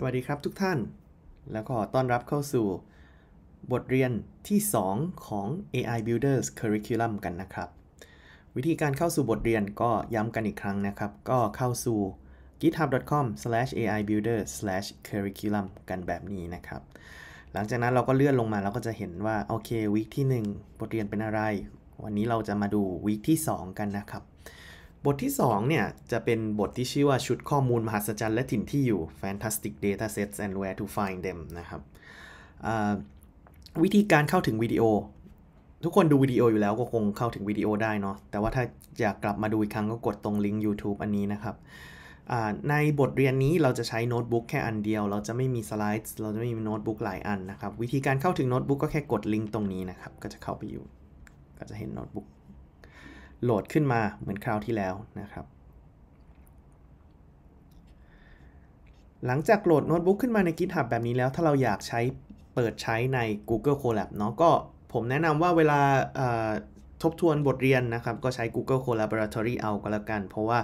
สวัสดีครับทุกท่านแล้วก็ต้อนรับเข้าสู่บทเรียนที่ 2 ของ AI Builders Curriculum กันนะครับ วิธีการเข้าสู่บทเรียนก็ย้ำกันอีกครั้งนะครับ ก็เข้าสู่ github.com/aibuilder/curriculum กันแบบนี้นะครับ หลังจากนั้นเราก็เลื่อนลงมาเราก็จะเห็นว่า โอเควิคที่ 1 บทเรียนเป็นอะไร วันนี้เราจะมาดูวิคที่ 2 กันนะครับบทที่2เนี่ย จะเป็นบทที่ชื่อว่าชุดข้อมูล มหัศจรรย์และถิ่นที่อยู่ Fantastic Datasets and Where to Find Them นะครับวิธีการเข้าถึงวิดีโอ ทุกคนดูวิดีโออยู่แล้วก็คงเข้าถึงวิดีโอได้เนาะแต่ว่าถ้าอยากกลับมาดูอีกครั้งก็กดตรงลิงก์ YouTube อันนี้นะครับในบทเรียนนี้เราจะใช้โน้ตบุ๊กแค่อันเดียว เราจะไม่มีสไลด์เราจะไม่มีโน้ตบุ๊กหลายอันนะครับวิธีการเข้าถึงโน้ตบุ๊กก็แค่กดลิงก์ตรงนี้นะครับก็จะเข้าไปอยู่ ก็จะเห็นโน้ตบุ๊กโหลดขึ้นมาเหมือนคราวที่แล้วนะครับ หลังจากโหลดโน้ตบุ๊กขึ้นมาใน GitHub แบบนี้แล้ว ถ้าเราอยากใช้เปิดใช้ใน Google Colab เนาะ ก็ผมแนะนำว่าเวลาทบทวนบทเรียนนะครับ ก็ใช้ Google Collaboratory เอาก็แล้วกัน เพราะว่า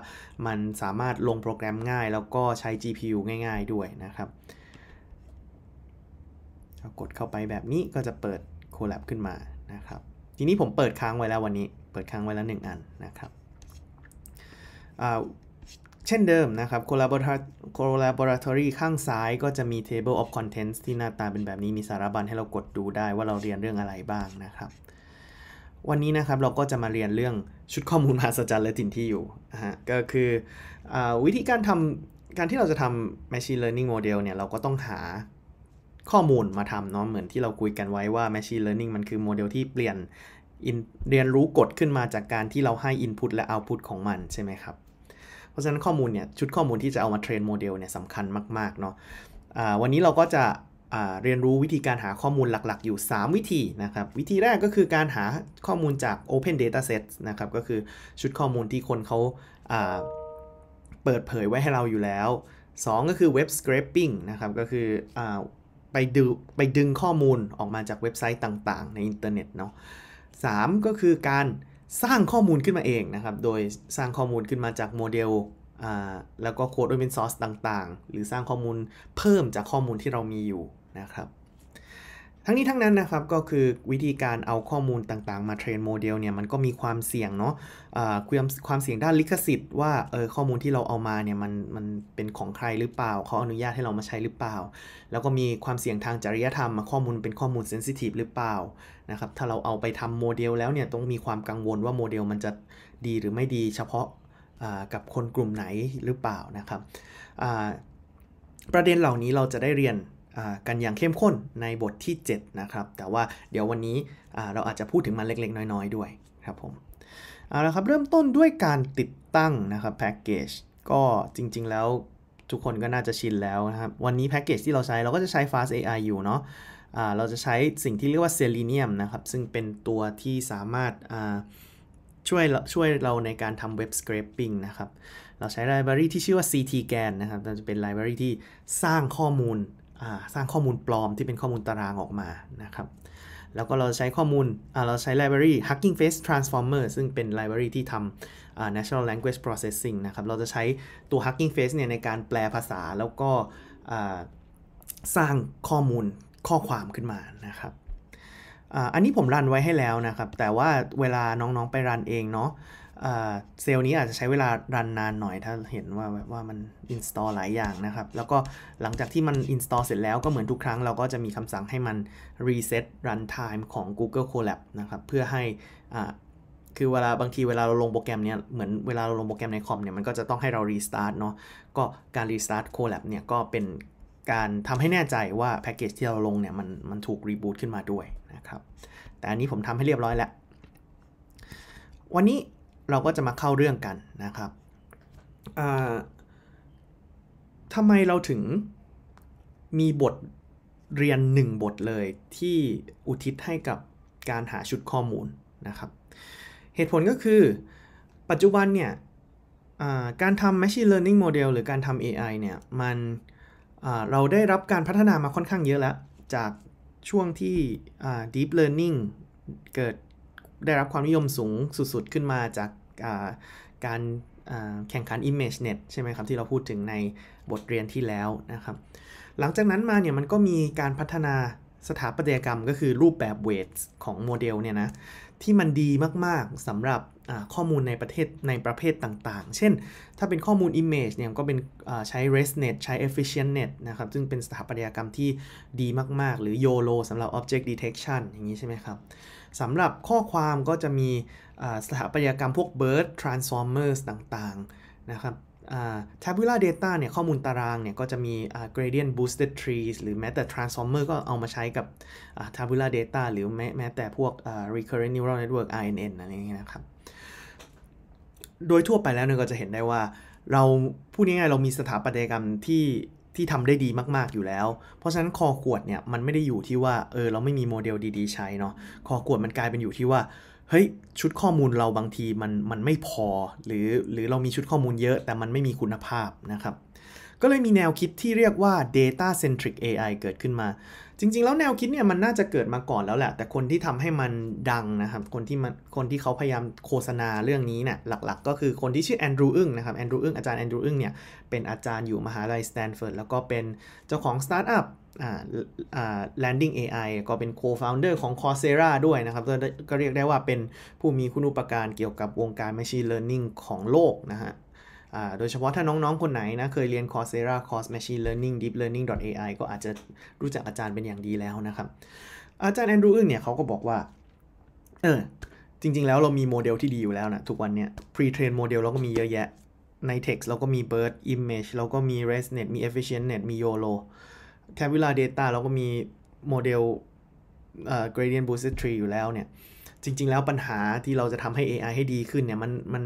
มันสามารถลงโปรแกรมง่าย แล้วก็ใช้ GPU ง่าย ๆ ด้วยนะครับ กดเข้าไปแบบนี้ก็จะเปิด Colab ขึ้นมานะครับ ทีนี้ผมเปิดค้างไว้แล้ววันนี้เปิดค้างไว้แล้ว1อันนะครับเช่นเดิมนะครับ collaboratory ข้างซ้ายก็จะมี table of contents ที่หน้าตาเป็นแบบนี้มีสารบัญให้เรากดดูได้ว่าเราเรียนเรื่องอะไรบ้างนะครับ วันนี้นะครับเราก็จะมาเรียนเรื่องชุดข้อมูลมหัศจรรย์และถิ่นที่อยู่ฮะก็คืออวิธีการทำการที่เราจะทำ machine learning model เนี่ยเราก็ต้องหาข้อมูลมาทำเนาะเหมือนที่เราคุยกันไว้ว่า machine learning มันคือโมเดลที่เปลี่ยนเรียนรู้กฎขึ้นมาจากการที่เราให้ Input และ Output ของมัน ใช่ไหมครับ เพราะฉะนั้นข้อมูลเนี่ยชุดข้อมูลที่จะเอามาเทรนโมเดลเนี่ยสำคัญมากๆเนาะะวันนี้เราก็จะเรียนรู้วิธีการหาข้อมูลหลักๆ อยู่ 3 วิธีนะครับ วิธีแรกก็คือการหาข้อมูลจาก Open Dataset นะครับก็คือชุดข้อมูลที่คนเขาเปิดเผยไว้ให้เราอยู่แล้ว 2 ก็คือ Web Scraping นะครับก็คืออไปดึงไปดึงข้อมูลออกมาจากเว็บไซต์ต่าง ๆ ในอินเทอร์เน็ตเนาะ3 ก็คือการสร้างข้อมูลขึ้นมาเองนะครับ โดยสร้างข้อมูลขึ้นมาจากโมเดล แล้วก็โค้ดโอเพนซอร์สต่างๆ หรือสร้างข้อมูลเพิ่มจากข้อมูลที่เรามีอยู่นะครับทั้งนี้ทั้งนั้นนะครับ ก็คือวิธีการเอาข้อมูลต่างๆมาเทรนโมเดลเนี่ยมันก็มีความเสี่ยงเนาะะความความเสี่ยงด้านลิขสิทธิ์ว่าเออข้อมูลที่เราเอามาเนี่ยมันมันเป็นของใครหรือเปล่าเขาอนุญาตให้เรามาใช้หรือเปล่า แล้วก็มีความเสี่ยงทางจริยธรรมข้อมูลเป็นข้อมูลเซนซิทีฟหรือเปล่านะครับถ้าเราเอาไปทำโมเดลแล้วเนี่ยต้องมีความกังวลว่าโมเดลมันจะดีหรือไม่ดีเฉพาะกับคนกลุ่มไหนหรือเปล่านะครับประเด็นเหล่านี้เราจะได้เรียนกันอย่างเข้มข้นในบทที่ 7 นะครับ แต่ว่าเดี๋ยววันนี้เราอาจจะพูดถึงมันเล็ก ๆ น้อย ๆ ด้วยครับผมเอาละครับ เริ่มต้นด้วยการติดตั้งนะครับแพ็กเกจ ก็จริงๆแล้วทุกคนก็น่าจะชินแล้วนะครับ วันนี้แพ็กเกจที่เราใช้เราก็จะใช้ Fast AI อยู่เนาะเราจะใช้สิ่งที่เรียกว่า Selenium นะครับ ซึ่งเป็นตัวที่สามารถช่วยช่วยเราในการทำเว็บ scraping นะครับ เราใช้ไลบรารีที่ชื่อว่า ctgan นะครับจะเป็นไลบรารีที่สร้างข้อมูลสร้างข้อมูลปลอมที่เป็นข้อมูลตารางออกมา นะครับ แล้วก็เราใช้ข้อมูล เราใช้ library Hugging Face Transformer ซึ่งเป็น library ที่ทำ natural language processing นะครับ เราจะใช้ตัว Hugging Face เนี่ยในการแปลภาษาแล้วก็สร้างข้อมูลข้อความขึ้นมา นะครับ อันนี้ผมรันไว้ให้แล้วนะครับ แต่ว่าเวลาน้องๆไปรันเองเนาะเซลล์นี้อาจจะใช้เวลารันนานหน่อยถ้าเห็นว่าว่ามัน install หลายอย่างนะครับ แล้วก็หลังจากที่มัน install เสร็จแล้วก็เหมือนทุกครั้ง เราก็จะมีคำสั่งให้มัน reset runtime ของ Google Colab นะครับเพื่อให้คือเวลาบางทีเวลาเราลงโปรแกรมเนี่ยเหมือนเวลาเราลงโปรแกรมในคอมเนี่ยมันก็จะต้องให้เรา restart เนาะก็การ restart Colab เนี่ยก็เป็นการทำให้แน่ใจว่าแพ็กเกจที่เราลงเนี่ยมันมันถูกรีบูตขึ้นมาด้วยนะครับแต่อันนี้ผมทำให้เรียบร้อยแล้ว วันนี้เราก็จะมาเข้าเรื่องกันนะครับ ทำไมเราถึงมีบทเรียน1บทเลยที่อุทิศให้กับการหาชุดข้อมูลนะครับ เหตุผลก็คือปัจจุบันเนี่ยการทำ machine learning model หรือการทำ AI เนี่ย มันเราได้รับการพัฒนามาค่อนข้างเยอะแล้วจากช่วงที่ deep learning เกิดได้รับความนิยมสูงสุดๆ ขึ้นมาจากการแข่งขัน ImageNet ใช่ไหมครับ ที่เราพูดถึงในบทเรียนที่แล้วนะครับ หลังจากนั้นมาเนี่ยมันก็มีการพัฒนาสถาปัตยกรรมก็คือรูปแบบเวทของโมเดลเนี่ยนะที่มันดีมากๆสำหรับข้อมูลในประเทศในประเภทต่างๆ เช่นถ้าเป็นข้อมูล Image เนี่ยก็เป็นใช้ ResNet ใช้ EfficientNet นะครับซึ่งเป็นสถาปัตยกรรมที่ดีมากๆ หรือ YOLO สำหรับ Object Detection อย่างนี้ใช่ไหมครับสำหรับข้อความก็จะมีสถาปัตยกรรมพวก Bird Transformers ต่างๆนะครับ Tabular Data เนี่ยข้อมูลตารางเนี่ยก็จะมี Gradient Boosted Trees หรือแม้แต่ Transformer ก็เอามาใช้กับ Tabular Data หรือแม้แม้แต่พวก Recurrent Neural Network RNN อะไรอย่างเงี้ยนะครับ โดยทั่วไปแล้วเนี่ยก็จะเห็นได้ว่าเราพูดง่ายๆเรามีสถาปัตยกรรมที่ที่ทำได้ดีมาก ๆ อยู่แล้ว เพราะฉะนั้นคอขวดเนี่ยมันไม่ได้อยู่ที่ว่า เออ เราไม่มีโมเดลดี ๆใช้เนาะ คอขวดมันกลายเป็นอยู่ที่ว่า เฮ้ย ชุดข้อมูลเราบางทีมันมันไม่พอหรือหรือเรามีชุดข้อมูลเยอะแต่มันไม่มีคุณภาพนะครับ ก็เลยมีแนวคิดที่เรียกว่า data centric AI เกิดขึ้นมาจริงๆ แล้วแนวคิดเนี่ยมันน่าจะเกิดมาก่อนแล้วแหละ แต่คนที่ทำให้มันดังนะครับคนที่มันคนที่เขาพยายามโฆษณาเรื่องนี้เนี่ยหลักๆก็คือคนที่ชื่อแอนดรูอึ้งนะครับแอนดรูอึ้งอาจารย์แอนดรูอึ้งเนี่ยเป็นอาจารย์อยู่มหาลัยสแตนฟอร์ด แล้วก็เป็นเจ้าของสตาร์ทอัพอ่าอ่า landing AI ก็เป็น co-founder ของ Coursera ด้วยนะครับ ก็เรียกได้ว่าเป็นผู้มีคุณูปการเกี่ยวกับวงการ machine learning ของโลกนะฮะโดยเฉพาะถ้าน้อง ๆ คนไหนนะเคยเรียน Coursera Course Machine Learning Deep Learning AI ก็อาจจะรู้จักอาจารย์เป็นอย่างดีแล้วนะครับ อาจารย์แอนดรูอึ้งเนี่ยเขาก็บอกว่าเออจริง ๆ แล้วเรามีโมเดลที่ดีอยู่แล้วนะทุกวันเนี่ย pre-train โมเดลเราก็มีเยอะแยะใน text เราก็มี bird image เราก็มี resnet มี efficientnet มี yolo c a b u l a data เราก็มีโมเดลเอ่อ gradient boosted tree อยู่แล้วเนี่ย จริง ๆ แล้วปัญหาที่เราจะทำให้ AI ให้ดีขึ้นเนี่ยมันมัน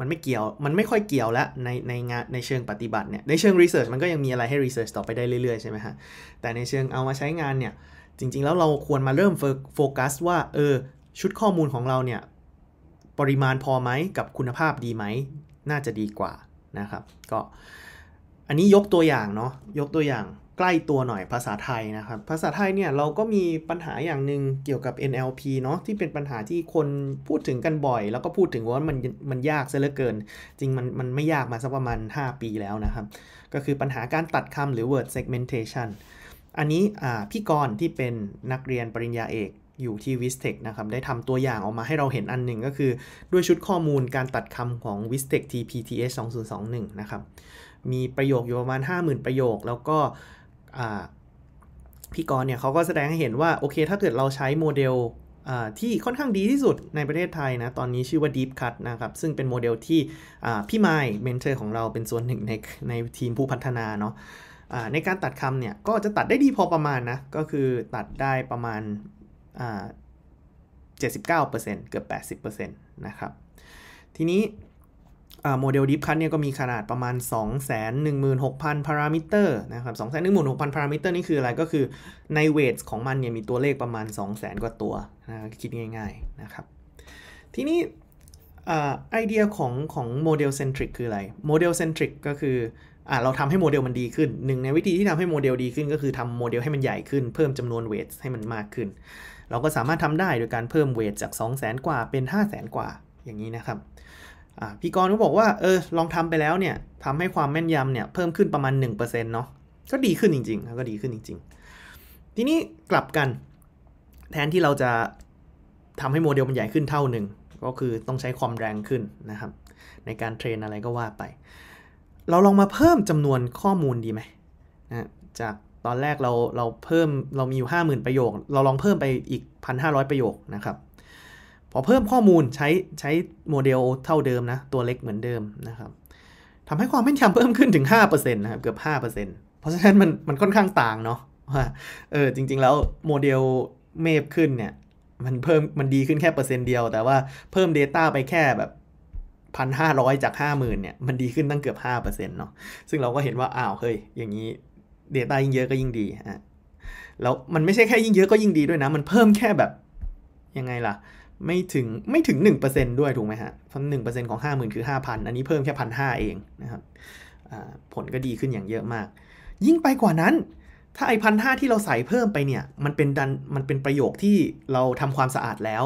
มันไม่เกี่ยว มันไม่ค่อยเกี่ยวแล้วในในงานในเชิงปฏิบัติเนี่ย ในเชิงรีเสิร์ชมันก็ยังมีอะไรให้รีเสิร์ชต่อไปได้เรื่อยๆ ใช่ไหมฮะ แต่ในเชิงเอามาใช้งานเนี่ย จริง ๆ แล้วเราควรมาเริ่มโฟกัสว่าเออชุดข้อมูลของเราเนี่ยปริมาณพอไหมกับคุณภาพดีไหม น่าจะดีกว่านะครับ ก็อันนี้ยกตัวอย่างเนาะยกตัวอย่างใกล้ตัวหน่อยภาษาไทยนะครับ ภาษาไทยเนี่ยเราก็มีปัญหาอย่างหนึ่งเกี่ยวกับ NLP เนาะที่เป็นปัญหาที่คนพูดถึงกันบ่อย แล้วก็พูดถึงว่ามันมันยากซะเหลือเกิน จริงมันมันไม่ยากมาสักประมาณ 5 ปีแล้วนะครับ ก็คือปัญหาการตัดคำหรือ word segmentation อันนี้พี่กรที่เป็นนักเรียนปริญญาเอกอยู่ที่วิสเทคนะครับได้ทำตัวอย่างออกมาให้เราเห็นอันหนึ่งก็คือด้วยชุดข้อมูลการตัดคำของว i s t e c h t p t s 2021 นะครับมีประโยคอยู่ประมาณ50,000ประโยคแล้วก็พี่กรเนี่ยเขาก็แสดงให้เห็นว่าโอเคถ้าเกิดเราใช้โมเดลที่ค่อนข้างดีที่สุดในประเทศไทยนะตอนนี้ชื่อว่า Deep Cut นะครับซึ่งเป็นโมเดลที่พี่ไมล์เมนเทอร์ของเราเป็นส่วนหนึ่งในในทีมผู้พัฒนาเนาะในการตัดคำเนี่ยก็จะตัดได้ดีพอประมาณนะ ก็คือตัดได้ประมาณ 79%เกือบ80%นะครับทีนี้โมเดลดิฟคัทเนี่ยก็มีขนาดประมาณ 216,000 พารามิเตอร์นะครับ216,000 พารามิเตอร์นี่คืออะไรก็คือในเวทของมันเนี่ยมีตัวเลขประมาณ 200,000 กว่าตัวนะคิดง่าย ๆ นะครับ ทีนี้ไอเดียของของโมเดลเซนทริกคืออะไรโมเดลเซนทริกก็คือ เราทำให้โมเดลมันดีขึ้นหนึ่ง ในวิธีที่ทำให้โมเดลดีขึ้นก็คือทำโมเดลให้มันใหญ่ขึ้นเพิ่มจำนวนเวทให้มันมากขึ้น เราก็สามารถทำได้โดยการเพิ่มเวทจาก2 0 0 0 0 0กว่าเป็น5 0 0 0 0 0 กว่าอย่างนี้นะครับพี่กรณ์เขาบอกว่าเออลองทำไปแล้วเนี่ยทำให้ความแม่นยำเนี่ยเพิ่มขึ้นประมาณ1%เนาะก็ดีขึ้นจริง ๆ ก็ดีขึ้นจริงๆ ทีนี้กลับกัน แทนที่เราจะทำให้โมเดลมันใหญ่ขึ้นเท่าหนึ่งก็คือต้องใช้ความแรงขึ้นนะครับ ในการเทรนอะไรก็ว่าไป เราลองมาเพิ่มจำนวนข้อมูลดีไหมนะจากตอนแรกเราเราเพิ่มเรามีอยู่ 50,000 ประโยค เราลองเพิ่มไปอีก 1,500 ประโยคนะครับพอเพิ่มข้อมูลใช้ใช้โมเดลเท่าเดิมนะ ตัวเล็กเหมือนเดิมนะครับทำให้ความแม่นยำเพิ่มขึ้นถึง 5%นะครับ เกือบ 5%เพราะฉะนั้นมันมันค่อนข้างต่างเนาะว่าเออจริงๆแล้วโมเดลเมฟขึ้นเนี่ยมันเพิ่มมันดีขึ้นแค่เปอร์เซ็นต์เดียวแต่ว่าเพิ่ม Data ไปแค่แบบพันห้าร้อยจากห้าหมื่นเนี่ยมันดีขึ้นตั้งเกือบห้าเปอร์เซ็นต์เนาะซึ่งเราก็เห็นว่าอ้าวเฮ้ยอย่างนี้ Data ยิ่งเยอะก็ยิ่งดีอ่ะแล้วมันไม่ใช่แค่ยิ่งเยอะก็ยิ่งดีด้วยนะ มันเพิ่มแค่แบบยังไงล่ะไม่ถึงไม่ถึง 1%ด้วยถูกไหมฮะเพราะหนึ่งเปอร์เซ็นต์ของห้าหมื่นคือห้าพันอันนี้เพิ่มแค่พันห้าเองนะครับผลก็ดีขึ้นอย่างเยอะมาก ยิ่งไปกว่านั้น ถ้าไอพันห้าที่เราใส่เพิ่มไปเนี่ย มันเป็นดันมันเป็นประโยคที่เราทำความสะอาดแล้ว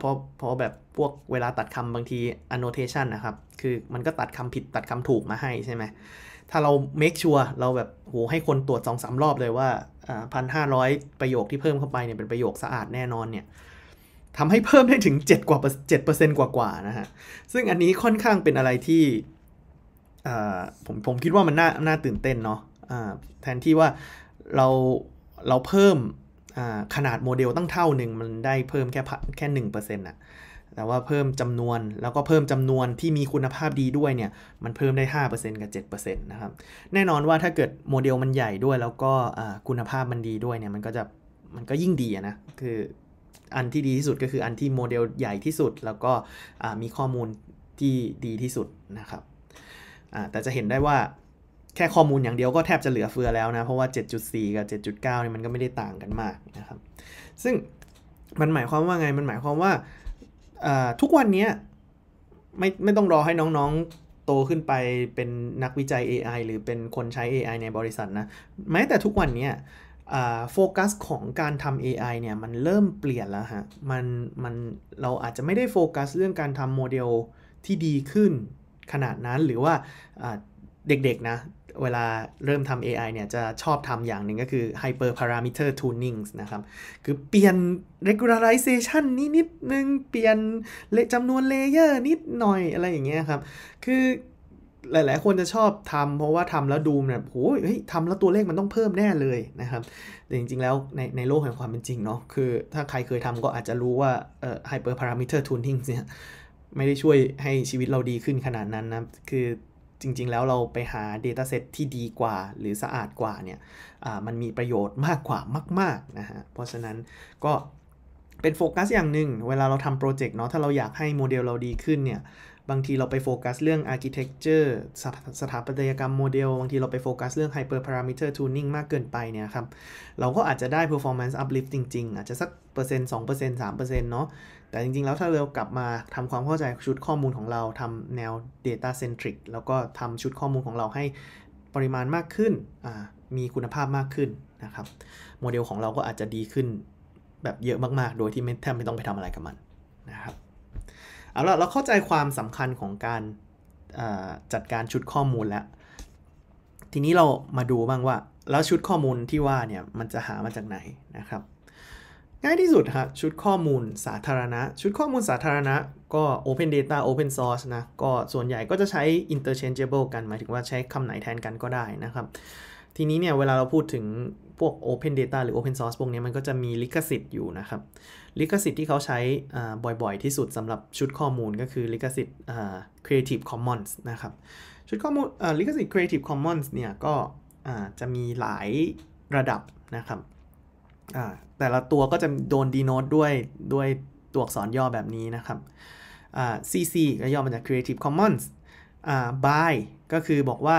เพราะเพราะแบบพวกเวลาตัดคำบางที annotation นะครับ คือมันก็ตัดคำผิดตัดคำถูกมาให้ใช่ไหมถ้าเรา make sure เราแบบโหให้คนตรวจสองสารอบเลยว่าพันห้าร้อยประโยคที่เพิ่มเข้าไปเนี่ยเป็นประโยคสะอาดแน่นอนเนี่ยทำให้เพิ่มได้ถึง 7 กว่า7%กว่ากว่านะฮะ ซึ่งอันนี้ค่อนข้างเป็นอะไรที่ผมผมคิดว่ามันน่าน่าตื่นเต้นเนาะะแทนที่ว่าเราเราเพิ่มขนาดโมเดลตั้งเท่าหนึ่งมันได้เพิ่มแค่แค่หนึ่งเปอร์เซ็นต์ะแต่ว่าเพิ่มจำนวนแล้วก็เพิ่มจำนวนที่มีคุณภาพดีด้วยเนี่ย มันเพิ่มได้ 5%กับ7%นะครับ แน่นอนว่าถ้าเกิดโมเดลมันใหญ่ด้วย แล้วก็คุณภาพมันดีด้วยเนี่ยมันก็จะมันก็ยิ่งดีนะคืออันที่ดีที่สุดก็คืออันที่โมเดลใหญ่ที่สุด แล้วก็มีข้อมูลที่ดีที่สุดนะครับ แต่จะเห็นได้ว่าแค่ข้อมูลอย่างเดียวก็แทบจะเหลือเฟือแล้วนะเพราะว่า7.4 กับ 7.9เนี่ยมันก็ไม่ได้ต่างกันมากนะครับซึ่งมันหมายความว่าไงมันหมายความว่าทุกวันนี้ไม่ไม่ต้องรอให้น้องๆโตขึ้นไปเป็นนักวิจัย AI หรือเป็นคนใช้ AI ในบริษัทนะแม้แต่ทุกวันนี้โฟกัสของการทำ AI เนี่ยมันเริ่มเปลี่ยนแล้วฮะ มันมันเราอาจจะไม่ได้โฟกัสเรื่องการทำโมเดลที่ดีขึ้นขนาดนั้นหรือว่าเด็กๆนะเวลาเริ่มทำ AI เนี่ยจะชอบทำอย่างหนึ่งก็คือ hyper parameter tuning นะครับ คือเปลี่ยน regularization นิดนิดนึง เปลี่ยนจำนวนเลเยอร์นิดหน่อยอะไรอย่างเงี้ยครับ คือหลาย ๆ คนจะชอบทำ เพราะว่าทำแล้วดูเนี่ยโอ้ยทำแล้วตัวเลขมันต้องเพิ่มแน่เลยนะครับ แต่จริง ๆ แล้วในในโลกแห่งความเป็นจริงเนาะคือ ถ้าใครเคยทำก็อาจจะรู้ว่าเอ่อไฮเปอร์พารามิเตอร์ทูนทิงเนี่ยไม่ได้ช่วยให้ชีวิตเราดีขึ้นขนาดนั้นนะ คือจริง ๆ แล้วเราไปหา Data Set ที่ดีกว่าหรือสะอาดกว่าเนี่ยมันมีประโยชน์มากกว่ามาก ๆ นะฮะ เพราะฉะนั้นก็เป็นโฟกัสอย่างหนึ่งเวลาเราทำโปรเจกต์เนาะถ้าเราอยากให้โมเดลเราดีขึ้นเนี่ยบางทีเราไปโฟกัสเรื่อง architecture สสถาปัตยกรรมโมเดล บางทีเราไปโฟกัสเรื่อง hyperparameter tuning มากเกินไปเนี่ยครับเราก็อาจจะได้ performance uplift จริง ๆ อาจจะสักเปอร์เซ็นต์สองเปอร์เซ็นต์สามเปอร์เซ็นต์เนาะแต่จริงๆ แล้วถ้าเรากลับมาทำความเข้าใจชุดข้อมูลของเราทำแนว data centric แล้วก็ทำชุดข้อมูลของเราให้ปริมาณมากขึ้นมีคุณภาพมากขึ้นนะครับโมเดลของเราก็อาจจะดีขึ้นแบบเยอะมากๆ โดยที่ไม่แทบไม่ต้องไปทำอะไรกับมันเอาละเราเข้าใจความสำคัญของการจัดการชุดข้อมูลแล้ว ทีนี้เรามาดูบ้างว่า แล้วชุดข้อมูลที่ว่าเนี่ยมันจะหามาจากไหนนะครับ ง่ายที่สุดฮะชุดข้อมูลสาธารณะ ชุดข้อมูลสาธารณะก็ Open Data Open Source นะก็ส่วนใหญ่ก็จะใช้ interchangeable กัน หมายถึงว่าใช้คำไหนแทนกันก็ได้นะครับ ทีนี้เนี่ยเวลาเราพูดถึงพวก Open Data หรือ Open Source พวกนี้มันก็จะมีลิขสิทธิ์อยู่นะครับลิขสิทธิ์ที่เขาใช้บ่อยๆที่สุดสำหรับชุดข้อมูลก็คือลิขสิทธิ์ Creative Commons นะครับชุดข้อมูลลิขสิทธิ์ Creative Commons เนี่ยก็จะมีหลายระดับนะครับแต่ละตัวก็จะโดนดีโนตด้วยด้วยตัวอักษรย่อแบบนี้นะครับ CC ก็ย่อมาจาก Creative Commons by ก็คือบอกว่า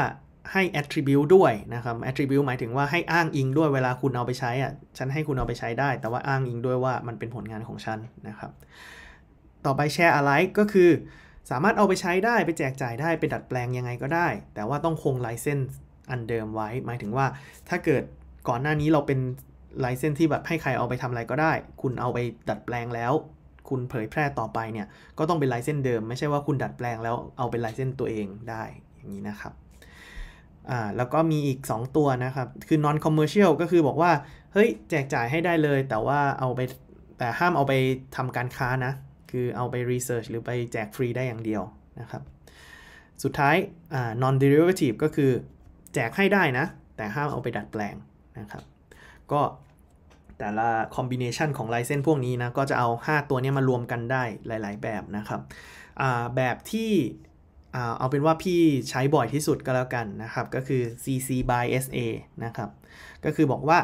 ให้ attribute ด้วยนะครับ attribute หมายถึงว่าให้อ้างอิงด้วยเวลาคุณเอาไปใช้อ่ะฉันให้คุณเอาไปใช้ได้ แต่ว่าอ้างอิงด้วยว่ามันเป็นผลงานของฉันนะครับ ต่อไปแชร์อะไรก็คือ สามารถเอาไปใช้ได้ไปแจกจ่ายได้ ไปดัดแปลงยังไงก็ได้ แต่ว่าต้องคงไลเซนส์อันเดิมไว้ หมายถึงว่าถ้าเกิดก่อนหน้านี้เราเป็นไลเซนส์ที่แบบให้ใครเอาไปทำอะไรก็ได้ คุณเอาไปดัดแปลงแล้ว คุณเผยแพร่ต่อไปเนี่ย ก็ต้องเป็นไลเซนส์เดิมไม่ใช่ว่าคุณดัดแปลง แล้วเอาเป็นไลเซนส์ตัวเองได้ อย่างนี้นะครับอ่าแล้วก็มีอีก 2 ตัวนะครับ คือ non commercial ก็คือบอกว่า เฮ้ย แจกจ่ายให้ได้เลย แต่ว่าเอาไปแต่ห้ามเอาไปทำการค้านะ คือเอาไป research หรือไปแจกฟรีได้อย่างเดียวนะครับ สุดท้าย non derivative ก็คือแจกให้ได้นะ แต่ห้ามเอาไปดัดแปลงนะครับ ก็แต่ละคอมบิเนชันของลายเส้นพวกนี้นะ ก็จะเอา 5 ตัวนี้มารวมกันได้หลาย ๆ แบบนะครับ แบบที่เอาเป็นว่าพี่ใช้บ่อยที่สุดก็แล้วกันนะครับ ก็คือ cc by sa นะครับก็คือบอกว่า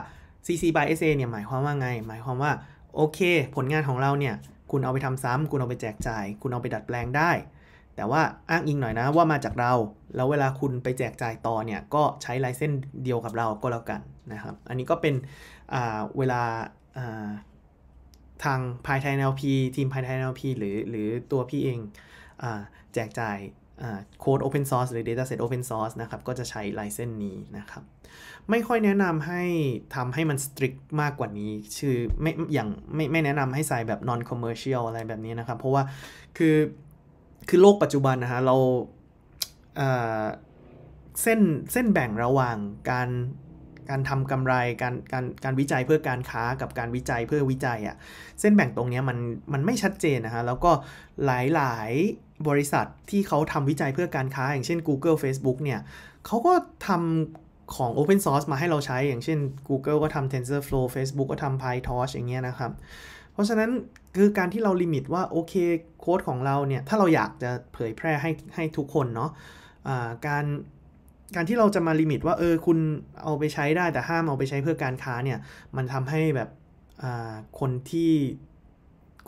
cc by sa เนี่ยหมายความว่าไงหมายความว่าโอเคผลงานของเราเนี่ยคุณเอาไปทำซ้ำคุณเอาไปแจกจ่าย คุณเอาไปดัดแปลงได้ แต่ว่าอ้างอิงหน่อยนะว่ามาจากเรา แล้วเวลาคุณไปแจกจ่ายต่อเนี่ยก็ใช้ลายเส้นเดียวกับเราก็ แล้วกันนะครับอันนี้ก็เป็นเวลาทางภายไทย NLP ทีมภายไทย NLP หรือหรือตัวพี่เองแจกจ่ายโค้ด Open Source หรือ Dataset Open Source นะครับก็จะใช้ลายเส้นนี้นะครับไม่ค่อยแนะนำให้ทำให้มัน strict มากกว่านี้ ชื่อไม่อย่างไม่ไม่แนะนำให้ใส่แบบ non commercial อะไรแบบนี้นะครับ เพราะว่าคือคือโลกปัจจุบันนะฮะเราเส้นเส้นแบ่งระหว่างการการทำกำไรการการการวิจัยเพื่อการค้ากับการวิจัยเพื่อวิจัยอะ่ะ เส้นแบ่งตรงนี้มันมันไม่ชัดเจนนะฮะ แล้วก็หลายหลายบริษัทที่เขาทำวิจัยเพื่อการค้า อย่างเช่น Google Facebook เนี่ยเขาก็ทำของ Open Source มาให้เราใช้อย่างเช่น Google ก็ทำ TensorFlow Facebook ก็ทำ PyTorch อย่างเงี้ยนะครับ เพราะฉะนั้นคือการที่เราลิมิตว่าโอเคโค้ด ของเราเนี่ย ถ้าเราอยากจะเผยแพร่ให้ให้ทุกคนเนาะะการการที่เราจะมาลิมิตว่าเออคุณเอาไปใช้ได้แต่ห้ามเอาไปใช้เพื่อการค้าเนี่ยมันทำให้แบบคนที่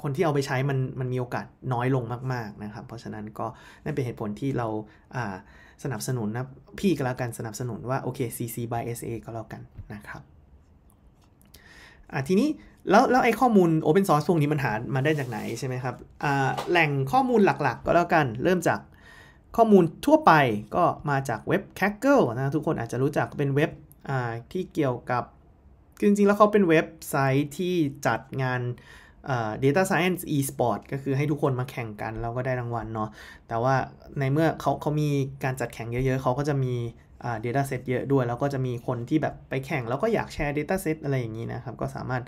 คนที่เอาไปใช้มันมันมีโอกาสน้อยลงมาก ๆ นะครับ เพราะฉะนั้นก็นั่นเป็นเหตุผลที่เราสนับสนุนนะ พี่ก็แล้วกันสนับสนุนว่าโอเค CC by SA ก็แล้วกันนะครับทีนี้แล้วแล้วไอ้ข้อมูล Open Source พวกนี้มันหามาได้จากไหนใช่ไหมครับแหล่งข้อมูลหลัก ๆ ก็แล้วกันเริ่มจากข้อมูลทั่วไปก็มาจากเว็บ c a g g l e นะทุกคนอาจจะรู้จักเป็นเว็บที่เกี่ยวกับ จริงๆ แล้วเขาเป็นเว็บไซต์ที่จัดงาน Data Science Esport ก็คือให้ทุกคนมาแข่งกันแล้วก็ได้รางวัลเนาะแต่ว่าในเมื่อเขาเขามีการจัดแข่งเยอะๆ เขาก็จะมีเดต้าเซตเยอะด้วย แล้วก็จะมีคนที่แบบไปแข่งแล้วก็อยากแชร์ Data Set อะไรอย่างนี้นะครับ ก็สามารถ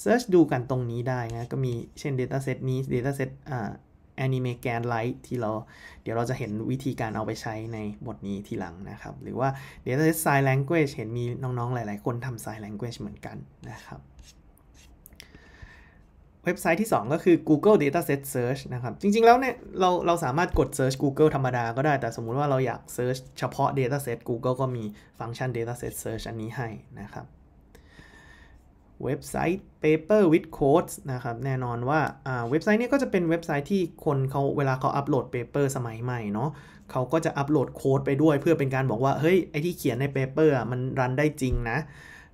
เซิร์ชดูกันตรงนี้ได้นะก็มีเช่น Data Set นี้ Data Set อ่าแอนิเมแกนไลท์ที่เราเดี๋ยวเราจะเห็นวิธีการเอาไปใช้ในบทนี้ทีหลังนะครับ หรือว่า Data Sign Language เห็นมีน้องๆ หลายๆ คนทำ Sign Language เหมือนกันนะครับ เว็บไซต์ที่ 2 ก็คือ Google Dataset Search นะครับ จริงๆแล้วเนี่ยเราเราสามารถกด Search Google ธรรมดาก็ได้แต่สมมุติว่าเราอยาก Search เฉพาะ Dataset Google ก็มีฟังก์ชัน Dataset Search อันนี้ให้นะครับเว็บไซต์ paper with codes นะครับแน่นอนว่า เว็บไซต์นี้ก็จะเป็นเว็บไซต์ที่คนเขาเวลาเขาอัปโหลด paper สมัยใหม่เนาะเขาก็จะอัปโหลดโค้ดไปด้วยเพื่อเป็นการบอกว่า เฮ้ย ไอที่เขียนใน paper มันรันได้จริงนะ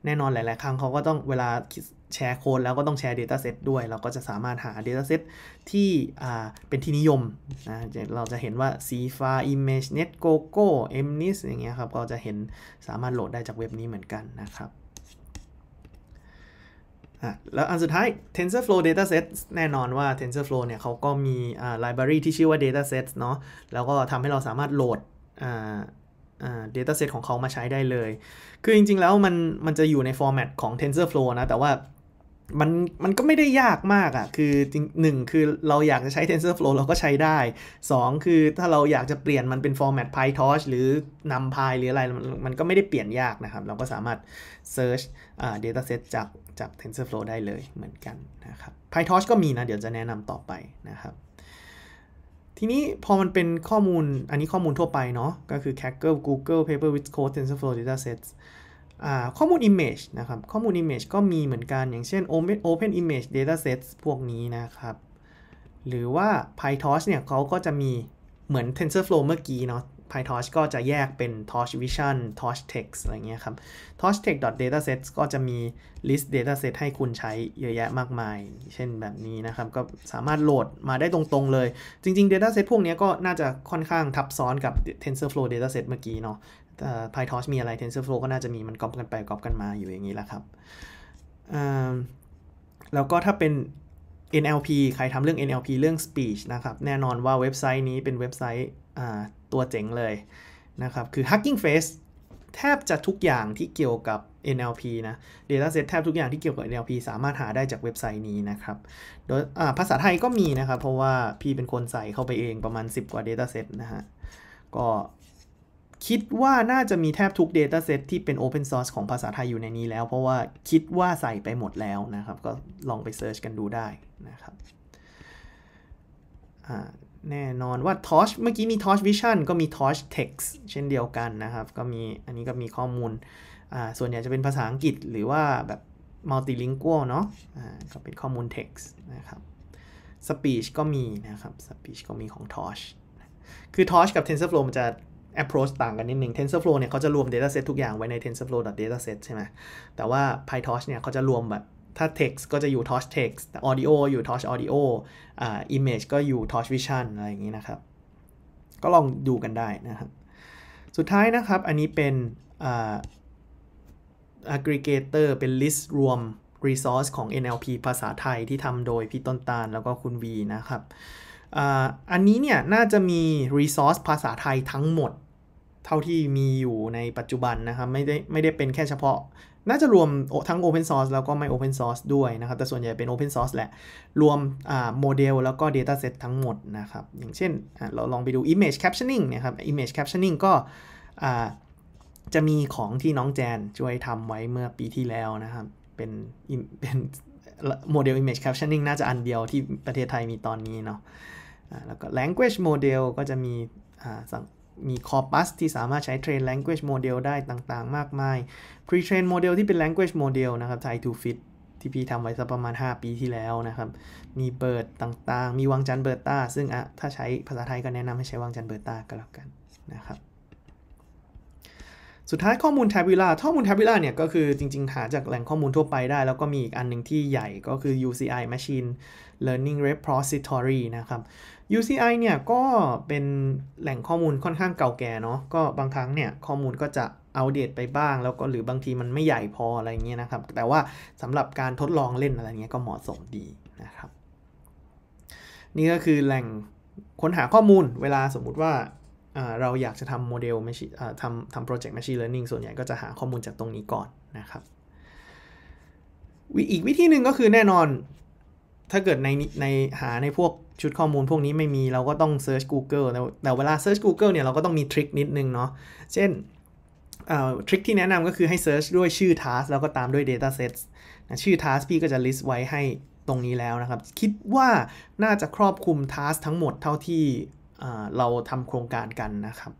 แน่นอนหลาย ๆ ครั้งเขาก็ต้องเวลาแชร์โค้ดแล้วก็ต้องแชร์ Dataset ด้วย เราก็จะสามารถหา Dataset ที่เป็นที่นิยมนะ เราจะเห็นว่า c f a ImageNet GoGo MNIST อย่างเงี้ยครับก็จะเห็นสามารถโหลดได้จากเว็บนี้เหมือนกันนะครับแล้วอันสุดท้าย TensorFlow Dataset แน่นอนว่า TensorFlow เนี่ยเขาก็มีไลบรารีที่ชื่อว่า Dataset เนาะ แล้วก็ทำให้เราสามารถโหลดเดต้าเซตของเขามาใช้ได้เลย คือจริงๆแล้วมันมันจะอยู่ในฟอร์แมตของ TensorFlow นะ แต่ว่ามันมันก็ไม่ได้ยากมากอะ่ะคือหนึ่งคือเราอยากจะใช้ TensorFlow เราก็ใช้ได้ 2 คือถ้าเราอยากจะเปลี่ยนมันเป็นฟอร์แมต PyTorch หรือนำ Py หรืออะไรมันก็ไม่ได้เปลี่ยนยากนะครับ เราก็สามารถ Search อ่า Dataset จากจาก TensorFlow ได้เลยเหมือนกันนะครับ PyTorch ก็มีนะ เดี๋ยวจะแนะนำต่อไปนะครับ ทีนี้พอมันเป็นข้อมูลอันนี้ข้อมูลทั่วไปเนาะก็คือ Kaggle Google Paper with Code TensorFlow Datasets ข้อมูล Image นะครับ ข้อมูล Image ก็มีเหมือนกันอย่างเช่น Open, Image Datasets พวกนี้นะครับ หรือว่า PyTorch เนี่ยเขาก็จะมีเหมือน TensorFlow เมื่อกี้เนาะ PyTorch ก็จะแยกเป็น Torch Vision Torch Text อะไรเงี้ยครับ Torch Text Datasets ก็จะมี list dataset ให้คุณใช้เยอะแยะมากมาย เช่นแบบนี้นะครับ ก็สามารถโหลดมาได้ตรง ๆ เลยจริง ๆ dataset พวกนี้ก็น่าจะค่อนข้างทับซ้อนกับ TensorFlow dataset เมื่อกี้เนาะ p y t o อชมีอะไร TensorFlow ก็น่าจะมี มันก๊อปกันไปก๊อปกันมาอยู่อย่างนี้แหละครับ แล้วก็ถ้าเป็น NLP ใครทำเรื่อง NLP เรื่อง Speech นะครับ แน่นอนว่าเว็บไซต์นี้เป็นเว็บไซต์ตัวเจ๋งเลยนะครับ คือ h u g g i n g Face แทบจะทุกอย่างที่เกี่ยวกับ NLP นะ Dataset แทบทุกอย่างที่เกี่ยวกับ NLP สามารถหาได้จากเว็บไซต์นี้นะครับ โดยภาษาไทยก็มีนะครับ เพราะว่าพี่เป็นคนใส่เข้าไปเองประมาณ10 กว่า Dataset นะฮะ ก็คิดว่าน่าจะมีแทบทุก Dataset ที่เป็น Open Source ของภาษาไทยอยู่ในนี้แล้ว เพราะว่าคิดว่าใส่ไปหมดแล้วนะครับ ก็ลองไปเซิร์ชกันดูได้นะครับแน่นอนว่า Torch เมื่อกี้มี Torch Vision ก็มี Torch Text เช่นเดียวกันนะครับ ก็มีอันนี้ก็มีข้อมูล ส่วนใหญ่จะเป็นภาษาอังกฤษหรือว่าแบบ multilingual เนาะก็เป็นข้อมูล text นะครับ speech ก็มีนะครับ speech ก็มีของ Torch คือ Torch กับ TensorFlow มันจะ approach ต่างกันนิดหนึ่ง TensorFlow เนี่ยเขาจะรวม dataset ทุกอย่างไว้ใน TensorFlow.dataset ใช่ไหมแต่ว่า PyTorch เนี่ยเขาจะรวมแบบถ้า text ก็จะอยู่ torch text audio อยู่ torch audio อ่า image ก็อยู่ torch vision อะไรอย่างนี้นะครับ ก็ลองดูกันได้นะครับ สุดท้ายนะครับ อันนี้เป็นอ aggregator เป็น list รวม resource ของ NLP ภาษาไทยที่ทำโดยพี่ต้นตาลแล้วก็คุณวีนะครับอันนี้เนี่ยน่าจะมี resource ภาษาไทยทั้งหมดเท่าที่มีอยู่ในปัจจุบันนะครับไม่ได้ไม่ได้เป็นแค่เฉพาะ น่าจะรวมทั้ง Open Source แล้วก็ไม่ Open Source ด้วยนะครับแต่ส่วนใหญ่เป็น Open Source แหละ รวมโมเดลแล้วก็ Dataset ทั้งหมดนะครับอย่างเช่นเราลองไปดู Image Captioning นะครับ Image Captioning ก็จะมีของที่น้องแจนช่วยทำไว้เมื่อปีที่แล้วนะครับเป็นเป็นโมเดล Image Captioning น่าจะอันเดียวที่ประเทศไทยมีตอนนี้เนาะแล้วก็ language model ก็จะมีมีคอปัสที่สามารถใช้เทรน language model ได้ต่างๆ มากมาย pre-train model ที่เป็น language model นะครับ Thai to fit ที่พี่ทำไว้สักประมาณ 5 ปีที่แล้วนะครับ มีเบิร์ดต่างๆ มีวังจันเบิร์ต้า ซึ่งอะถ้าใช้ภาษาไทยก็แนะนำให้ใช้วังจันเบิร์ต้าก็แล้วกันนะครับ สุดท้ายข้อมูล Tabula ข้อมูล Tabula เนี่ยก็คือจริงๆ หาจากแหล่งข้อมูลทั่วไปได้ แล้วก็มีอีกอันหนึ่งที่ใหญ่ก็คือ UCI Machine Learning Repository นะครับ UCI เนี่ยก็เป็นแหล่งข้อมูลค่อนข้างเก่าแก่เนาะ ก็บางครั้งเนี่ย ข้อมูลก็จะอัปเดตไปบ้าง แล้วก็หรือบางทีมันไม่ใหญ่พออะไรเงี้ยนะครับ แต่ว่าสำหรับการทดลองเล่นอะไรเงี้ยก็เหมาะสมดีนะครับ นี่ก็คือแหล่งค้นหาข้อมูลเวลาสมมุติว่าเราอยากจะทำโมเดลทำทำโปรเจกต์ Machine Learning ส่วนใหญ่ก็จะหาข้อมูลจากตรงนี้ก่อนนะครับ อีกวิธีหนึ่งก็คือแน่นอนถ้าเกิดในในหาในพวกชุดข้อมูลพวกนี้ไม่มีเราก็ต้องเซิร์ช Google แต่เวลาเซิร์ช Google เนี่ยเราก็ต้องมีทริคนิดนึงเนาะเช่นทริคที่แนะนำก็คือให้เซิร์ชด้วยชื่อ task แล้วก็ตามด้วย dataset นะชื่อ task พี่ก็จะ list ไว้ให้ตรงนี้แล้วนะครับ คิดว่าน่าจะครอบคลุม task ทั้งหมดเท่าที่เราทำโครงการกันนะครับ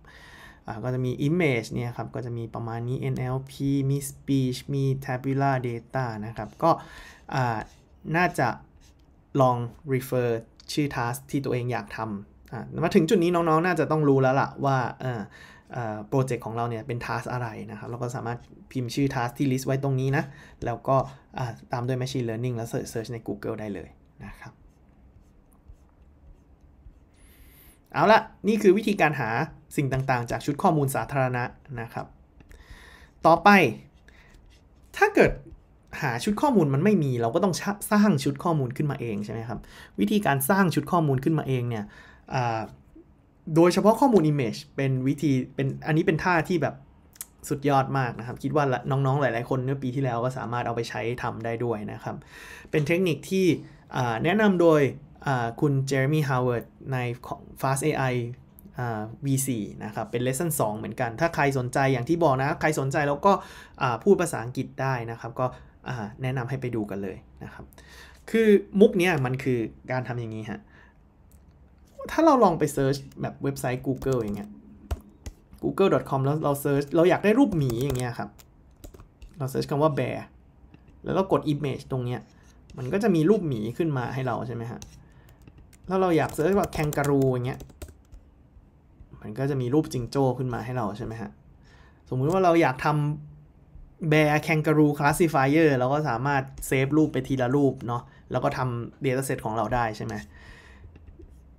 ก็จะมี image เนี่ยครับ ก็จะมีประมาณนี้ NLP มี speech มี tabular data นะครับก็น่าจะลอง refer ชื่อ task ที่ตัวเองอยากทำมาถึงจุดนี้น้อง ๆ น่าจะต้องรู้แล้วล่ะ ว่าโปรเจกต์ของเราเนี่ยเป็น task อะไรนะครับเราก็สามารถพิมพ์ชื่อ task ที่ list ไว้ตรงนี้นะ แล้วก็ตามด้วย machine learning แล้ว search ใน Google ได้เลยนะครับ เอาละนี่คือวิธีการหาสิ่งต่างๆ จากชุดข้อมูลสาธารณะนะครับ ต่อไปถ้าเกิดหาชุดข้อมูลมันไม่มีเราก็ต้องสร้างชุดข้อมูลขึ้นมาเองใช่ไหมครับ วิธีการสร้างชุดข้อมูลขึ้นมาเองเนี่ยโดยเฉพาะข้อมูล Image เป็นวิธี เป็นอันนี้เป็นท่าที่แบบสุดยอดมากนะครับ คิดว่าน้องๆหลาย ๆคนเมื่อปีที่แล้วก็สามารถเอาไปใช้ทำได้ด้วยนะครับ เป็นเทคนิคที่แนะนำโดยคุณเจอร์มี่ฮาวเวิร์ดในของ Fast AI V4 นะครับเป็นลสันสองเหมือนกัน ถ้าใครสนใจอย่างที่บอกนะใครสนใจแล้วก็พูดภาษาอังกฤษได้นะครับก็แนะนำให้ไปดูกันเลยนะครับ คือมุกเนี้ยมันคือการทำอย่างนี้ฮะ ถ้าเราลองไปเซิร์ชแบบเว็บไซต์ Google อย่างเงี้ย google.com แล้วเราเซิร์ชเราอยากได้รูปหมีอย่างเงี้ยครับ เราเซิร์ชคำว่า bear แล้วเรากด image ตรงเนี้ย มันก็จะมีรูปหมีขึ้นมาให้เราใช่ไหมฮะ แล้วเราอยากเซิร์ชว่าแคนการูอย่างเงี้ย มันก็จะมีรูปจิงโจ้ขึ้นมาให้เราใช่ไหมฮะ สมมุติว่าเราอยากทำแบร์แคนการูคลาสซิฟายเออร์เราก็สามารถเซฟรูปไปทีละรูปเนาะแล้วก็ทำเดต้าเซตของเราได้ใช่ไหม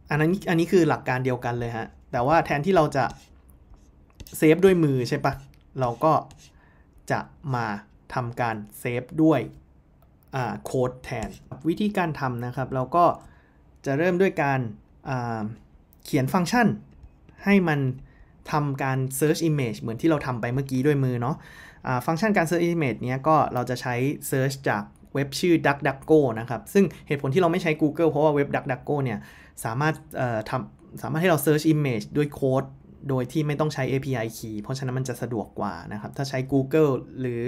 อันนั้นอันนี้คือหลักการเดียวกันเลยฮะแต่ว่าแทนที่เราจะเซฟด้วยมือใช่ปะเราก็จะมาทำการเซฟด้วยโค้ดแทน วิธีการทำนะครับ เราก็จะเริ่มด้วยการเขียนฟังก์ชัน ให้มันทำการ search image เหมือนที่เราทำไปเมื่อกี้ด้วยมือเนาะฟังก์ชันการ Search Image เนี้ยก็เราจะใช้ Search จากเว็บชื่อ DuckDuckGo นะครับซึ่งเหตุผลที่เราไม่ใช้ Google เพราะว่าเว็บ DuckDuckGo เนี่ยสามารถทำสามารถให้เรา Search Image ด้วยโค้ดโดยที่ไม่ต้องใช้ API key เพราะฉะนั้นมันจะสะดวกกว่านะครับถ้าใช้ Google หรือ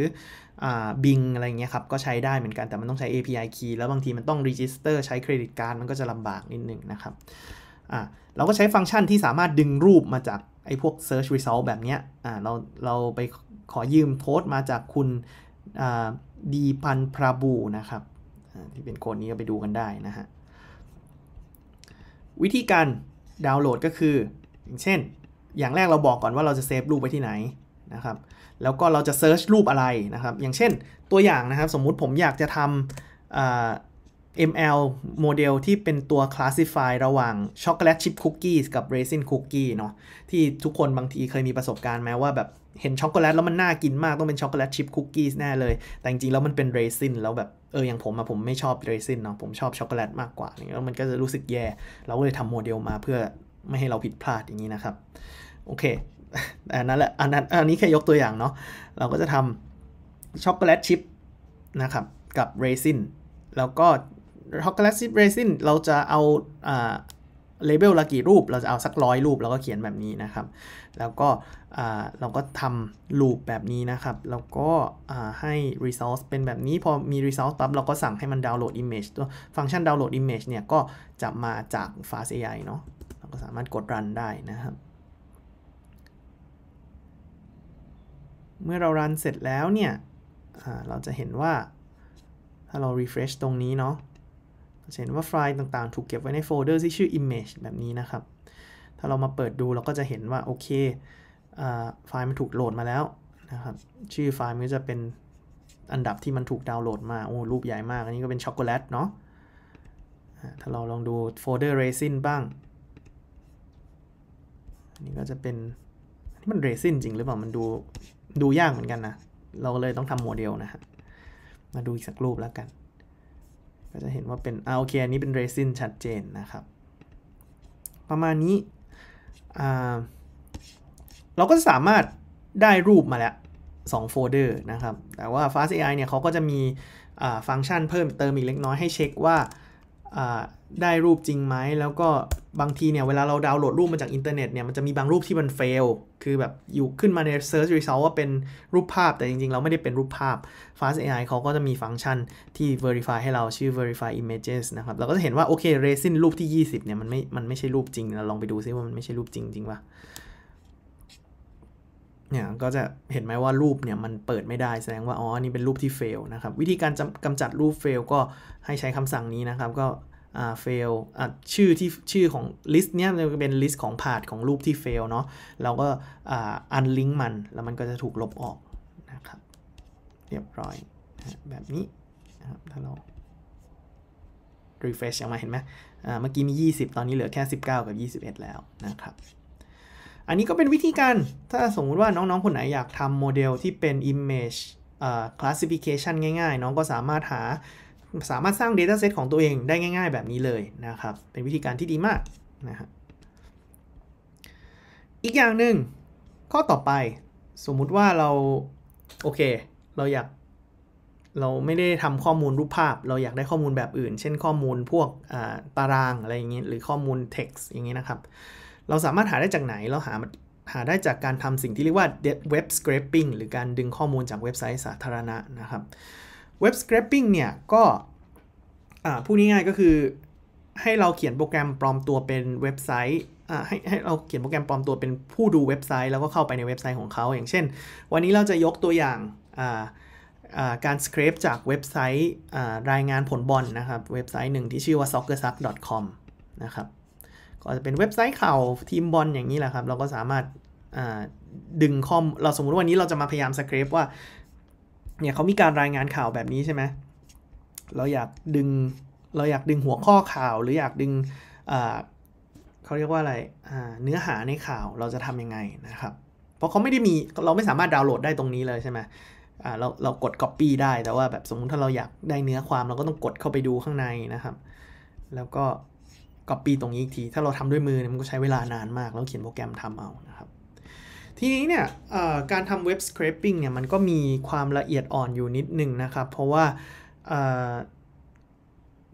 อ Bing อะไรเงี้ยครับ ก็ใช้ได้เหมือนกันแต่มันต้องใช้ API key แล้วบางทีมันต้อง Register ใช้เครดิตการ์ดมันก็จะลำบากนิดนึงนะครับเราก็ใช้ฟังก์ชันที่สามารถดึงรูปมาจากไอ้พวก Search Result แบบเนี้ยเราเราไปขอยืมโค้ดมาจากคุณดีพันพระบูนะครับที่เป็นโค้ดนี้ก็ไปดูกันได้นะฮะ วิธีการดาวน์โหลดก็คือ อย่างเช่นอย่างแรกเราบอกก่อนว่าเราจะเซฟรูปไว้ที่ไหนนะครับแล้วก็เราจะเซิร์ชรูปอะไรนะครับอย่างเช่นตัวอย่างนะครับ สมมุติผมอยากจะทำ ML โมเดลที่เป็นตัว classify ระหว่างช็อกโกแลตชิพคุกกี้กับเรซินคุกกี้เนาะที่ทุกคนบางทีเคยมีประสบการณ์แม้ว่าแบบเห็นช็อกโกแลตแล้วมันน่ากินมากต้องเป็นช็อกโกแลตชิพคุกกี้แน่เลย แต่จริงๆแล้วมันเป็นเรซินแล้วแบบเอออย่างผมอะผมไม่ชอบเรซินเนาะผมชอบช็อกโกแลตมากกว่าอย่างเงี้ยแล้วมันก็จะรู้สึกแย่เราก็เลยทำโมเดลมาเพื่อไม่ให้เราผิดพลาดอย่างนี้นะครับโอเคอันนั่นแหละอันนั้นอันนี้แค่ยกตัวอย่างเนาะเราก็จะทำช็อกโกแลตชิพนะครับกับเรซินแล้วก็ช็อกโกแลตชิพเรซินเราจะเอาอ่าเลเบลละกี่รูป เราจะเอาสักร้อยรูปแล้วก็เขียนแบบนี้นะครับ แล้วก็เราก็ทำ loop แบบนี้นะครับ แล้วก็ให้ resource เป็นแบบนี้ พอมี resource ปั๊บเราก็สั่งให้มันดาวน์โหลด image ตัวฟังก์ชันดาวน์โหลด image เนี่ย ก็จะมาจาก fast AI เนาะ เราก็สามารถกดรันได้นะครับ เมื่อเรารันเสร็จแล้วเนี่ย เราจะเห็นว่า ถ้าเรา refresh ตรงนี้เนาะ จะเห็นว่าไฟล์ต่างๆ ถูกเก็บไว้ในโฟลเดอร์ที่ชื่อ image แบบนี้นะครับ ถ้าเรามาเปิดดู เราก็จะเห็นว่าโอเคไฟล์มันถูกโหลดมาแล้วนะครับ ชื่อไฟล์มันก็จะเป็นอันดับที่มันถูกดาวน์โหลดมา โอ้ รูปใหญ่มาก อันนี้ก็เป็นช็อกโกแลตเนาะถ้าเราลองดูโฟลเดอร์เรซินบ้าง อันนี้ก็จะเป็น อันนี้มันเรซินจริงหรือเปล่ามันดูดูยากเหมือนกันนะ เราเลยต้องทำโมเดลนะฮะมาดูอีกสักรูปแล้วกัน ก็จะเห็นว่าเป็น อ่า โอเคอันนี้เป็นเรซินชัดเจนนะครับ ประมาณนี้อ่าเราก็สามารถได้รูปมาแล้ว2โฟลเดอร์นะครับ แต่ว่า Fast AI เนี่ยเขาก็จะมีฟังก์ชันเพิ่มเติมอีกเล็กน้อยให้เช็คว่าได้รูปจริงไหม แล้วก็บางทีเนี่ยเวลาเราดาวน์โหลดรูปมาจากอินเทอร์เน็ตเนี่ยมันจะมีบางรูปที่มันเฟล คือแบบอยู่ขึ้นมาใน Search Result ว่าเป็นรูปภาพแต่จริงๆ เราไม่ได้เป็นรูปภาพ Fast AI เขาก็จะมีฟังก์ชันที่ verify ให้เราชื่อ verify images นะครับ เราก็จะเห็นว่าโอเค resin รูปที่ 20เนี่ยมันไม่ มันไม่ใช่รูปจริงเราลองไปดูซิว่ามันไม่ใช่รูปจริงจริงป่ะเนี่ย ก็จะเห็นไหมว่ารูปเนี่ยมันเปิดไม่ได้แสดงว่าอ๋อนี่เป็นรูปที่เฟลนะครับวิธีการกำจัดรูปเฟลก็ให้ใช้คำสั่งนี้นะครับ ก็เฟลชื่อที่ชื่อของลิสต์เนี้ยจะเป็นลิสต์ของพาดของรูปที่เฟลเนาะเราก็อันลิงก์มัน แล้วมันก็จะถูกลบออกนะครับ เรียบร้อยแบบนี้นะครับถ้าเรา refresh ออกมาเห็นไหม เมื่อกี้มี 20 ตอนนี้เหลือแค่ 19 กับ 21 แล้วนะครับอันนี้ก็เป็นวิธีการถ้าสมมุติว่าน้องๆคนไหนอยากทำโมเดลที่เป็น image classification ง่ายๆ น้องก็สามารถหาสามารถสร้าง dataset ของตัวเองได้ง่ายๆแบบนี้เลยนะครับ เป็นวิธีการที่ดีมากนะฮะอีกอย่างหนึ่งข้อต่อไปสมมุติว่าเรา โอเค เราอยากเราไม่ได้ทำข้อมูลรูปภาพ เราอยากได้ข้อมูลแบบอื่น เช่นข้อมูลพวกตารางอะไรอย่างนี้ หรือข้อมูล text อย่างนี้นะครับเราสามารถหาได้จากไหน เราหาหาได้จากการทำสิ่งที่เรียกว่าเว็บ scraping หรือการดึงข้อมูลจากเว็บไซต์สาธารณะนะครับ เว็บ scraping เนี่ยก็พูดง่ายๆก็คือให้เราเขียนโปรแกรมปลอมตัวเป็นเว็บไซต์ให้ให้เราเขียนโปรแกรมปลอมตัวเป็นผู้ดูเว็บไซต์แล้วก็เข้าไปในเว็บไซต์ของเขาอย่างเช่นวันนี้เราจะยกตัวอย่างการสคริปจากเว็บไซต์รายงานผลบอลนะครับ เว็บไซต์หนึ่งที่ชื่อว่า soccersuck.com นะครับก็จะเป็นเว็บไซต์ข่าวทีมบอลอย่างนี้แหละครับ เราก็สามารถดึงข้อมเราสมมติวันนี้เราจะมาพยายามสคริปต์ว่าเนี่ยเขามีการรายงานข่าวแบบนี้ใช่ไหมเราอยากดึงเราอยากดึงหัวข้อข่าว หรืออยากดึงเขาเรียกว่าอะไรเนื้อหาในข่าวเราจะทำยังไงนะครับ เพราะเขาไม่ได้มีเราไม่สามารถดาวน์โหลดได้ตรงนี้เลยใช่ไหมเราเรากด Copy ได้แต่ว่าแบบสมมติถ้าเราอยากได้เนื้อความเราก็ต้องกดเข้าไปดูข้างในนะครับ แล้วก็ก็ปีตรงนี้อีกที ถ้าเราทำด้วยมือเนี่ยมันก็ใช้เวลานานมาก แล้วเขียนโปรแกรมทำเอานะครับ ทีนี้เนี่ยการทำเว็บ scraping เนี่ยมันก็มีความละเอียดอ่อนอยู่นิดนึงนะครับ เพราะว่า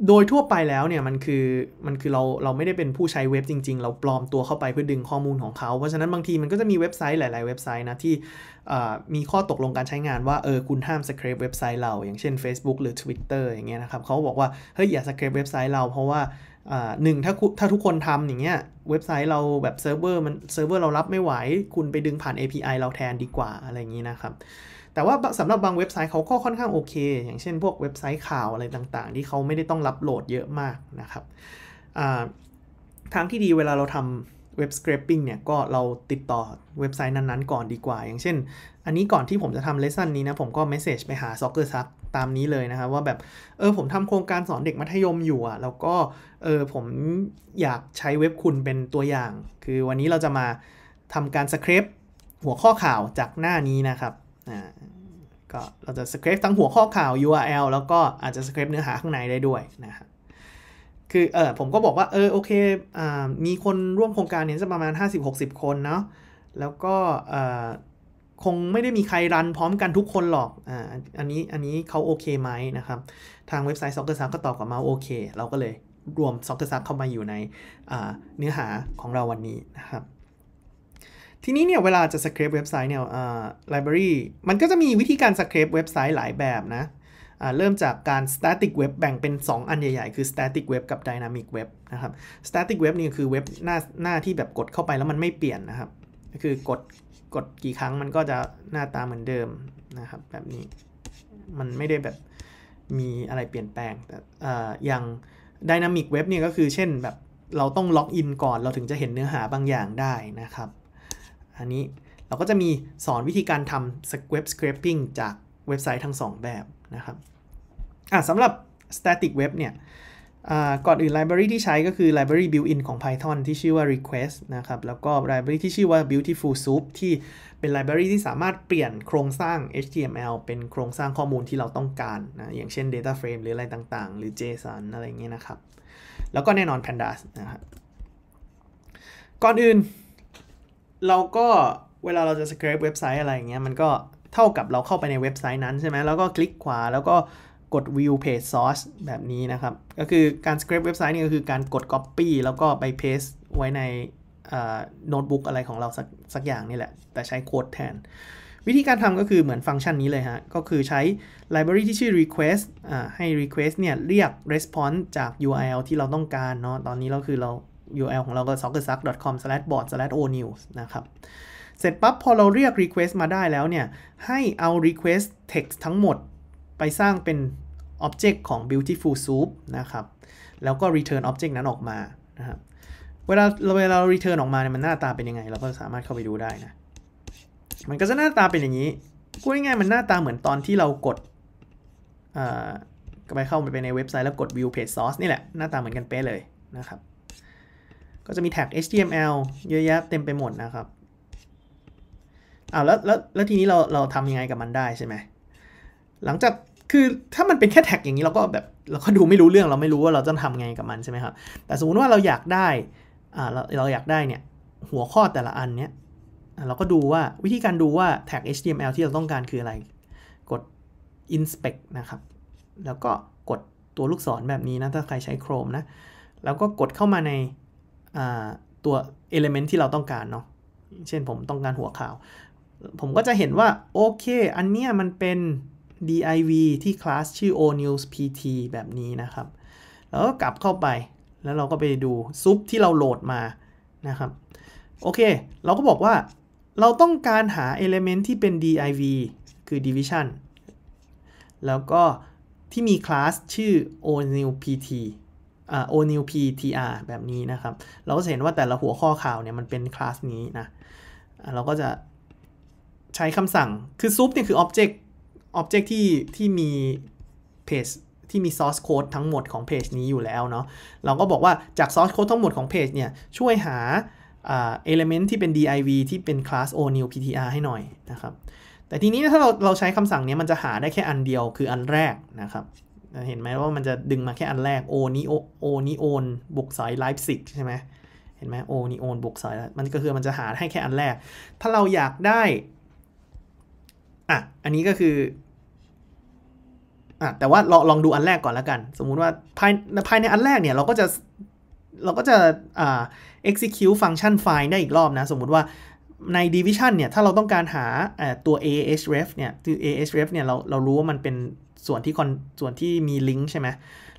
โดยทั่วไปแล้วเนี่ยมันคือ มันคือเราเราไม่ได้เป็นผู้ใช้เว็บจริงๆ เราปลอมตัวเข้าไปเพื่อดึงข้อมูลของเขา เพราะฉะนั้นบางทีมันก็จะมีเว็บไซต์หลายๆเว็บไซต์นะที่มีข้อตกลงการใช้งานว่าเออคุณห้ามสคริปเว็บไซต์ เราอย่างเช่น Facebook หรือ Twitter อย่างเงี้ยนะครับเขาบอกว่าเฮ้ยอย่าสคริปเว็บไซต์เรา เพราะว่าหนึ่งถ้าถ้าทุกคนทำอย่างเงี้ยเว็บไซต์เราแบบเซิร์ฟเวอร์มันเซิร์ฟเวอร์เรารับไม่ไหว คุณไปดึงผ่าน API เราแทนดีกว่าอะไรอย่างนี้นะครับ แต่ว่าสำหรับบางเว็บไซต์เขาก็ค่อนข้างโอเค อย่างเช่น พวกเว็บไซต์ข่าวอะไรต่างๆ ที่เขาไม่ได้ต้องรับโหลดเยอะมากนะครับทางที่ดีเวลาเราทำเว็บคริปปิ้งเนี่ยก็เราติดต่อเว็บไซต์นั้นๆก่อนดีกว่า อย่างเช่นอันนี้ก่อนที่ผมจะทำเลสันนี้นะผมก็เมสเซจไปหา Soccer s u c ตามนี้เลยนะครับว่าแบบเออผมทำโครงการสอนเด็กมัธยมอยู่อ่ะแล้วก็เออผมอยากใช้เว็บคุณเป็นตัวอย่าง คือวันนี้เราจะมาทำการสคริปต์หัวข้อข่าวจากหน้านี้นะครับอ่าก็เราจะสคริปต์ทั้งหัวข้อข่าว URL แล้วก็อาจจะสคริปต์เนื้อหาข้างในได้ด้วยนะครับคือเออผมก็บอกว่าเออโอเคอ่ามีคนร่วมโครงการเนี้ยจะประมาณ 50-60 คนเนาะแล้วก็เออคงไม่ได้มีใครรันพร้อมกันทุกคนหรอก อ่า อันนี้ อันนี้เขาโอเคไหมนะครับ ทางเว็บไซต์ซ็อกเกอร์ซักก็ตอบกลับมาโอเค เราก็เลยรวมซ็อกเกอร์ซักเข้ามาอยู่ในเนื้อหาของเราวันนี้นะครับ ทีนี้เนี่ยเวลาจะสคริปเว็บไซต์เนี่ย อ่ารารี มันก็จะมีวิธีการสคริปเว็บไซต์หลายแบบนะเริ่มจากการ static web แบ่งเป็น 2 อันใหญ่ๆ คือ static web กับ dynamic web นะครับ static web นี่คือเว็บหน้าหน้าที่แบบกดเข้าไปแล้วมันไม่เปลี่ยนนะครับ ก็คือกดกดกี่ครั้งมันก็จะหน้าตาเหมือนเดิมนะครับแบบนี้มันไม่ได้แบบมีอะไรเปลี่ยนแปลงแต่อย่างดินามิกเว็บเนี่ยก็คือเช่นแบบเราต้องล็อกอินก่อนเราถึงจะเห็นเนื้อหาบางอย่างได้นะครับ อันนี้เราก็จะมีสอนวิธีการทำเว็บสคริปปิ้งจากเว็บไซต์ทั้ง 2 แบบนะครับอ่ะสำหรับ static web เนี่ยก่อนอื่น library ที่ใช้ก็คือ library built-in ของ Python ที่ชื่อว่า request นะครับแล้วก็ library ที่ชื่อว่า beautiful soup ที่เป็น library ที่สามารถเปลี่ยนโครงสร้าง HTML เป็นโครงสร้างข้อมูลที่เราต้องการนะอย่างเช่น data frame หรืออะไรต่างๆ หรือ JSON อะไรเงี้ยนะครับ แล้วก็แน่นอน pandas นะครับก่อนอื่น เราก็เวลาเราจะ scrape เว็บไซต์อะไรเงี้ยมันก็เท่ากับเราเข้าไปในเว็บไซต์นั้นใช่ไหมแล้วก็คลิกขวาแล้วก็กด view page source แบบนี้นะครับ ก็คือการ scrape เว็บไซต์นี่ก็คือการกด copy แล้วก็ไป paste ไว้ในโน้ตบุ๊กอะไรของเราสักสักอย่างนี่แหละ แต่ใช้โค้ดแทน วิธีการทำก็คือเหมือนฟังก์ชันนี้เลยฮะ ก็คือใช้ library ที่ชื่อ request อให้ request เนี่ยเรียก response จาก URL ที่เราต้องการเนาะ ตอนนี้เราคือเรา URL ของเราก็ s o c k e r s u c k c o m b o a r d o news นะครับเสร็จปั๊บพอเราเรียก Request มาได้แล้วเนี่ยให้เอา Request Text ทั้งหมดไปสร้างเป็น object ของ beautiful soup นะครับ แล้วก็ return object นั้นออกมานะครับเวลาเราเวลา return ออกมาเนี่ยมันหน้าตาเป็นยังไง เราก็สามารถเข้าไปดูได้นะ มันก็จะหน้าตาเป็นอย่างนี้พูดง่ายๆมันหน้าตาเหมือนตอนที่เรากดไปเข้าไปในเว็บไซต์แล้วกด view page source นี่แหละ หน้าตาเหมือนกันเป๊ะเลยนะครับ ก็จะมีแท็ก html เยอะแยะเต็มไปหมดนะครับอ้าวแล้วแล้วแล้วทีนี้เราเราทำยังไงกับมันได้ใช่ไหมหลังจากคือถ้ามันเป็นแค่แท็กอย่างนี้เราก็แบบเราก็ดูไม่รู้เรื่อง เราไม่รู้ว่าเราจะทำไงกับมันใช่ไหมครับ แต่สมมติว่าเราอยากได้อ่าเราเราอยากได้เนี่ยหัวข้อแต่ละอันเนี้ยเราก็ดูว่าวิธีการดูว่าแท็ก HTML ที่เราต้องการคืออะไร กด inspect นะครับ แล้วก็กดตัวลูกศรแบบนี้นะถ้าใครใช้ Chrome นะแล้วก็กดเข้ามาในาตัว element ที่เราต้องการเนาะเช่นผมต้องการหัวข่าวผมก็จะเห็นว่าโอเค อันเนี้ยมันเป็น div ที่คลาสชื่อ onewspt แบบนี้นะครับ แล้วก็กลับเข้าไปแล้วเราก็ไปดูซุปที่เราโหลดมานะครับโอเคเราก็บอกว่าเราต้องการหา element ที่เป็น div คือ division แล้วก็ที่มีคลาสชื่อ onewpt อ onewptr แบบนี้นะครับ เราก็เห็นว่าแต่ละหัวข้อข่าวเนี่ยมันเป็นคลาสนี้นะ เราก็จะใช้คำสั่งคือซุปเนี่ยคือ object อ็อบเจกต์ที่ที่มีเพจที่มี source code ทั้งหมดของเพจนี้อยู่แล้วเนาะเราก็บอกว่าจาก source code ทั้งหมดของเพจเนี่ยช่วยหาเอลเมนต์ที่เป็น div ที่เป็น class o new ptr ให้หน่อยนะครับแต่ทีนี้ถ้าเราเราใช้คำสั่งนี้มันจะหาได้แค่อันเดียวคืออันแรกนะครับเห็นไหมว่ามันจะดึงมาแค่อันแรก o นี o o นี้ o บวกสาย l i v e s i x ใช่ไหมเห็นไหม o นี o n บวกสายมันก็คือมันจะหาให้แค่อันแรก ถ้าเราอยากได้อ่ะอันนี้ก็คืออ่ะแต่ว่าเราลองดูอันแรกก่อนแล้วกัน สมมุติว่า ภายภายในอันแรกเนี่ยเราก็จะเราก็จะอ่า execute function find ได้อีกรอบนะ สมมุติว่าใน division เนี่ยถ้าเราต้องการหาตัว ahref เนี่ยคือ ahref เนี่ยเราเรารู้ว่ามันเป็นส่วนที่คอนส่วนที่มีลิงก์ใช่ไหม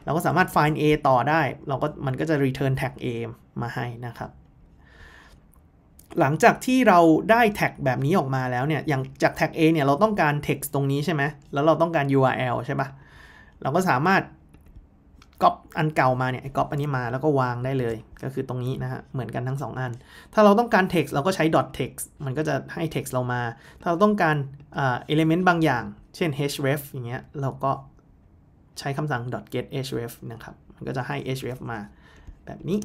เราก็สามารถ find a ต่อได้เราก็มันก็จะ return tag a มาให้นะครับหลังจากที่เราได้แท็กแบบนี้ออกมาแล้วเนี่ยอย่างจากแท็ก A เนี่ยเราต้องการ text ตรงนี้ใช่ไหมแล้วเราต้องการ URL ใช่ปะเราก็สามารถก๊อปอันเก่ามาเนี่ยก๊อปอันนี้มาแล้วก็วางได้เลยก็คือตรงนี้นะฮะเหมือนกันทั้ง 2 อัน ถ้าเราต้องการ text เราก็ใช้ dot text มันก็จะให้ text เรามา ถ้าเราต้องการเอลิเมนต์บางอย่าง เช่น href อย่างเงี้ยเราก็ใช้คำสั่ง dot get href นะครับมันก็จะให้ href มาแบบนี้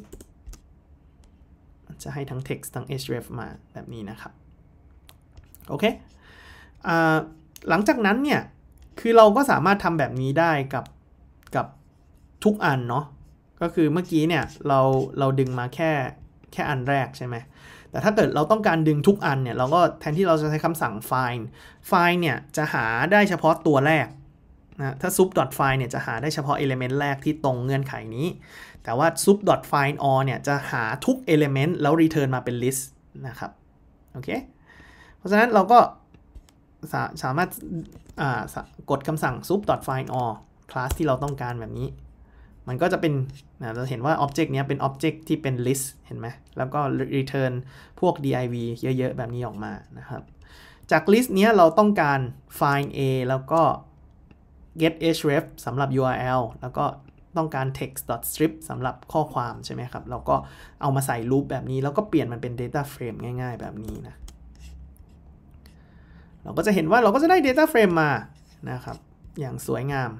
จะให้ทั้ง text ทั้ง href มาแบบนี้นะครับ โอเคอหลังจากนั้นเนี่ยคือเราก็สามารถทำแบบนี้ได้กับกับทุกอันเนาะก็คือเมื่อกี้เนี่ยเราเราดึงมาแค่แค่อันแรกใช่ไหมแต่ถ้าเกิดเราต้องการดึงทุกอันเนี่ยเราก็แทนที่เราจะใช้คำสั่ง find find เนี่ยจะหาได้เฉพาะตัวแรกนะถ้า sub.find เนี่ยจะหาได้เฉพาะ element แรกที่ตรงเงื่อนไขนี้แต่ว่า sub.find all เนี่ยจะหาทุก element แล้ว return มาเป็น list นะครับ โอเค เพราะฉะนั้นเราก็สาสามารถกดคำสั่ง sub.find all class ที่เราต้องการแบบนี้ มันก็จะเป็น เราเห็นว่า object เนี้ยเป็น object ที่เป็น list เห็นไหมแล้วก็ return พวก div เยอะๆ แบบนี้ออกมา นะครับ จาก list เนี้ยเราต้องการ find a แล้วก็ get href สำหรับ URL แล้วก็ต้องการ text strip สำหรับข้อความ ใช่ไหมครับ เราก็เอามาใส่ loop แบบนี้ แล้วก็เปลี่ยนมันเป็น data frame ง่ายๆ แบบนี้นะ เราก็จะเห็นว่าเราก็จะได้ data frame มา นะครับ อย่างสวยงาม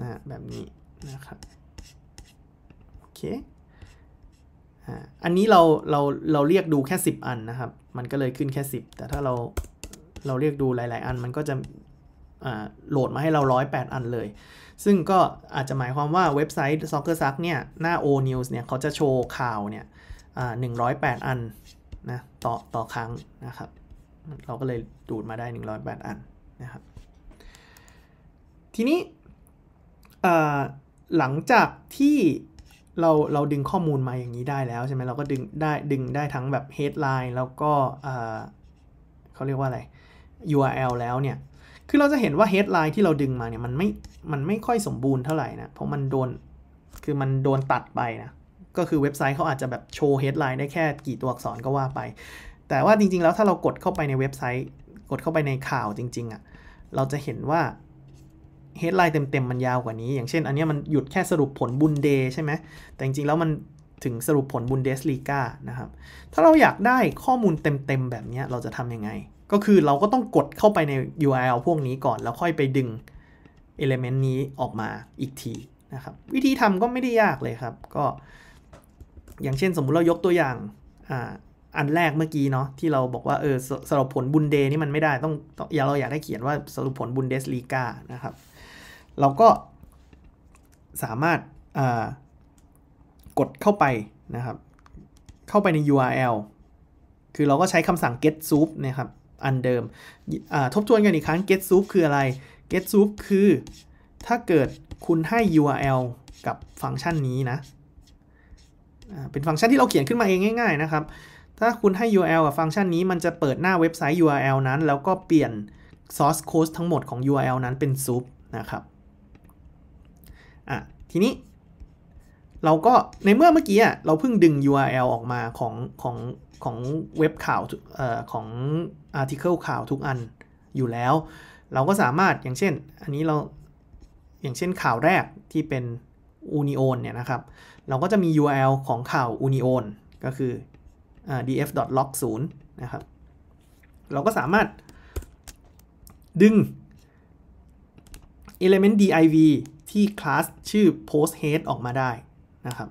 นะแบบนี้ นะครับโอเคอันนี้เรา เรา เราเรียกดูแค่ 10 อันนะครับ มันก็เลยขึ้นแค่ 10 แต่ถ้าเราเราเรียกดูหลาย ๆ อัน มันก็จะโหลดมาให้เรา 108 อันเลยซึ่งก็อาจจะหมายความว่าเว็บไซต์ Soccer s u c k เนี่ยหน้า O News เนี่ยเขาจะโชว์ข่าวเนี่ยหนึ่งร้อยแปดอันนะต่อต่อครั้งนะครับ เราก็เลยดูดมาได้ 108 อันนะครับทีนี้หลังจากที่เราเราดึงข้อมูลมาอย่างนี้ได้แล้วใช่ไหมเราก็ดึงได้ดึงได้ทั้งแบบ headline แล้วก็เขาเรียกว่าอะไร URL แล้วเนี่ย คือเราจะเห็นว่า headline ที่เราดึงมาเนี่ยมันไม่มันไม่ค่อยสมบูรณ์เท่าไหร่นะ เพราะมันโดน คือมันโดนตัดไปนะ ก็คือเว็บไซต์เขาอาจจะแบบโชว์เฮดไลน์ได้แค่กี่ตัวอักษรก็ว่าไป แต่ว่าจริงๆ แล้วถ้าเรากดเข้าไปในเว็บไซต์ กดเข้าไปในข่าวจริงๆอะ่ะ เราจะเห็นว่าเฮดไลน์เต็ม ๆ มันยาวกว่านี้ อย่างเช่นอันนี้มันหยุดแค่สรุปผลบุนเดใช่ไหม แต่จริง ๆ แล้วมันถึงสรุปผลบุนเดสลีกานะครับ ถ้าเราอยากได้ข้อมูลเต็ม ๆ แบบนี้เราจะทำยังไง ก็คือเราก็ต้องกดเข้าไปใน URL พวกนี้ก่อน แล้วค่อยไปดึงเอลเมนต์นี้ออกมาอีกทีนะครับ วิธีทำก็ไม่ได้ยากเลยครับ ก็อย่างเช่นสมมุติเรายกตัวอย่างอ่าอันแรกเมื่อกี้เนาะที่เราบอกว่าเออสรุปผลบุนเดนี่มันไม่ได้ ต้องอย่าเราอยากได้เขียนว่าสรุปผลบุนเดสลีกานะครับ เราก็สามารถกดเข้าไปนะครับ เข้าไปใน URL คือเราก็ใช้คำสั่ง get soup นะครับ อันเดิมทบทวนกันอีกครั้ง get soup คืออะไร get soup คือถ้าเกิดคุณให้ URL กับฟังก์ชันนี้นะ เป็นฟังก์ชันที่เราเขียนขึ้นมาเองง่าย ๆนะครับ ถ้าคุณให้ URL กับฟังก์ชันนี้มันจะเปิดหน้าเว็บไซต์ URL นั้น แล้วก็เปลี่ยน source code ทั้งหมดของ URL นั้นเป็น soup นะครับ ทีนี้ เราก็ในเมื่อเมื่อกี้เราเพิ่งดึง URL ออกมาของของของเว็บข่าวอของ article ข่าวทุกอันอยู่แล้วเราก็สามารถอย่างเช่นอันนี้เราอย่างเช่นข่าวแรกที่เป็นอูนิโอนเนี่ยนะครับ เราก็จะมี URL ของข่าวอูนิโอนก็คือ df.log 0นะครับ เราก็สามารถดึง element div ที่คลาสชื่อ post head ออกมาได้นะครับ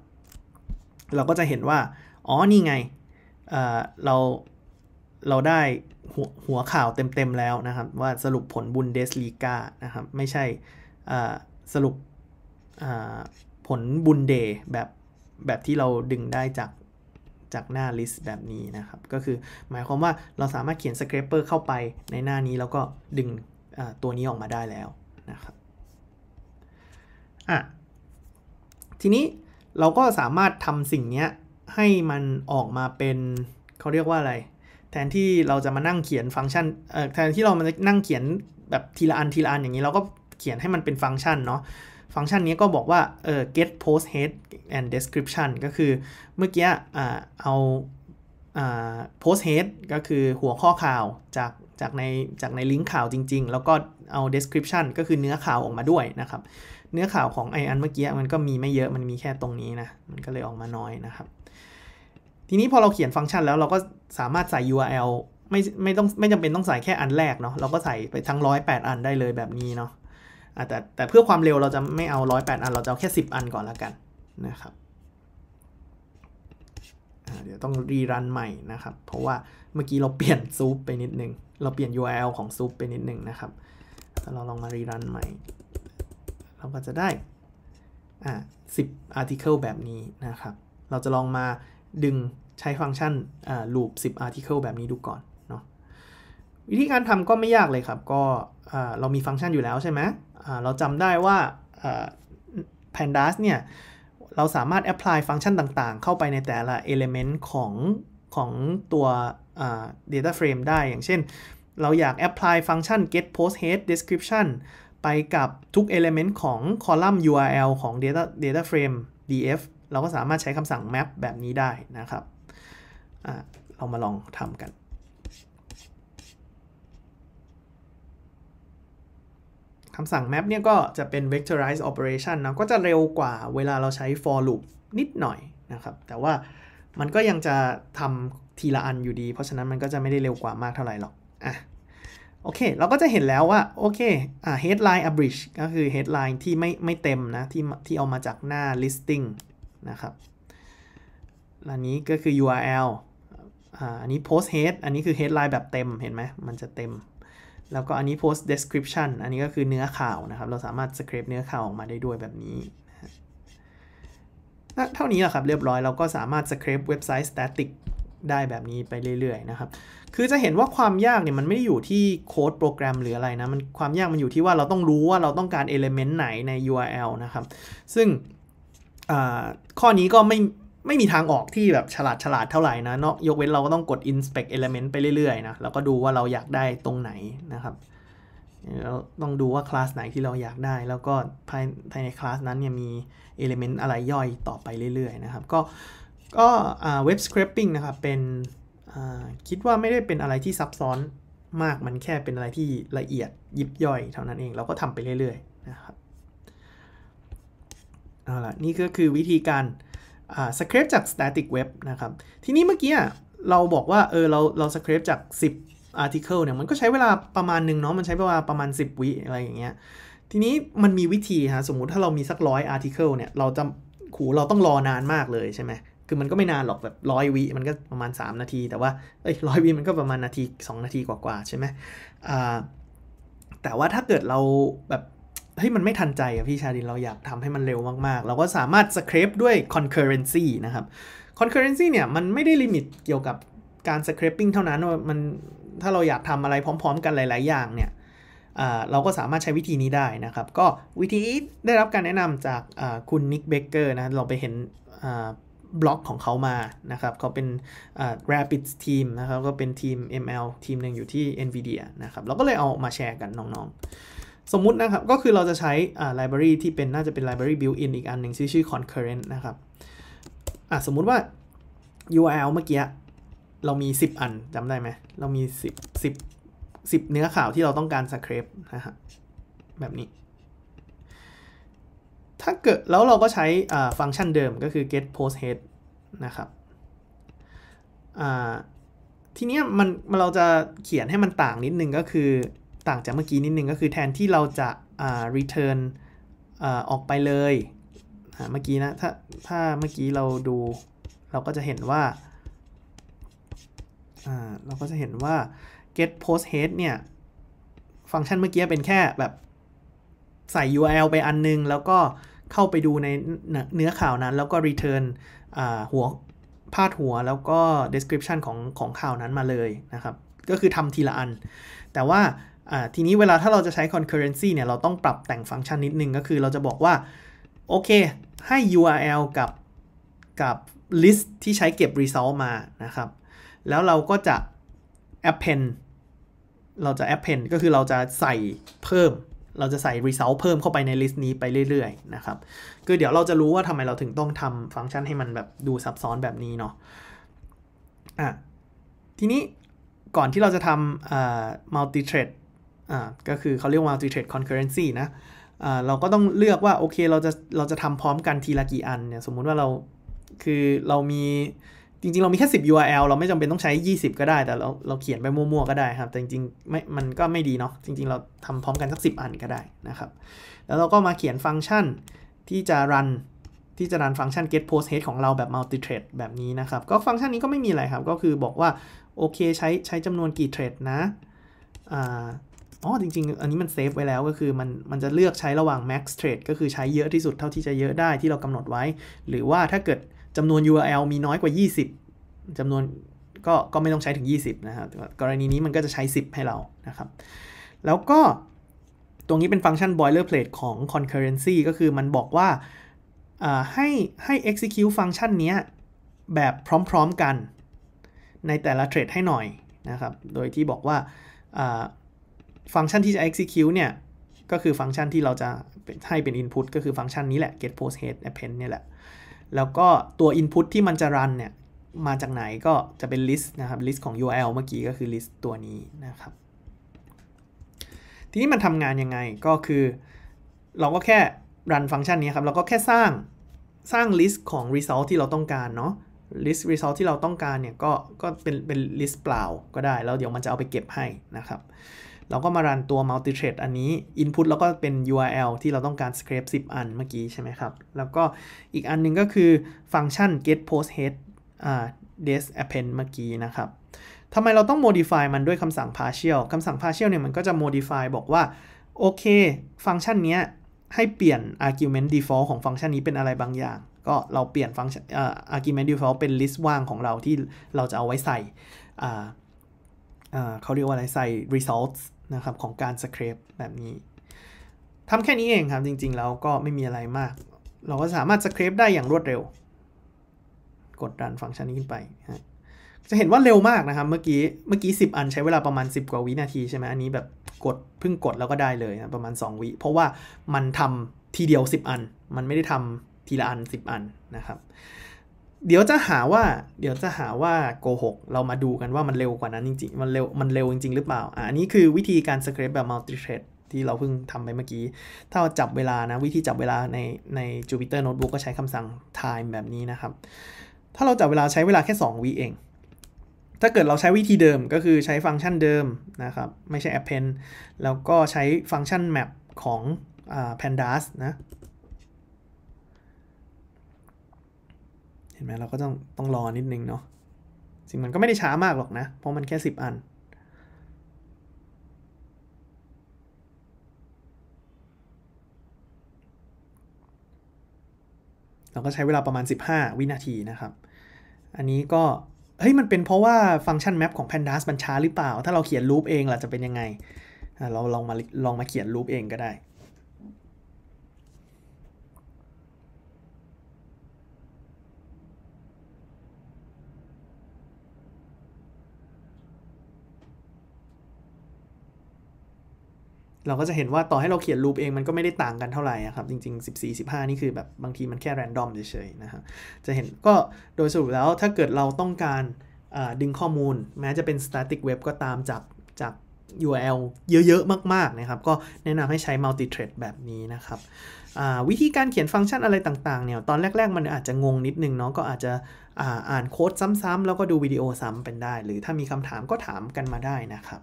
เราก็จะเห็นว่า อ๋อ นี่ไงเเราเราได้หัวหัวข่าวเต็ม ๆ แล้วนะครับว่าสรุปผลบุนเดสลีกานะครับ ไม่ใช่สรุปผลบุนเดแบบแบบที่เราดึงได้จากจากหน้าลิสต์แบบนี้นะครับ ก็คือหมายความว่าเราสามารถเขียนสครปเปอร์เข้าไปในหน้านี้ แล้วก็ดึงตัวนี้ออกมาได้แล้วนะครับอ่ะทีนี้เราก็สามารถทำสิ่งนี้ให้มันออกมาเป็นเขาเรียกว่าอะไรแทนที่เราจะมานั่งเขียนฟังก์ชัน เอ่อแทนที่เรามานั่งเขียนแบบทีละอันทีละอัน อย่างนี้ เราก็เขียนให้มันเป็นฟังก์ชันเนาะ ฟังก์ชันนี้ก็บอกว่า เอ่อ get post head and description ก็คือ เมื่อกี้อ่าเอาอ่า post head ก็คือหัวข้อข่าวจาก จากใน จากในลิงก์ข่าวจริง ๆ แล้วก็เอา description ก็คือเนื้อข่าวออกมาด้วยนะครับ เนื้อข่าวของไออัน เมื่อกี้มันก็มีไม่เยอะ มันมีแค่ตรงนี้นะ มันก็เลยออกมาน้อยนะครับทีนี้พอเราเขียนฟังก์ชันแล้วเราก็สามารถใส่ URL ไม่ไม่ต้องไม่จำเป็นต้องใส่แค่อันแรกเนาะ เราก็ใส่ไปทั้ง 108 อันได้เลยแบบนี้เนาะแต่แต่เพื่อความเร็วเราจะไม่เอา108อัน เราจะเอาแค่ 10 อันก่อนละกันนะครับ เดี๋ยวต้องรีรันใหม่นะครับ เพราะว่าเมื่อกี้เราเปลี่ยนซูปไปนิดนึงเราเปลี่ยน URL ของซูปไปนิดนึงนะครับ เราลองมารีรันใหม่ เราก็จะได้อ่า10 article แบบนี้นะครับ เราจะลองมาดึงใช้ฟังก์ชันลูป 10 article แบบนี้ดูก่อนเนาะวิธีการทำก็ไม่ยากเลยครับก็เรามีฟังก์ชันอยู่แล้วใช่ไหมเราจำได้ว่า pandas เนี่ยเราสามารถ apply ฟังก์ชันต่างๆ เข้าไปในแต่ละ element ของของตัว data frame ได้อย่างเช่น เราอยาก apply ฟังก์ชัน get post head description ไปกับทุก element ของ column URL ของ data data frame df เราก็สามารถใช้คำสั่ง map แบบนี้ได้นะครับ เรามาลองทำกัน คำสั่ง map เนี่ยก็จะเป็น vectorize operation นะ ก็จะเร็วกว่าเวลาเราใช้ for loop นิดหน่อยนะครับ แต่ว่ามันก็ยังจะทำทีละอันอยู่ดี เพราะฉะนั้นมันก็จะไม่ได้เร็วกว่ามากเท่าไหร่หรอกอ่ะโอเค เราก็จะเห็นแล้วว่า โอเคอ่า headline abridge ก็คือ headline ที่ไม่ไม่เต็มนะ ที่ที่เอามาจากหน้า listing นะครับอันนี้ก็คือ URL อันนี้ post head อันนี้คือ headline แบบเต็มเห็นไหมมันจะเต็ม แล้วก็อันนี้ post description อันนี้ก็คือเนื้อข่าวนะครับเราสามารถ scrape เนื้อข่าวออกมาได้ด้วยแบบนี้เท่านี้แหละครับเรียบร้อยเราก็สามารถ scrape เว็บไซต์ static ได้แบบนี้ไปเรื่อยๆนะครับคือจะเห็นว่าความยากเนี่ยมันไม่ได้อยู่ที่โค้ดโปรแกรมหรืออะไรนะมันความยากมันอยู่ที่ว่าเราต้องรู้ว่าเราต้องการ element ไหนใน URL นะครับซึ่งข้อนี้ก็ไม่ไม่มีทางออกที่แบบฉลาดฉลาดเท่าไหร่นะเนาะยกเว้นเราก็ต้องกด inspect element ไปเรื่อยๆนะแล้วก็ดูว่าเราอยากได้ตรงไหนนะครับแล้วต้องดูว่าคลาสไหนที่เราอยากได้ แล้วก็ภายภายในคลาสนั้นเนี่ยมี element อะไรย่อยต่อไปเรื่อย ๆนะครับ ก็ก็เว็บ scraping นะครับเป็นคิดว่าไม่ได้เป็นอะไรที่ซับซ้อนมากมันแค่เป็นอะไรที่ละเอียดยิบย่อยเท่านั้นเองเราก็ทำไปเรื่อย ๆนะครับเอาละนี่ก็คือวิธีการสคริปจาก static web นะครับทีนี้เมื่อกี้เราบอกว่าเออเราเราสคริปจาก10 article เนี่ยมันก็ใช้เวลาประมาณหนึ่งเนาะมันใช้เวลาประมาณ 10 วิอะไรอย่างเงี้ยทีนี้มันมีวิธีฮะสมมุติถ้าเรามีสักร้อยอาร์ติเคิลเนี่ยเราจะขูเราต้องรอนานมากเลยใช่ไหมคือมันก็ไม่นานหรอกแบบร้อยวิมันก็ประมาณ 3 นาที แต่ว่าเอ้ยร้อยวิมันก็ประมาณนาที2นาทีกว่าๆใช่ไหมแต่ว่าถ้าเกิดเราแบบเฮ้ยมันไม่ทันใจอะพี่ชาดินเราอยากทำให้มันเร็วมาก ๆ เราก็สามารถสคริปด้วย concurrency นะครับ concurrency เนี่ยมันไม่ได้ลิมิตเกี่ยวกับการสคริปปิ้งเท่านั้นมันถ้าเราอยากทำอะไรพร้อม ๆ กันหลาย ๆ อย่างเนี่ยเราก็สามารถใช้วิธีนี้ได้นะครับ ก็วิธีได้รับการแนะนำจากคุณนิกเบเกอร์นะเราไปเห็นบล็อกของเขามานะครับเขาเป็น r a p i d team นะครับ ก็เป็นทีม ML ทีมหนึ่งอยู่ที่ NVIDIA นะครับเราก็เลยเอามาแชร์กันน้องๆสมมุตินะครับก็คือเราจะใช้อ่ารารีที่เป็นน่าจะเป็นไลบรารี built-in อีกอันหนึ่งชื่อชื่อ concurrent นะครับอ่าสมมุติว่า URL เมื่อกี้เรามี 10 อันจำได้ไหมเรามี 10 10 10 เนื้อข่าวที่เราต้องการสคริปต์นะฮะแบบนี้ ถ้าเกิดแล้วเราก็ใช้ฟังก์ชันเดิมก็คือ get post head นะครับทีนี้มันเราจะเขียนให้มันต่างนิดนึงก็คือต่างจากเมื่อกี้นิดนึงก็คือแทนที่เราจะา return อาออกไปเลย เมื่อกี้นะถ้าถ้าเมื่อกี้เราดู เราก็จะเห็นว่า่าเราก็จะเห็นว่า get post head เนี่ยฟังก์ชันเมื่อกี้เป็นแค่แบบใส่ URL ไปอันนึง แล้วก็เข้าไปดูในเนื้อข่าวนั้น แล้วก็ return หัวพาดหัวแล้วก็ description ของของข่าวนั้นมาเลยนะครับก็คือทำทีละอัน แต่ว่าทีนี้เวลาถ้าเราจะใช้ concurrency เนี่ยเราต้องปรับแต่งฟังก์ชันนิดนึงก็คือเราจะบอกว่าโอเคให้ URL กับกับ list ที่ใช้เก็บ result มา นะครับแล้วเราก็จะ append เราจะ append ก็คือเราจะใส่เพิ่ม เราจะใส่ result เพิ่มเข้าไปใน list นี้ไปเรื่อยๆ นะครับคือเดี๋ยวเราจะรู้ว่าทำไมเราถึงต้องทำฟังก์ชันให้มันแบบดูซับซ้อนแบบนี้เนาะอ่ะทีนี้ก่อนที่เราจะทำ multi thread ก็คือเขาเรียกว่า multi thread concurrency นะ เราก็ต้องเลือกว่า โอเค เราจะ เราจะทำพร้อมกันทีละกี่อันเนี่ย สมมุติว่าเรา คือเรา มี จริง ๆ เรามีแค่ 10 URL เราไม่จำเป็นต้องใช้ 20 ก็ได้ แต่เราเรา เขียนไปมั่ว ๆ ก็ได้ครับ แต่จริงๆ ไม่ มันก็ไม่ดีเนาะ จริง ๆ เราทำพร้อมกันสัก 10 อันก็ได้นะครับ แล้วเราก็มาเขียนฟังก์ชันที่จะรัน ที่จะรันฟังก์ชัน get post head ของเราแบบ multi thread แบบนี้นะครับ ก็ฟังก์ชันนี้ก็ไม่มีอะไรครับ ก็คือบอกว่า โอเค ใช้ ใช้จำนวนกี่เทรดนะ อ่าอ๋อ จริง ๆ อันนี้มันเซฟไว้แล้วก็คือมันมันจะเลือกใช้ระหว่าง max trade ก็คือใช้เยอะที่สุดเท่าที่จะเยอะได้ที่เรากำหนดไว้ หรือว่าถ้าเกิดจำนวน URL มีน้อยกว่า 20 จำนวนก็ก็ไม่ต้องใช้ถึง 20 นะครับ กรณีนี้มันก็จะใช้ 10 ให้เรา นะครับ แล้วก็ตรงนี้เป็นฟังก์ชัน boilerplate ของ concurrency ก็คือมันบอกว่าให้ให้ execute ฟังก์ชันนี้แบบพร้อมๆกันในแต่ละเทรดให้หน่อยนะครับ โดยที่บอกว่าฟังก์ชันที่จะ execute เนี่ยก็คือฟังก์ชันที่เราจะให้เป็น input ก็คือฟังก์ชันนี้แหละ get post head append เนี่ยแหละ แล้วก็ตัว input ที่มันจะรันเนี่ยมาจากไหนก็จะเป็น list นะครับ list ของ URL เมื่อกี้ก็คือ list ตัวนี้นะครับ ทีนี้มันทำงานยังไงก็คือเราก็แค่ run ฟังก์ชันนี้ครับเราก็แค่สร้างสร้าง list ของ result ที่เราต้องการเนาะ list result ที่เราต้องการเนี่ยก็ก็เป็นเป็น list เปล่าก็ได้แล้วเดี๋ยวมันจะเอาไปเก็บให้นะครับเราก็มารันตัว multi thread อันนี้ input แล้วก็เป็น URL ที่เราต้องการ scrape 10 อันเมื่อกี้ใช่ไหมครับ แล้วก็อีกอันนึงก็คือฟังก์ชัน get post head des append เมื่อกี้นะครับ ทำไมเราต้อง modify มันด้วยคำสั่ง partial คำสั่ง partial เนี่ยมันก็จะ modify บอกว่าโอเคฟังก์ชันนี้ให้เปลี่ยน argument default ของฟังก์ชันนี้เป็นอะไรบางอย่าง ก็เราเปลี่ยนฟังก์ชัน argument default เป็น list ว่างของเราที่เราจะเอาไว้ใส่เขาเรียกว่าอะไรใส่ results นะครับของการสครับแบบนี้ทำแค่นี้เองครับ จริงๆ แล้วก็ไม่มีอะไรมาก เราก็สามารถสครับได้อย่างรวดเร็ว กดรันฟังก์ชันนี้ขึ้นไปะจะเห็นว่าเร็วมากนะครับ เมื่อกี้เมื่อกี้ 10 อันใช้เวลาประมาณ 10 กว่าวินาทีใช่ไหมอันนี้แบบกดเพิ่งกดแล้วก็ได้เลยนะประมาณ 2 วิ เพราะว่ามันทำทีเดียว 10 อัน มันไม่ได้ทำทีละอัน 10 อันนะครับเดี๋ยวจะหาว่า เดี๋ยวจะหาว่าโกหกเรามาดูกันว่ามันเร็วกว่านั้นจริงๆมันเร็วมันเร็วจริง ๆ หรือเปล่าอ่านี้คือวิธีการสเรรปแบบมัลติเทรดที่เราเพิ่งทำไปเมื่อกี้ ถ้าเราจับเวลานะ วิธีจับเวลาในใน Jupyter Notebook ก็ใช้คำสั่ง time แบบนี้นะครับ ถ้าเราจับเวลาใช้เวลาแค่ 2วิเอง ถ้าเกิดเราใช้วิธีเดิมก็คือใช้ฟังก์ชันเดิมนะครับ ไม่ใช่ append แล้วก็ใช้ฟังก์ชัน map ของ pandas นะเห็นไหมเราก็ต้องต้องรอนิดนึงเนาะจริงมันก็ไม่ได้ช้ามากหรอกนะ เพราะมันแค่ 10 อัน เราก็ใช้เวลาประมาณ 15 วินาทีนะครับ อันนี้ก็ เฮ้ยมันเป็นเพราะว่าฟังก์ชันแมปของ Pandas มันช้าหรือเปล่า ถ้าเราเขียนลูปเองล่ะจะเป็นยังไงเราลองมาลองมาเขียนลูปเองก็ได้เราก็จะเห็นว่าต่อให้เราเขียนลูปเองมันก็ไม่ได้ต่างกันเท่าไหร่ครับ จริง ๆ 14 15 นี่คือแบบบางทีมันแค่แรนดอมเฉยๆนะฮะจะเห็นก็โดยสรุปแล้วถ้าเกิดเราต้องการดึงข้อมูล แม้จะเป็น static web ก็ตามจากจาก URL เยอะๆ มาก ๆนะครับ ก็แนะนำให้ใช้ multi thread แบบนี้นะครับ วิธีการเขียนฟังก์ชันอะไรต่างๆเนี่ย ตอนแรกๆ มันอาจจะงงนิดนึงเนาะก็อาจจะอ่านโค้ดซ้ำๆแล้วก็ดูวิดีโอซ้ำเป็นได้ หรือถ้ามีคำถามก็ถามกันมาได้นะครับ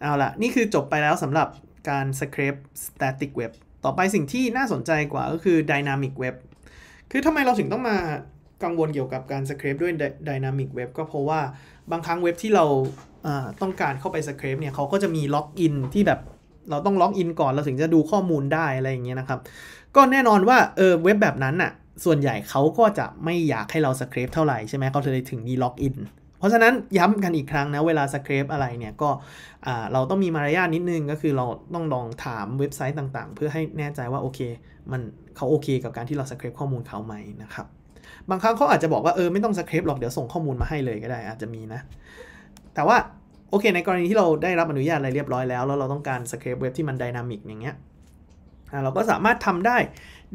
เอาละนี่คือจบไปแล้วสำหรับการ s c r a p ส static web ต่อไปสิ่งที่น่าสนใจกว่าก็คือ dynamic web คือทำไมเราถึงต้องมากังวลเกี่ยวกับการคริปต์ด้วย dynamic web ก็เพราะว่าบางครั้งเว็บที่เราต้องการเข้าไปคริปต์เนี่ยเขาก็จะมีล็อกอินที่แบบเราต้องล็อกอินก่อนเราถึงจะดูข้อมูลได้อะไรอย่างเงี้ยนะครับ ก็แน่นอนว่าเออเว็บแบบนั้นอะส่วนใหญ่เขาก็จะไม่อยากให้เราสคริปเท่าไหร่ใช่ไหมเขาเลยถึงมีล็อกอินเพราะฉะนั้นย้ำกันอีกครั้งนะเวลาสครัปอะไรเนี่ยก็เราต้องมีมารยาทนิดนึง ก็คือเราต้องลองถามเว็บไซต์ต่างๆ เพื่อให้แน่ใจว่าโอเคมันเขาโอเคกับการที่เราสครัปข้อมูลเขาไหมนะครับบางครั้งเขาอาจจะบอกว่าเออไม่ต้องสคริปต์หรอกเดี๋ยวส่งข้อมูลมาให้เลยก็ได้ อาจจะมีนะแต่ว่าโอเค ในกรณีที่เราได้รับอนุญาตอะไรเรียบร้อยแล้วแล้วเราต้องการสคริปต์เว็บที่มันดินามิกอย่างเงี้ยเราก็สามารถทำได้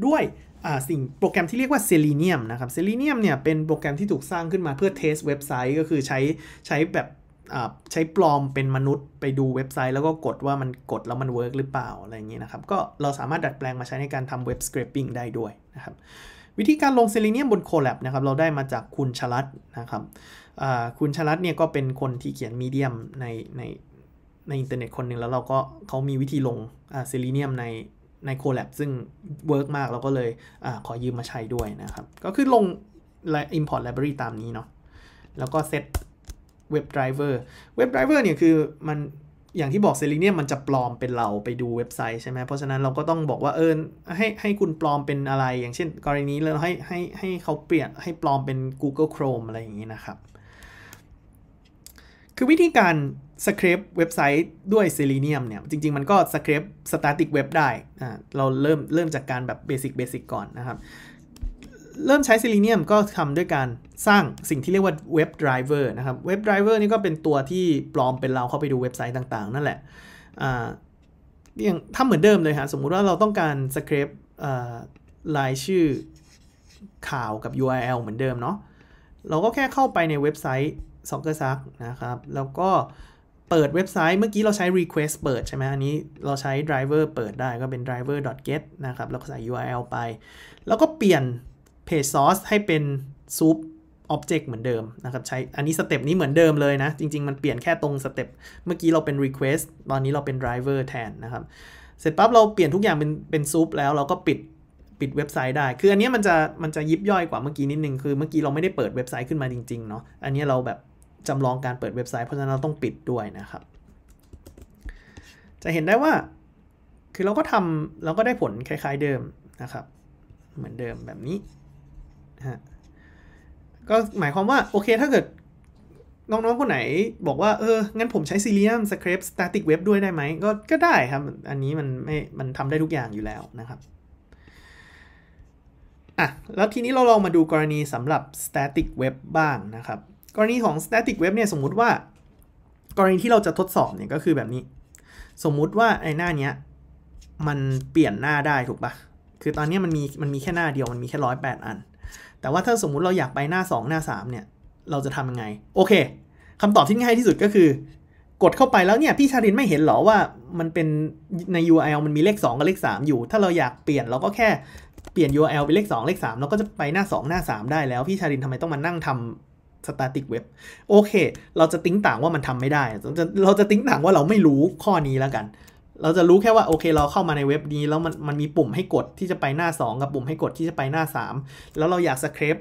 ด้วยสิ่งโปรแกรมที่เรียกว่าเซลีเนียมนะครับเซลีเนียมเนี่ยเป็นโปรแกรมที่ถูกสร้างขึ้นมาเพื่อเทสเว็บไซต์ ก็คือใช้ใช้แบบใช้ปลอมเป็นมนุษย์ไปดูเว็บไซต์ แล้วก็กดว่ามันกดแล้วมันเวิร์กหรือเปล่าอะไรอย่างนี้นะครับ ก็เราสามารถดัดแปลงมาใช้ในการทำเว็บสคริปปิ้งได้ด้วยนะครับ วิธีการลงเซลีเนียมบนโคแลบนะครับ เราได้มาจากคุณชลัดนะครับคุณชลัดเนี่ยก็เป็นคนที่เขียนมีเดียมในในในอินเทอร์เน็ตคนหนึ่งแล้วเราก็เขามีวิธีลงเซลีเนียมในในโคแลบซึ่งเวิร์กมากเราก็เลยอขอยืมมาใช้ด้วยนะครับ ก็คือลง import library ตามนี้เนาะแล้วก็เซตเว็บไดรเวอร์เว็บไดรเวอร์เนี่ยคือมันอย่างที่บอกเซลิเนียมมันจะปลอมเป็นเราไปดูเว็บไซต์ใช่ไหมเพราะฉะนั้นเราก็ต้องบอกว่า เออให้ให้คุณปลอมเป็นอะไร อย่างเช่นกรณีเราให้ให้ให้เขาเปลี่ยนให้ปลอมเป็น Google Chrome อะไรอย่างนี้นะครับ คือวิธีการสคริปต์เว็บไซต์ด้วยเซเลเนียมเนี่ยจริงๆมันก็สคริปต์สแตติกเว็บได้อ่าเราเริ่มเริ่มจากการแบบเบสิกเบสิกก่อนนะครับ เริ่มใช้เซเลเนียมก็ทำด้วยการสร้างสิ่งที่เรียกว่าเว็บไดรเวอร์นะครับเว็บไดรเวอร์นี่ก็เป็นตัวที่ปลอมเป็นเราเข้าไปดูเว็บไซต์ต่างๆ นั่นแหละอ่าอย่าง้าเหมือนเดิมเลยฮะ สมมุติว่าเราต้องการสคริปต์รายชื่อข่าวกับ URL เหมือนเดิมเนาะเราก็แค่เข้าไปในเว็บไซต์ s o c c e r s a c นะครับ แล้วก็เปิดเว็บไซต์เมื่อกี้เราใช้ request เปิดใช่ไหมอันนี้เราใช้ driver เปิดได้ก็เป็น driver get นะครับแล้วก็ใส่ URL ไป แล้วก็เปลี่ยน page source ให้เป็น soup object เหมือนเดิมนะครับใช้อันนี้สเต็ปนี้เหมือนเดิมเลยนะจริงๆมันเปลี่ยนแค่ตรงสเต็ปเมื่อกี้เราเป็น request ตอนนี้เราเป็น driver แทนนะครับเสร็จปั๊บเราเปลี่ยนทุกอย่างเป็นเป็น soup แล้วเราก็ปิดปิดเว็บไซต์ได้คืออันนี้มันจะมันจะยิบย่อยกว่าเมื่อกี้นิดนึงคือเมื่อกี้เราไม่ได้เปิดเว็บไซต์ขึ้นมาจริงๆเนาะอันนี้เราแบบจำลองการเปิดเว็บไซต์เพราะฉะนั้นเราต้องปิดด้วยนะครับ จะเห็นได้ว่าคือเราก็ทำเราก็ได้ผลคล้ายๆ เดิมนะครับ เหมือนเดิมแบบนี้ฮะก็หมายความว่า โอเคถ้าเกิดน้องๆคนไหนบอกว่า เออ งั้นผมใช้ซี l ลียมสคริปต์สแตติกเว็บด้วยได้ไหมก็ก็ได้ครับอันนี้มันไม่มันทำได้ทุกอย่างอยู่แล้วนะครับอ่ะแล้วทีนี้เราลองมาดูกรณีสำหรับ static web บ้างนะครับกรณีของ static web เนี่ย สมมุติว่า กรณีที่เราจะทดสอบเนี่ยก็คือแบบนี้ สมมุติว่าไอ้หน้าเนี้ยมันเปลี่ยนหน้าได้ถูกปะคือตอนนี้มันมีมันมีแค่หน้าเดียวมันมีแค่ร้อยแปดอัน แต่ว่าถ้าสมมุติเราอยากไปหน้า2หน้า3เนี่ยเราจะทำยังไง โอเคคำตอบที่ง่ายที่สุดก็คือกดเข้าไปแล้วเนี่ยพี่ชาลินไม่เห็นหรอว่ามันเป็นใน URL มันมีเลข 2กับเลข3อยู่ ถ้าเราอยากเปลี่ยนเราก็แค่เปลี่ยน URL เป็นเลข 2 เลข3เราก็จะไปหน้า 2 หน้า3ได้แล้วพี่ชาลินทำไมต้องมานั่งทสแตติกเว็บโอเคเราจะติ้งต่างว่ามันทำไม่ได้ เราจะติ้งต่างว่าเราไม่รู้ข้อนี้แล้วกัน เราจะรู้แค่ว่าโอเค เราเข้ามาในเว็บนี้แล้วมันมันมีปุ่มให้กดที่จะไปหน้า 2 กับปุ่มให้กดที่จะไปหน้า 3แล้วเราอยากสคริป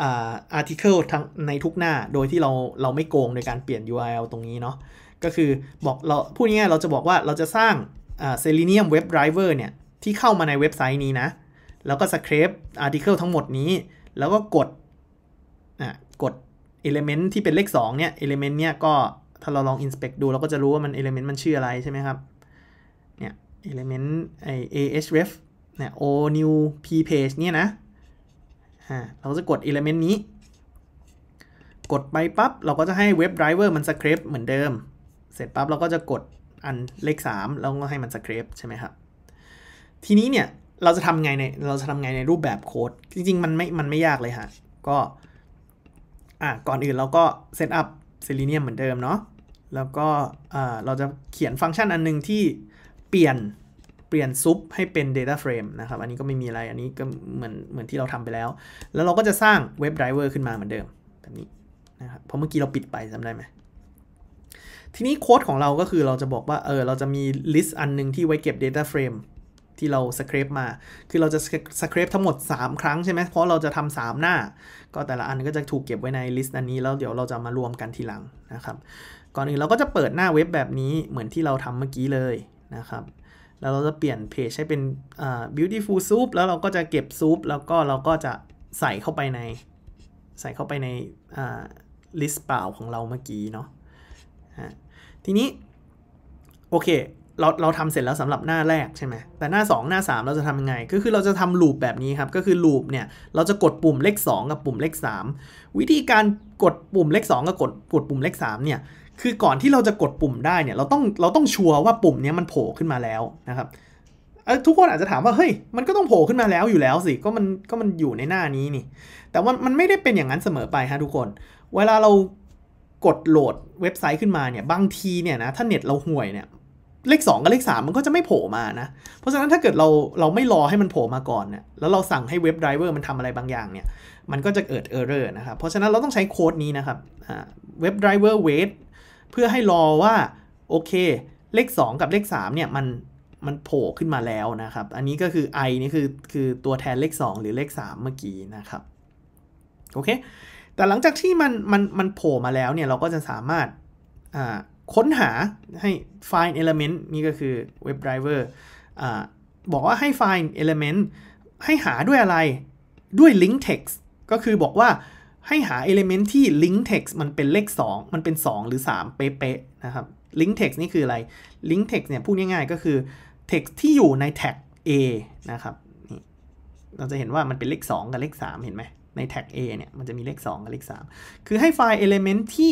อ์าอาร์ติเคิลทั้งในทุกหน้าโดยที่เราเราไม่โกงโดยการเปลี่ยน URL ตรงนี้เนาะก็คือบอกเราพูดง่ายเราจะบอกว่าเราจะสร้างเซเลเนียมเว็บไดรเวอร์เนี่ยที่เข้ามาในเว็บไซต์นี้นะแล้วก็สคริปอาร์ติเคิลทั้งหมดนี้แล้วก็กดกดเลิเมนต์ที่เป็นเลข 2 เนี่ยเลิเมนต์เนี่ยก็ถ้าเราลอง inspect ดู เราก็จะรู้ว่ามันเลิเมนต์มันชื่ออะไรใช่ไหมครับเนี่ยเลิเมนต์ไอ ahref เนี่ย o new p page เนี่ยนะอ่าเราจะกด element นี้ กดไปปั๊บ เราก็จะให้เว็บไดรเวอร์มันสคริปต์เหมือนเดิม เสร็จปั๊บ เราก็จะกดอันเลข 3 แล้วก็ให้มันสคริปต์ใช่ไหมครับ ทีนี้เนี่ย เราจะทำไงในเราจะทำไงในรูปแบบโค้ดจริงๆมันไม่มันไม่ยากเลยฮะก็อ่ะก่อนอื่นเราก็เซตอัพเซ l ีเนียมเหมือนเดิมเนาะ แล้วก็เราจะเขียนฟังก์ชันอันนึงที่เปลี่ยนเปลี่ยนซุปให้เป็น Data Frame นะครับ อันนี้ก็ไม่มีอะไร อันนี้ก็เหมือนเหมือนที่เราทำไปแล้ว แล้วเราก็จะสร้างเว็บไดรเวอร์ขึ้นมาเหมือนเดิมแบบนี้นะครับเพราะเมื่อกี้เราปิดไปจำได้ไหมทีนี้โค้ดของเราก็คือเราจะบอกว่าเออเราจะมีลิสต์อันนึงที่ไว้เก็บ Data Frame ที่เราสครปมา คือเราจะสครปทั้งหมด 3 ครั้งใช่ไหม เพราะเราจะทำ3หน้าก็แต่ละอันก็จะถูกเก็บไว้ในลิสต์อันนี้แล้วเดี๋ยวเราจะมารวมกันทีหลังนะครับ ก่อนอื่นเราก็จะเปิดหน้าเว็บแบบนี้เหมือนที่เราทำเมื่อกี้เลยนะครับ แล้วเราจะเปลี่ยนเพจให้เป็น beautiful soup แล้วเราก็จะเก็บซุปแล้วก็เราก็จะใส่เข้าไปในใส่เข้าไปในลิสต์เปล่าของเราเมื่อกี้เนาะทีนี้โอเคเราเราทำเสร็จแล้วสำหรับหน้าแรกใช่ไหม แต่หน้า 2 หน้า 3 เราจะทำยังไง ก็คือเราจะทำลูปแบบนี้ครับ ก็คือลูปเนี่ย เราจะกดปุ่มเลข 2 กับปุ่มเลข 3 วิธีการกดปุ่มเลข 2 กับกดกดปุ่มเลข3เนี่ย คือก่อนที่เราจะกดปุ่มได้เนี่ย เราต้องเราต้องชัวร์ว่าปุ่มนี้มันโผล่ขึ้นมาแล้วนะครับทุกคนอาจจะถามว่า เฮ้ย มันก็ต้องโผล่ขึ้นมาแล้วอยู่แล้วสิ ก็มันก็มันอยู่ในหน้านี้นี่ แต่ว่ามันไม่ได้เป็นอย่างนั้นเสมอไปฮะทุกคน เวลาเรากดโหลดเว็บไซต์ขึ้นมาเนี่ย บางทีเนี่ยนะถ้าเน็ตเราห่วยเนี่ยเลข2กับเลข 3 มันก็จะไม่โผล่มานะ เพราะฉะนั้นถ้าเกิดเราเราไม่รอให้มันโผล่มาก่อนเนี่ยแล้วเราสั่งให้เว็บไดรเวอร์มันทำอะไรบางอย่างเนี่ยมันก็จะเกิดเออร์เรอร์นะครับเพราะฉะนั้นเราต้องใช้โค้ดนี้นะครับเว็บไดรเวอร์เวทเพื่อให้รอว่าโอเคเลข 2 กับเลข3เนี่ยมันมันโผล่ขึ้นมาแล้วนะครับอันนี้ก็คือ i นี่คือคือตัวแทนเลข2 หรือเลข 3 เมื่อกี้นะครับโอเคแต่หลังจากที่มันมันมันโผล่มาแล้วเนี่ยเราก็จะสามารถค้นหาให้ find element นี่ก็คือ web driver อบอกว่าให้ find element ให้หาด้วยอะไร ด้วย link text ก็คือบอกว่าให้หา element ที่ link text มันเป็นเลข 2 มันเป็น 2 หรือ 3 เป๊ะๆนะครับ link text นี่คืออะไร link text เนี่ยพูดง่ายๆ ก็คือ text ที่อยู่ใน tag A นะครับเราจะเห็นว่ามันเป็นเลข2 กับเลข3เห็นไหมใน tag A เนี่ยมันจะมีเลข 2 กับเลข3คือให้ไฟล์ element ที่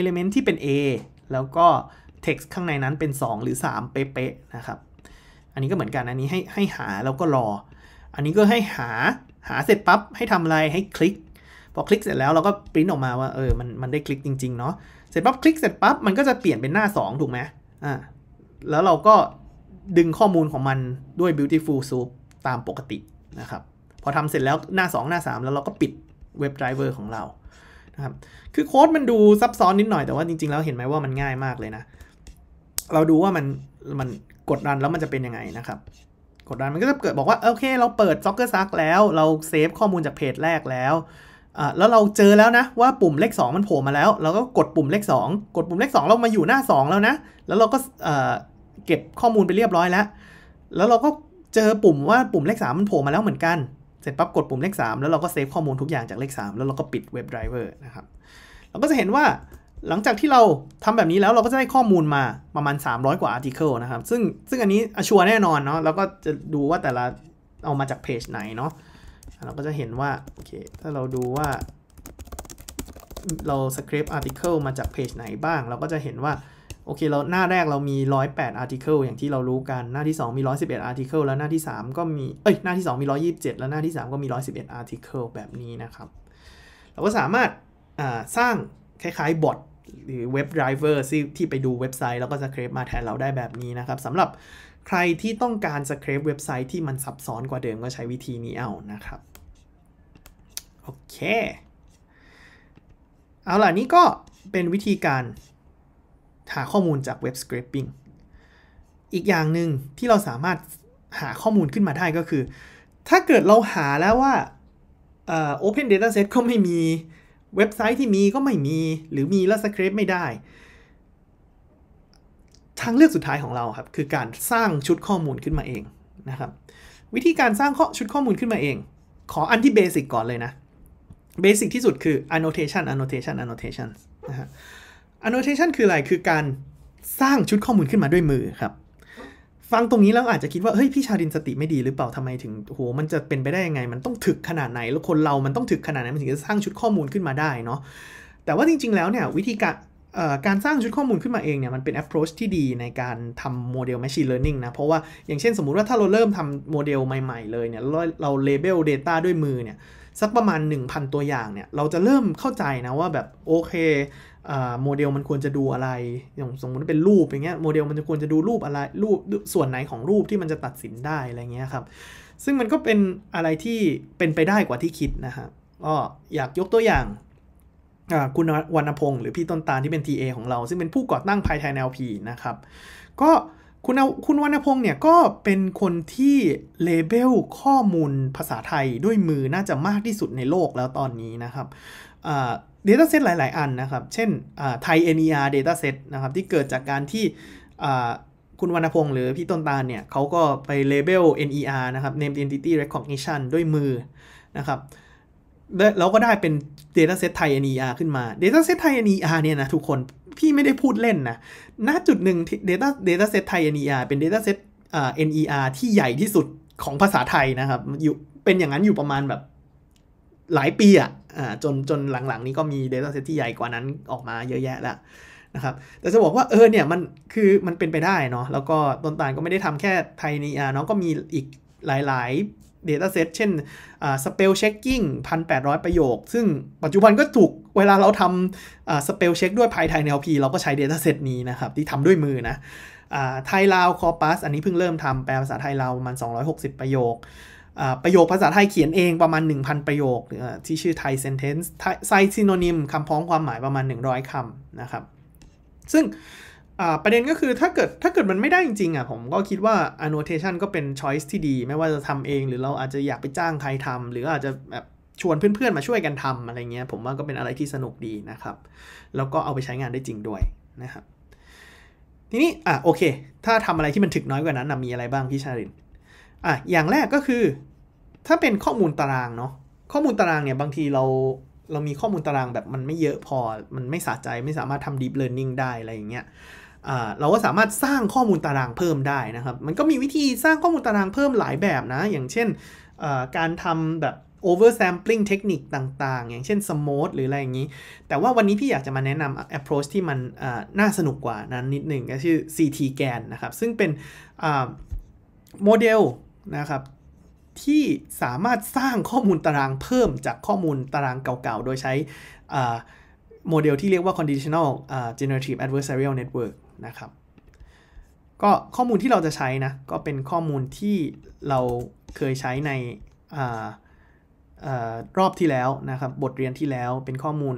element ที่เป็น A แล้วก็เท็กซ์ข้างในนั้นเป็น 2 หรือ 3 เป๊ะๆนะครับ อันนี้ก็เหมือนกัน อันนี้ให้ให้หาแล้วก็รอ อันนี้ก็ให้หาหาเสร็จปั๊บ ให้ทำอะไร ให้คลิก พอคลิกเสร็จแล้วเราก็ปริ้นออกมาว่าเออมันมันได้คลิกจริงๆเนาะ เสร็จปั๊บ คลิกเสร็จปั๊บ มันก็จะเปลี่ยนเป็นหน้า 2 ถูกไหมอ่า แล้วเราก็ดึงข้อมูลของมันด้วย beautiful soup ตามปกตินะครับ พอทำเสร็จแล้วหน้า 2 หน้า 3 แล้วเราก็ปิดเว็บไดรเวอร์ของเราครับคือโค้ดมันดูซับซ้อนนิดหน่อยแต่ว่า จริงๆแล้วเห็นไหมว่ามันง่ายมากเลยนะ เราดูว่ามันมันกดรันแล้วมันจะเป็นยังไงนะครับกดดันมันก็จะเกิดบอกว่าโอเคเราเปิด s o c c e r s ักแล้วเราเซฟข้อมูลจากเพจแรกแล้วอ่าแล้วเราเจอแล้วนะว่าปุ่มเลข2มันโผล่มาแล้ว เราก็กดปุ่มเลข2 กดปุ่มเลข2เรามาอยู่หน้า 2 แล้วนะ แล้วเราก็เก็บข้อมูลไปเรียบร้อยแล้วแล้วเราก็เจอปุ่มว่าปุ่มเลข3 มันโผล่มาแล้วเหมือนกันเสร็จปั๊บกดปุ่มเลข3แล้วเราก็เซฟข้อมูลทุกอย่างจากเลข3แล้วเราก็ปิดเว็บไดรเวอร์นะครับเราก็จะเห็นว่าหลังจากที่เราทำแบบนี้แล้วเราก็จะได้ข้อมูลมาประมาณ300 กว่าอาร์ติเคิลนะครับซึ่งซึ่งอันนี้ชัวร์แน่นอนเนาะเราก็จะดูว่าแต่ละเอามาจากเพจไหนเนาะเราก็จะเห็นว่าโอเคถ้าเราดูว่าเราสคริปต์อาร์ติเคิลมาจากเพจไหนบ้างเราก็จะเห็นว่าโอเคเราหน้าแรกเรามี 108 article อย่างที่เรารู้กันหน้าที่2มี111 article แล้วหน้าที่ 3 ก็มีเอ้ยหน้าที่2มี127 แล้วหน้าที่ 3 ก็มี111 article แบบนี้นะครับ เราก็สามารถสร้างคล้ายๆบอทหรือเว็บไดรเวอร์ที่ไปดูเว็บไซต์แล้วก็สเครปมาแทนเราได้แบบนี้นะครับสำหรับใครที่ต้องการสเครปเว็บไซต์ที่มันซับซ้อนกว่าเดิมก็ใช้วิธีนี้เอานะครับโอเคเอาล่ะนี่ก็เป็นวิธีการหาข้อมูลจากเว็บ scraping อีกอย่างหนึ่งที่เราสามารถหาข้อมูลขึ้นมาได้ก็คือ ถ้าเกิดเราหาแล้วว่า Open Dataset ก็ไม่มีเว็บไซต์ที่มีก็ไม่มี หรือมีแล้วสคริปไม่ได้ทางเลือกสุดท้ายของเราครับ คือการสร้างชุดข้อมูลขึ้นมาเองนะครับ วิธีการสร้างข้อชุดข้อมูลขึ้นมาเอง ขออันที่เบสิกก่อนเลยนะเบสิกที่สุดคือ annotation annotation annotation นะฮะ annotation คืออะไร คือการสร้างชุดข้อมูลขึ้นมาด้วยมือครับ ฟังตรงนี้แล้วอาจจะคิดว่าเฮ้ยพี่ชาดินสติไม่ดีหรือเปล่าทำไมถึง โห มันจะเป็นไปได้ยังไง มันต้องถึกขนาดไหน แล้วคนเรามันต้องถึกขนาดไหนมันถึงจะสร้างชุดข้อมูลขึ้นมาได้เนาะ แต่ว่าจริงๆ แล้วเนี่ยวิธีการการสร้างชุดข้อมูลขึ้นมาเองเนี่ยมันเป็น approach ที่ดีในการทำโมเดล machine learning นะ เพราะว่าอย่างเช่นสมมุติว่าถ้าเราเริ่มทำโมเดลใหม่ๆเลยเนี่ยเรา label data ด้วยมือเนี่ยสักประมาณ 1,000 ตัวอย่างเนี่ยเราจะเริ่มเข้าใจนะว่าแบบโอเคโมเดลมันควรจะดูอะไร อย่างสมมติเป็นรูปอย่างเงี้ย โมเดลมันจะควรจะดูรูปอะไร รูปส่วนไหนของรูปที่มันจะตัดสินได้อะไรเงี้ยครับ ซึ่งมันก็เป็นอะไรที่เป็นไปได้กว่าที่คิดนะฮะก็อยากยกตัวอย่างคุณวรรณพงศ์หรือพี่ต้นตาลที่เป็น TA ของเราซึ่งเป็นผู้ก่อตั้งภายไทยแนวพีนะครับ ก็คุณคุณวรรณพงศ์เนี่ยก็เป็นคนที่เลเบลข้อมูลภาษาไทยด้วยมือน่าจะมากที่สุดในโลกแล้วตอนนี้นะครับ Data Set หลาย ๆ อันนะครับ เช่นไทย NER Data Set นะครับ ที่เกิดจากการที่คุณวรรณพงษ์หรือพี่ต้นตาลเนี่ยเขาก็ไปเลเบล NER นะครับ Name Entity Recognition ด้วยมือนะครับ แล้วก็ได้เป็น Dataset ไทย NER ขึ้นมา Dataset ไทย NER เนี่ยนะ ทุกคน พี่ไม่ได้พูดเล่นนะณจุดหนึ่ง Data Dataset ไทย NER เป็น Dataset เ NER ที่ใหญ่ที่สุดของภาษาไทยนะครับอยู่เป็นอย่างนั้นอยู่ประมาณแบบหลายปีอะจนจนหลังๆ นี้ก็มี Data Set ที่ใหญ่กว่านั้นออกมาเยอะแยะแล้วนะครับแต่จะบอกว่าเออเนี่ยมันคือมันเป็นไปได้เนาะแล้วก็ต้นตาลก็ไม่ได้ทำแค่ไทยนีอาเนาะก็มีอีกหลายๆ Data Set เช่น Spell Checking 1,800 ประโยค ซึ่งปัจจุบันก็ถูกเวลาเราทำสเปลเช็ e ด้วยภายไทย NLP เราก็ใช้ Data Set นี้นะครับ ที่ทำด้วยมือนะไทยลาวคอปัสอันนี้เพิ่งเริ่มทำแปลภาษาไทยลาวประมาณ260 ประโยคประโยคภาษาไทยเขียนเองประมาณ 1,000 ประโยคที่ชื่อไทยเซนเทนซ์ไซซิโนนิมคำพ้องความหมายประมาณ 100 คำนะครับ ซึ่งประเด็นก็คือถ้าเกิดถ้าเกิดมันไม่ได้จริงๆอ่ะผมก็คิดว่า annotation ก็เป็น choice ที่ดี ไม่ว่าจะทำเองหรือเราอาจจะอยากไปจ้างใครทำหรืออาจจะแบบชวนเพื่อนๆมาช่วยกันทำอะไรเงี้ย ผมว่าก็เป็นอะไรที่สนุกดีนะครับ แล้วก็เอาไปใช้งานได้จริงด้วยนะครับทีนี้อ่ะโอเค ถ้าทำอะไรที่มันถึกน้อยกว่านั้นนะมีอะไรบ้างพี่ชาลินอ่ะอย่างแรกก็คือถ้าเป็นข้อมูลตารางเนาะข้อมูลตารางเนี่ยบางทีเราเรามีข้อมูลตารางแบบมันไม่เยอะพอมันไม่สะใจไม่สามารถทำ deep learning ได้อะไรอย่างเงี้ยเราก็สามารถสร้างข้อมูลตารางเพิ่มได้นะครับ มันก็มีวิธีสร้างข้อมูลตารางเพิ่มหลายแบบนะ อย่างเช่นการทำแบบ oversampling เทคนิคต่างๆอย่างเช่น smooth หรืออะไรอย่างนี้ แต่ว่าวันนี้พี่อยากจะมาแนะนำ approach ที่มันน่าสนุกกว่านั้นนิดหนึ่งก็ชื่อ CT GAN นะครับซึ่งเป็นโมเดลนะครับที่สามารถสร้างข้อมูลตารางเพิ่มจากข้อมูลตารางเก่าๆ โดยใช้โมเดลที่เรียกว่า conditional generative adversarial network นะครับ ก็ข้อมูลที่เราจะใช้นะ ก็เป็นข้อมูลที่เราเคยใช้ในออรอบที่แล้วนะครับ บทเรียนที่แล้วเป็นข้อมูล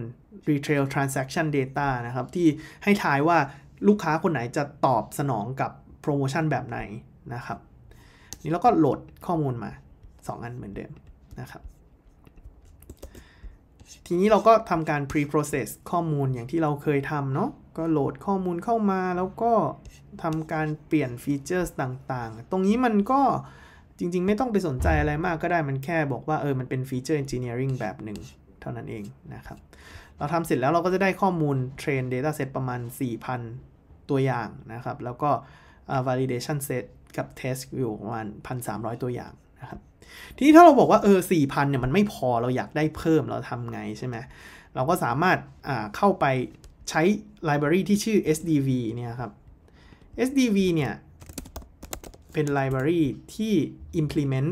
retail transaction data นะครับ ที่ให้ทายว่าลูกค้าคนไหนจะตอบสนองกับโปรโมชั่นแบบไหนนะครับ นี่แล้วก็โหลดข้อมูลมา2 อันเหมือนเดิมนะครับ ทีนี้เราก็ทำการ pre-process ข้อมูลอย่างที่เราเคยทำเนาะ ก็โหลดข้อมูลเข้ามาแล้วก็ทำการเปลี่ยนฟีเจอร์ต่างๆ ตรงนี้มันก็จริง ๆ ไม่ต้องไปสนใจอะไรมากก็ได้มันแค่บอกว่าเออมันเป็นฟีเจอร์ engineering แบบหนึ่งเท่านั้นเองนะครับ เราทำเสร็จแล้วเราก็จะได้ข้อมูล train dataset ประมาณ 4,000 ตัวอย่างนะครับ แล้วก็ validation set กับ test อยู่ประมาณ 1,300 ตัวอย่างนะครับทีนี้ถ้าเราบอกว่าเออสี่พันเนี่ยมันไม่พอเราอยากได้เพิ่มเราทำไงใช่ไหมเราก็สามารถเข้าไปใช้ไลบรารีที่ชื่อ SDV เนี่ยครับ SDV เนี่ยเป็นไลบรารีที่ implement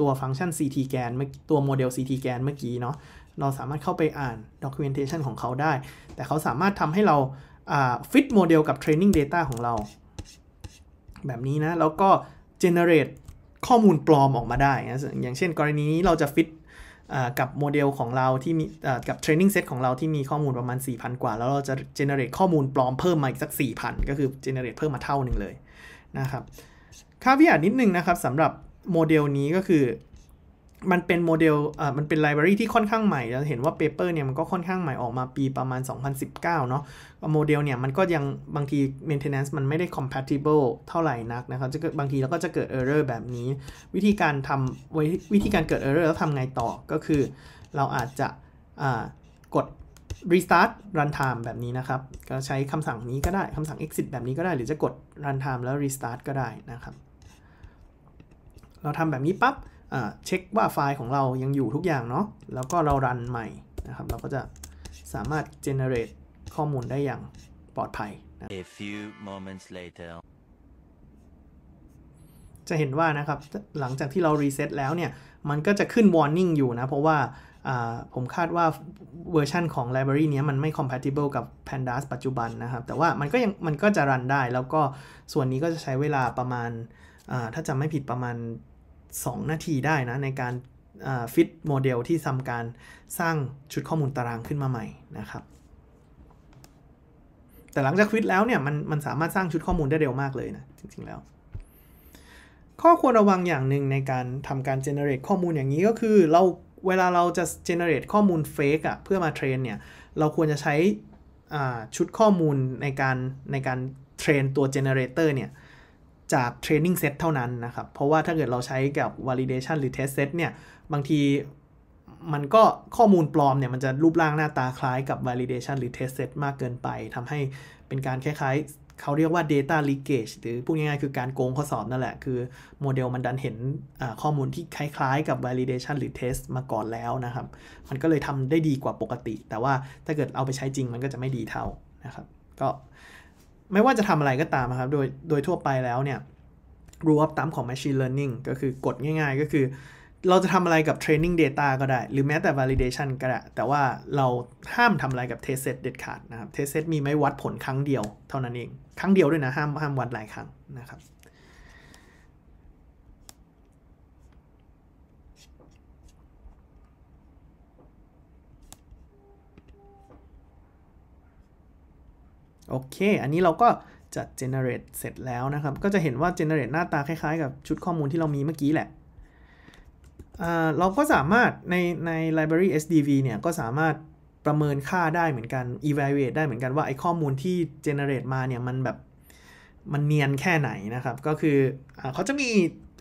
ตัวฟังก์ชัน ctgan ตัวโมเดล ctgan เมื่อกี้เนาะเราสามารถเข้าไปอ่าน documentation ของเขาได้ แต่เขาสามารถทำให้เราฟิตโมเดลกับ training data ของเรา แบบนี้นะ แล้วก็ generate ข้อมูลปลอมออกมาได้นะอย่างเช่นกรณีนี้เราจะฟิตกับโมเดลของเราที่มีกับเทรนนิ่งเซตของเราที่มีข้อมูลประมาณ 4,000 กว่า แล้วเราจะเจเนเรตข้อมูลปลอมเพิ่มมาอีกสัก 4,000 ก็คือเจเนเรตเพิ่มมาเท่าหนึ่งเลยนะครับค่าพิเาษนิดนึงนะครับสำหรับโมเดลนี้ก็คือมันเป็นโมเดลอ่อมันเป็นไลบรารีที่ค่อนข้างใหม่เราเห็นว่าเปเปอร์เนี่ยมันก็ค่อนข้างใหม่ออกมาปีประมาณ 2019เนาะโมเดลเนี่ยมันก็ยังบางที maintenance มันไม่ได้ compatible เท่าไหร่นักนะครับจะบางทีเราก็จะเกิด error แบบนี้ วิธีการทำวิธีการเกิด error แล้วทำไงต่อก็คือเราอาจจะอ่ากด restart runtime แบบนี้นะครับ ก็ใช้คำสั่งนี้ก็ได้คำสั่ง exit แบบนี้ก็ได้ หรือจะกด runtime แล้ว restart ก็ได้นะครับ เราทำแบบนี้ปับ๊บเช็คว่าไฟล์ของเรายังอยู่ทุกอย่างเนาะ แล้วก็เรารันใหม่นะครับ เราก็จะสามารถ generate ข้อมูลได้อย่างปลอดภัยนะ A few moments later จะเห็นว่านะครับหลังจากที่เราร e เซ็ตแล้วเนี่ย มันก็จะขึ้น warning อยู่นะ เพราะว่าผมคาดว่าเวอร์ชันของ library นี้มันไม่ compatible กับ pandas ปัจจุบันนะครับ แต่ว่ามันก็ยังมันก็จะรันได้ แล้วก็ส่วนนี้ก็จะใช้เวลาประมาณถ้าจำไม่ผิดประมาณ2 นาทีได้นะในการฟิตโมเดลที่ทำการสร้างชุดข้อมูลตารางขึ้นมาใหม่นะครับแต่หลังจากฟิตแล้วเนี่ยมันมันสามารถสร้างชุดข้อมูลได้เร็วมากเลยนะจริง ๆแล้ว ข้อควรระวังอย่างหนึ่งในการทำการเจเนเรตข้อมูลอย่างนี้ก็คือเราเวลาเราจะเจเนเรตข้อมูลเฟกอะเพื่อมาเทรนเนี่ยเราควรจะใช้ชุดข้อมูลในการในการเทรนตัวเจเนเรเตอร์เนี่ยจาก Training Set เท่านั้นนะครับ เพราะว่าถ้าเกิดเราใช้กับ Validation หรือ Test Set เนี่ยบางทีมันก็ข้อมูลปลอมเนี่ยมันจะรูปร่างหน้าตาคล้ายกับ Validation หรือ Test Set มากเกินไปทำให้เป็นการคล้ายๆเขาเรียกว่า data leakage หรือพูดง่ายๆ คือการโกงข้อสอบนั่นแหละ คือโมเดลมันดันเห็นข้อมูลที่คล้ายๆ กับ validation หรือ test มาก่อนแล้วนะครับ มันก็เลยทำได้ดีกว่าปกติ แต่ว่าถ้าเกิดเอาไปใช้จริงมันก็จะไม่ดีเท่านะครับก็ไม่ว่าจะทำอะไรก็ตามครับ โดยโดยทั่วไปแล้วเนี่ย rule of thumb ของ machine learning ก็คือกฎง่ายๆ ก็คือ เราจะทำอะไรกับ training data ก็ได้ หรือแม้แต่ validation ก็ได้ แต่ว่าเราห้ามทำอะไรกับ test set เด็ดขาดนะครับ test set มีไม่วัดผลครั้งเดียวเท่านั้นเอง ครั้งเดียวด้วยนะ ห้ามห้ามวัดหลายครั้งนะครับโอเค อันนี้เราก็จะ generate เสร็จแล้วนะครับ ก็จะเห็นว่า generate หน้าตาคล้ายๆ กับชุดข้อมูลที่เรามีเมื่อกี้แหละ เราก็สามารถในใน library SDV เนี่ยก็สามารถประเมินค่าได้เหมือนกัน evaluate ได้เหมือนกันว่าไอ้ข้อมูลที่ generate มาเนี่ยมันแบบมันเนียนแค่ไหนนะครับ ก็คืออเขาจะมี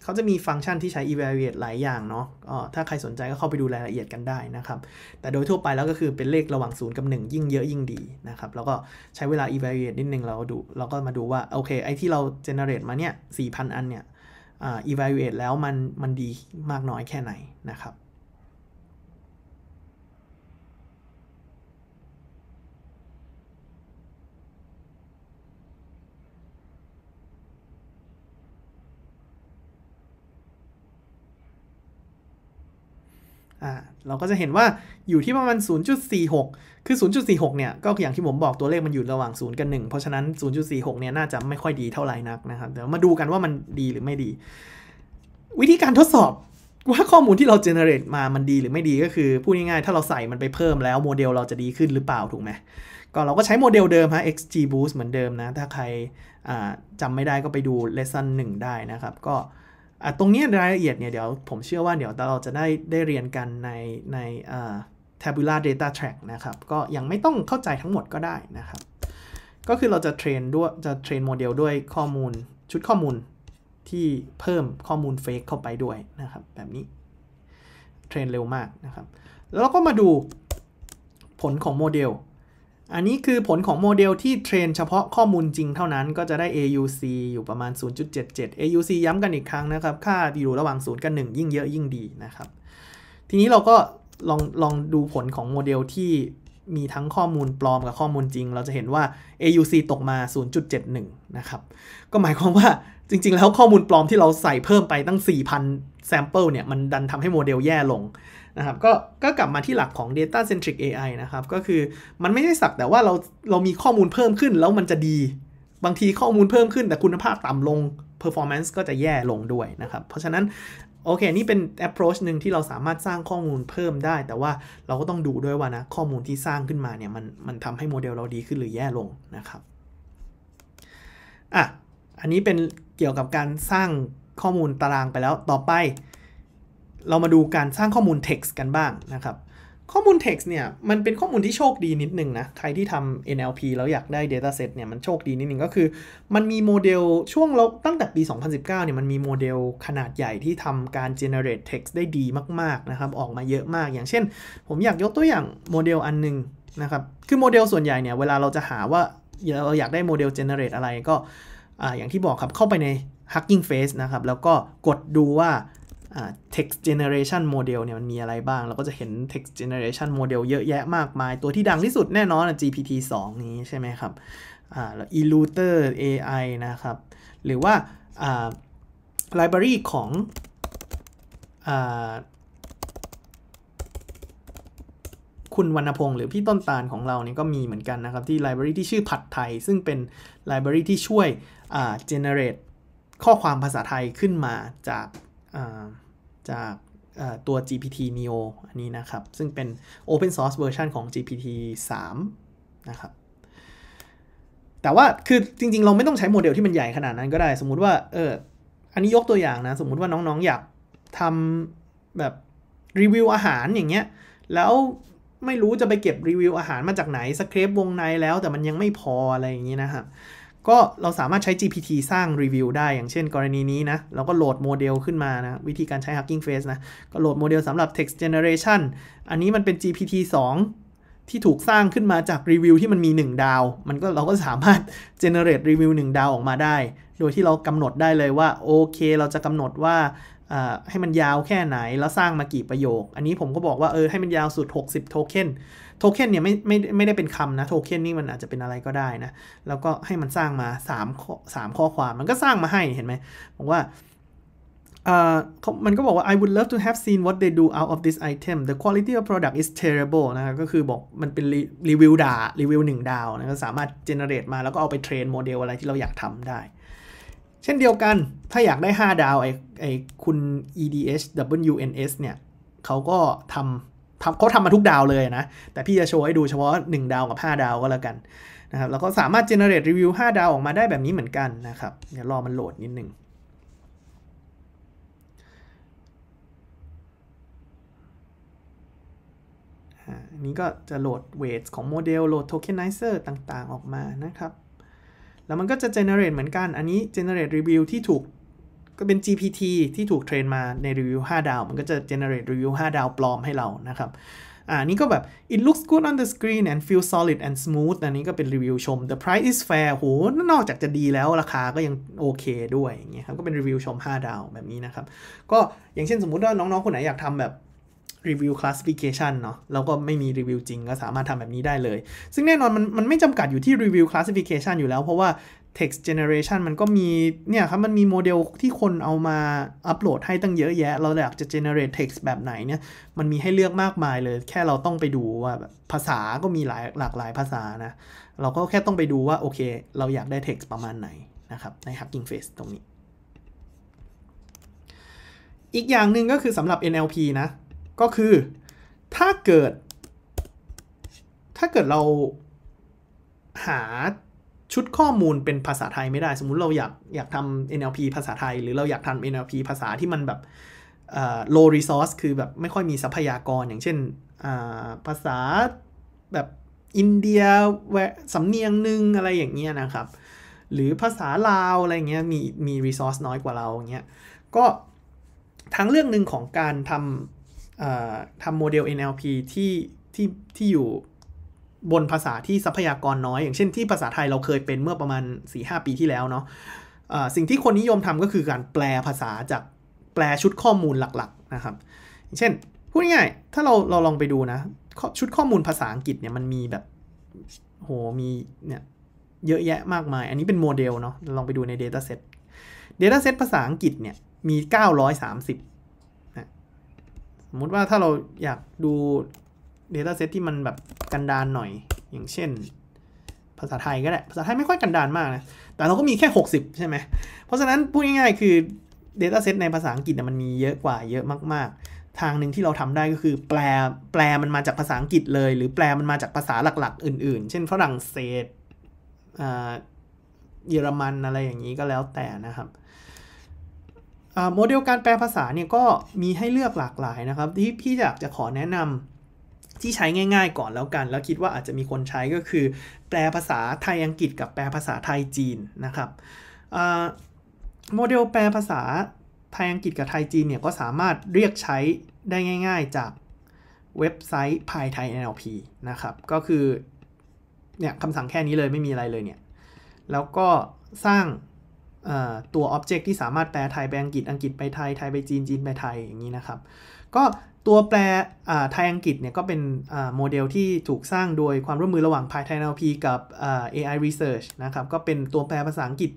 เขาจะมีฟังก์ชันที่ใช้ evaluate หลายอย่างเนาะถ้าใครสนใจก็เข้าไปดูรายละเอียดกันได้นะครับ แต่โดยทั่วไปแล้วก็คือเป็นเลขระหว่าง 0 กับ 1 ยิ่งเยอะยิ่งดีนะครับ แล้วก็ใช้เวลา evaluate นิดนึงเราดูเราก็มาดูว่าโอเคไอ้ที่เรา generate มาเนี่ย 4,000 อันเนี่ย evaluate แล้วมันมันดีมากน้อยแค่ไหนนะครับอ่าเราก็จะเห็นว่าอยู่ที่ประมาณ 0.46 คือ 0.46 เนี่ย ก็อย่างที่ผมบอกตัวเลขมันอยู่ระหว่าง 0 กับ 1 เพราะฉะนั้น 0.46 เนี่ยน่าจะไม่ค่อยดีเท่าไหร่นักนะครับ เดี๋ยวมาดูกันว่ามันดีหรือไม่ดี วิธีการทดสอบว่าข้อมูลที่เราเจเนเรตมามันดีหรือไม่ดีก็คือพูดง่ายๆ ถ้าเราใส่มันไปเพิ่มแล้ว โมเดลเราจะดีขึ้นหรือเปล่าถูกไหมก็เราก็ใช้โมเดลเดิมฮะ XGBoost เหมือนเดิมนะถ้าใครจำไม่ได้ก็ไปดู lesson 1ได้นะครับ ก็ตรงนี้รายละเอียดเนี่ยเดี๋ยวผมเชื่อว่าเดี๋ยวเราจะได้ได้เรียนกันในใน tabular data track นะครับก็ยังไม่ต้องเข้าใจทั้งหมดก็ได้นะครับ ก็คือเราจะเทรนด้วยจะเทรนโมเดลด้วยข้อมูลชุดข้อมูลที่เพิ่มข้อมูลเฟกเข้าไปด้วยนะครับ แบบนี้เทรนเร็วมากนะครับ แล้วเราก็มาดูผลของโมเดลอันนี้คือผลของโมเดลที่เทรน เฉพาะข้อมูลจริงเท่านั้นก็จะได้ AUC อยู่ประมาณ 0.77 AUC ย้ำกันอีกครั้งนะครับค่าอยู่ระหว่าง0กับ1ยิ่งเยอะยิ่งดีนะครับทีนี้เราก็ลองลองดูผลของโมเดลที่มีทั้งข้อมูลปลอมกับข้อมูลจริง เราจะเห็นว่า AUC ตกมา 0.71นะครับก็หมายความว่าจริง ๆ แล้วข้อมูลปลอมที่เราใส่เพิ่มไปตั้ง 4,000 sample เนี่ยมันดันทำให้โมเดลแย่ลงนะครับก็ก็กลับมาที่หลักของ data centric AI นะครับ ก็คือมันไม่ใช่สักแต่ว่าเราเรามีข้อมูลเพิ่มขึ้น แล้วมันจะดีบางทีข้อมูลเพิ่มขึ้น แต่คุณภาพต่ำลง performance ก็จะแย่ลงด้วยนะครับ เพราะฉะนั้นโอเคนี่เป็น approach หนึ่งที่เราสามารถสร้างข้อมูลเพิ่มได้ แต่ว่าเราก็ต้องดูด้วยว่านะ ข้อมูลที่สร้างขึ้นมาเนี่ยมันมันทำให้โมเดลเราดีขึ้นหรือแย่ลงนะครับอ่ะอันนี้เป็นเกี่ยวกับการสร้างข้อมูลตารางไปแล้วต่อไปเรามาดูการสร้างข้อมูล text กันบ้างนะครับ ข้อมูล text เนี่ยมันเป็นข้อมูลที่โชคดีนิดนึงนะ ใครที่ทำ NLP แล้วอยากได้ dataset เนี่ยมันโชคดีนิดนึงก็คือ มันมีโมเดลช่วงเราตั้งแต่ปี 2019เนี่ยมันมีโมเดลขนาดใหญ่ที่ทำการ generate text ได้ดีมากๆนะครับออกมาเยอะมากอย่างเช่นผมอยากยกตัวอย่างโมเดลอันนึงนะครับคือโมเดลส่วนใหญ่เนี่ยเวลาเราจะหาว่าเราอยากได้โมเดล generate อะไรก็ออย่างที่บอกครับเข้าไปใน Hugging Face นะครับแล้วก็กดดูว่า text generation model เนี่ยมันมีอะไรบ้างเราก็จะเห็น text generation model เยอะแยะมากมายตัวที่ดังที่สุดแน่นอน GPT 2 นี้ใช่ไหมครับอ่าแล้ว Illuter AI นะครับ หรือว่าอ่า library ของอ่าคุณวรรณพงศ์หรือพี่ต้นตาลของเราเนี่ยก็มีเหมือนกันนะครับ ที่ไลบรารีที่ชื่อผัดไทยซึ่งเป็นไลบรารีที่ช่วยอ่า generate ข้อความภาษาไทยขึ้นมาจากอ่าจากตัว GPT Neo อันนี้นะครับ ซึ่งเป็น Open Source Version ของ GPT 3นะครับแต่ว่าคือจริงๆ เราไม่ต้องใช้โมเดลที่มันใหญ่ขนาดนั้นก็ได้ สมมุติว่าเอออันนี้ยกตัวอย่างนะ สมมุติว่าน้องๆ อยากทำแบบรีวิวอาหารอย่างเงี้ยแล้วไม่รู้จะไปเก็บรีวิวอาหารมาจากไหนสคริปต์วงในแล้วแต่มันยังไม่พออะไรอย่างงี้นะครับก็เราสามารถใช้ GPT สร้างรีวิวได้อย่างเช่นกรณีนี้นะเราก็โหลดโมเดลขึ้นมานะ วิธีการใช้ Hugging Face นะ ก็โหลดโมเดลสำหรับ text generation อันนี้มันเป็น GPT 2 ที่ถูกสร้างขึ้นมาจากรีวิวที่มันมี 1 ดาวมันก็เราก็สามารถ generate รีวิว 1 ดาวออกมาได้ โดยที่เรากำหนดได้เลยว่าโอเคเราจะกำหนดว่าให้มันยาวแค่ไหน แล้วสร้างมากี่ประโยค อันนี้ผมก็บอกว่าเออให้มันยาวสุด 60โทเค็นโทเค็นเนี่ยไม่ไม่ไม่ได้เป็นคำนะโทเค็นนี่มันอาจจะเป็นอะไรก็ได้นะ แล้วก็ให้มันสร้างมา3ข้อ3ข้อความมันก็สร้างมาให้เห็นไหมบอกว่ามันก็บอกว่า I would love to have seen what they do out of this item the quality of product is terrible นะก็คือบอกมันเป็นรีวิวดารีวิวหนึ่งดาวนะก็สามารถเจเนเรตมาแล้วก็เอาไปเทรนโมเดลอะไรที่เราอยากทำได้ เช่นเดียวกันถ้าอยากได้ 5 ดาวไอ้ไอ้คุณ edhwns เนี่ยเขาก็ทำทเขาทำมาทุกดาวเลยนะ แต่พี่จะโชว์ให้ดูเฉพาะ 1 ดาวกับ 5 ดาวก็แล้วกันนะครับ แล้วก็สามารถ generate review 5ดาวออกมาได้แบบนี้เหมือนกันนะครับ เดี๋ยวรอมันโหลดนิดนึงอันนี้ก็จะโหลดเวทของโมเดลโหลดโทเคนไนเซอร์ต่างๆออกมานะครับ แล้วมันก็จะ generate เหมือนกัน อันนี้ generate review ที่ถูกก็เป็น GPT ที่ถูกเทรนมาในรีวิว5ดาวมันก็จะ generate รีวิว5ดาวปลอมให้เรานะครับอ่านี่ก็แบบ it looks good on the screen and feels solid and smooth อันนี้ก็เป็นรีวิวชม the price is fair โห นอกจากจะดีแล้วราคาก็ยังโอเคด้วยอย่างเงี้ยครับก็เป็นรีวิวชม 5 ดาวแบบนี้นะครับ ก็อย่างเช่นสมมุติว่าน้องๆ คนไหนอยากทำแบบรีวิวคลาสสิฟิเคชันเนาะแล้วก็ไม่มีรีวิวจริงก็สามารถทำแบบนี้ได้เลย ซึ่งแน่นอนมันมันไม่จำกัดอยู่ที่รีวิวคลาสสิฟิเคชันอยู่แล้ว เพราะว่า text generation มันก็มี เนี่ยครับ มันมีโมเดลที่คนเอามาอัปโหลดให้ตั้งเยอะแยะ เราอยากจะ generate text แบบไหนเนี่ยมันมีให้เลือกมากมายเลยแค่เราต้องไปดูว่าภาษาก็มีหลายหลากหลายภาษานะ เราก็แค่ต้องไปดูว่า โอเค เราอยากได้ text ประมาณไหน นะครับ ใน Hugging Face ตรงนี้ อีกอย่างหนึ่งก็คือสำหรับ NLP นะ ก็คือถ้าเกิด ถ้าเกิดเราหาชุดข้อมูลเป็นภาษาไทยไม่ได้ สมมุติเราอยากอยากทำ NLP ภาษาไทย หรือเราอยากทำ NLP ภาษาที่มันแบบ low resource คือแบบไม่ค่อยมีทรัพยากร อย่างเช่นภาษาแบบอินเดียสำเนียงหนึ่งอะไรอย่างเงี้ยนะครับ หรือภาษาลาว อะไรเงี้ย มีมี resource น้อยกว่าเราเงี้ย ก็ทางเรื่องหนึ่งของการทำทำโมเดล NLP ที่ที่ที่อยู่บนภาษาที่ทรัพยากรน้อย อย่างเช่นที่ภาษาไทยเราเคยเป็นเมื่อประมาณ4หปีที่แล้วเนาะะสิ่งที่คนนิยมทำก็คือการแปลภาษาจากแปลชุดข้อมูลหลัก ๆ นะครับเช่น พูดง่ายๆ ถ้าเราเราลองไปดูนะ ชุดข้อมูลภาษาอังกฤษเนี่ยมันมีแบบ โหมีเนี่ยเยอะแยะมากมาย อันนี้เป็นโมเดลเนาะลองไปดูใน Dataset Dataset ภาษาอังกฤษเนี่ยมี 930นะสมมติว่าถ้าเราอยากดู Data Set ที่มันแบบกันดานหน่อย อย่างเช่นภาษาไทยก็ได้ภาษาไทยไม่ค่อยกันดานมากนะแต่เราก็มีแค่ 60ใช่ไหมเพราะฉะนั้นพูดง่ายๆ คือ Data Set ในภาษาอังกฤษมันมีเยอะกว่าเยอะมากๆ ทางหนึ่งที่เราทำได้ก็คือแปลแปลมันมาจากภาษาอังกฤษเลย หรือแปลมันมาจากภาษาหลัก ๆ อื่นๆ เช่นฝรั่งเศสเยอรมันอะไรอย่างนี้ก็แล้วแต่นะครับโมเดลการแปลภาษาเนี่ยก็มีให้เลือกหลากหลายนะครับ ที่พี่อยากจะขอแนะนำที่ใช้ง่ายๆก่อนแล้วกัน แล้วคิดว่าอาจจะมีคนใช้ก็คือแปลภาษาไทยอังกฤษกับแปลภาษาไทยจีนนะครับโมเดลแปลภาษาไทยอังกฤษกับไทยจีนเนี่ยก็สามารถเรียกใช้ได้ง่ายๆจากเว็บไซต์ p y Thai NLP นะครับก็คือเนี่ยคำสั่งแค่นี้เลยไม่มีอะไรเลยเนี่ยแล้วก็สร้างตัวออ็บเจกต์ที่สามารถแปลไทยไปอังกฤษอังกฤษ ไปไทย ไทยไปจีนจีนไปไทยอย่างนี้นะครับก็ตัวแปรไทยอังกฤษเนี่ยก็เป็นโมเดลที่ถูกสร้างโดยความร่วมมือระหว่างายไทย o n พีกับ AI Research นะครับก็เป็นตัวแปรภาษาอังกฤษ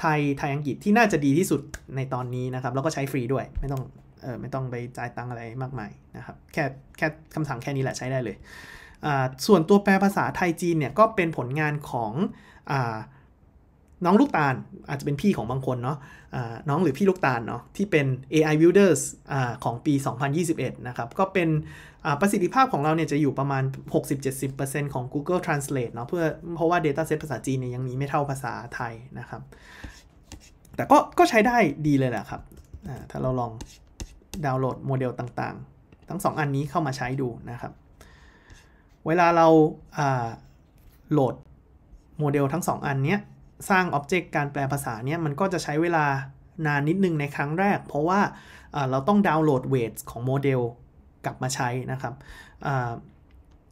ไทยไทยอังกฤษที่น่าจะดีที่สุดในตอนนี้นะครับ แล้วก็ใช้ฟรีด้วย ไม่ต้องออไม่ต้องไปจ่ายตังอะไรมากมายนะครับ แค่แค่คำสั่งแค่นี้แหละใช้ได้เลย ส่วนตัวแปรภาษาไทยจีนเนี่ยก็เป็นผลงานของน้องลูกตาลอาจจะเป็นพี่ของบางคนเนาะะน้องหรือพี่ลูกตาลเนาะที่เป็น AI Builders อของปี 2021 นะครับก็เป็นประสิทธิภาพของเราเนี่ยจะอยู่ประมาณ 60-70%ของ Google Translate เนาะเพื่อเพราะว่า Dataset ภาษาจีนเนี่ยยังมีไม่เท่าภาษาไทยนะครับ แต่ก็ก็ใช้ได้ดีเลยแหละครับ ถ้าเราลองดาวน์โหลดโมเดลต่างๆ ทั้ง 2 อันนี้เข้ามาใช้ดูนะครับ เวลาเราโหลดโมเดลทั้ง 2 อันเนี้ยสร้างอ็อบเจกต์การแปลภาษาเนี่ยมันก็จะใช้เวลานานนิดนึงในครั้งแรก เพราะว่าเราต้องดาวน์โหลดเวทของโมเดลกลับมาใช้นะครับ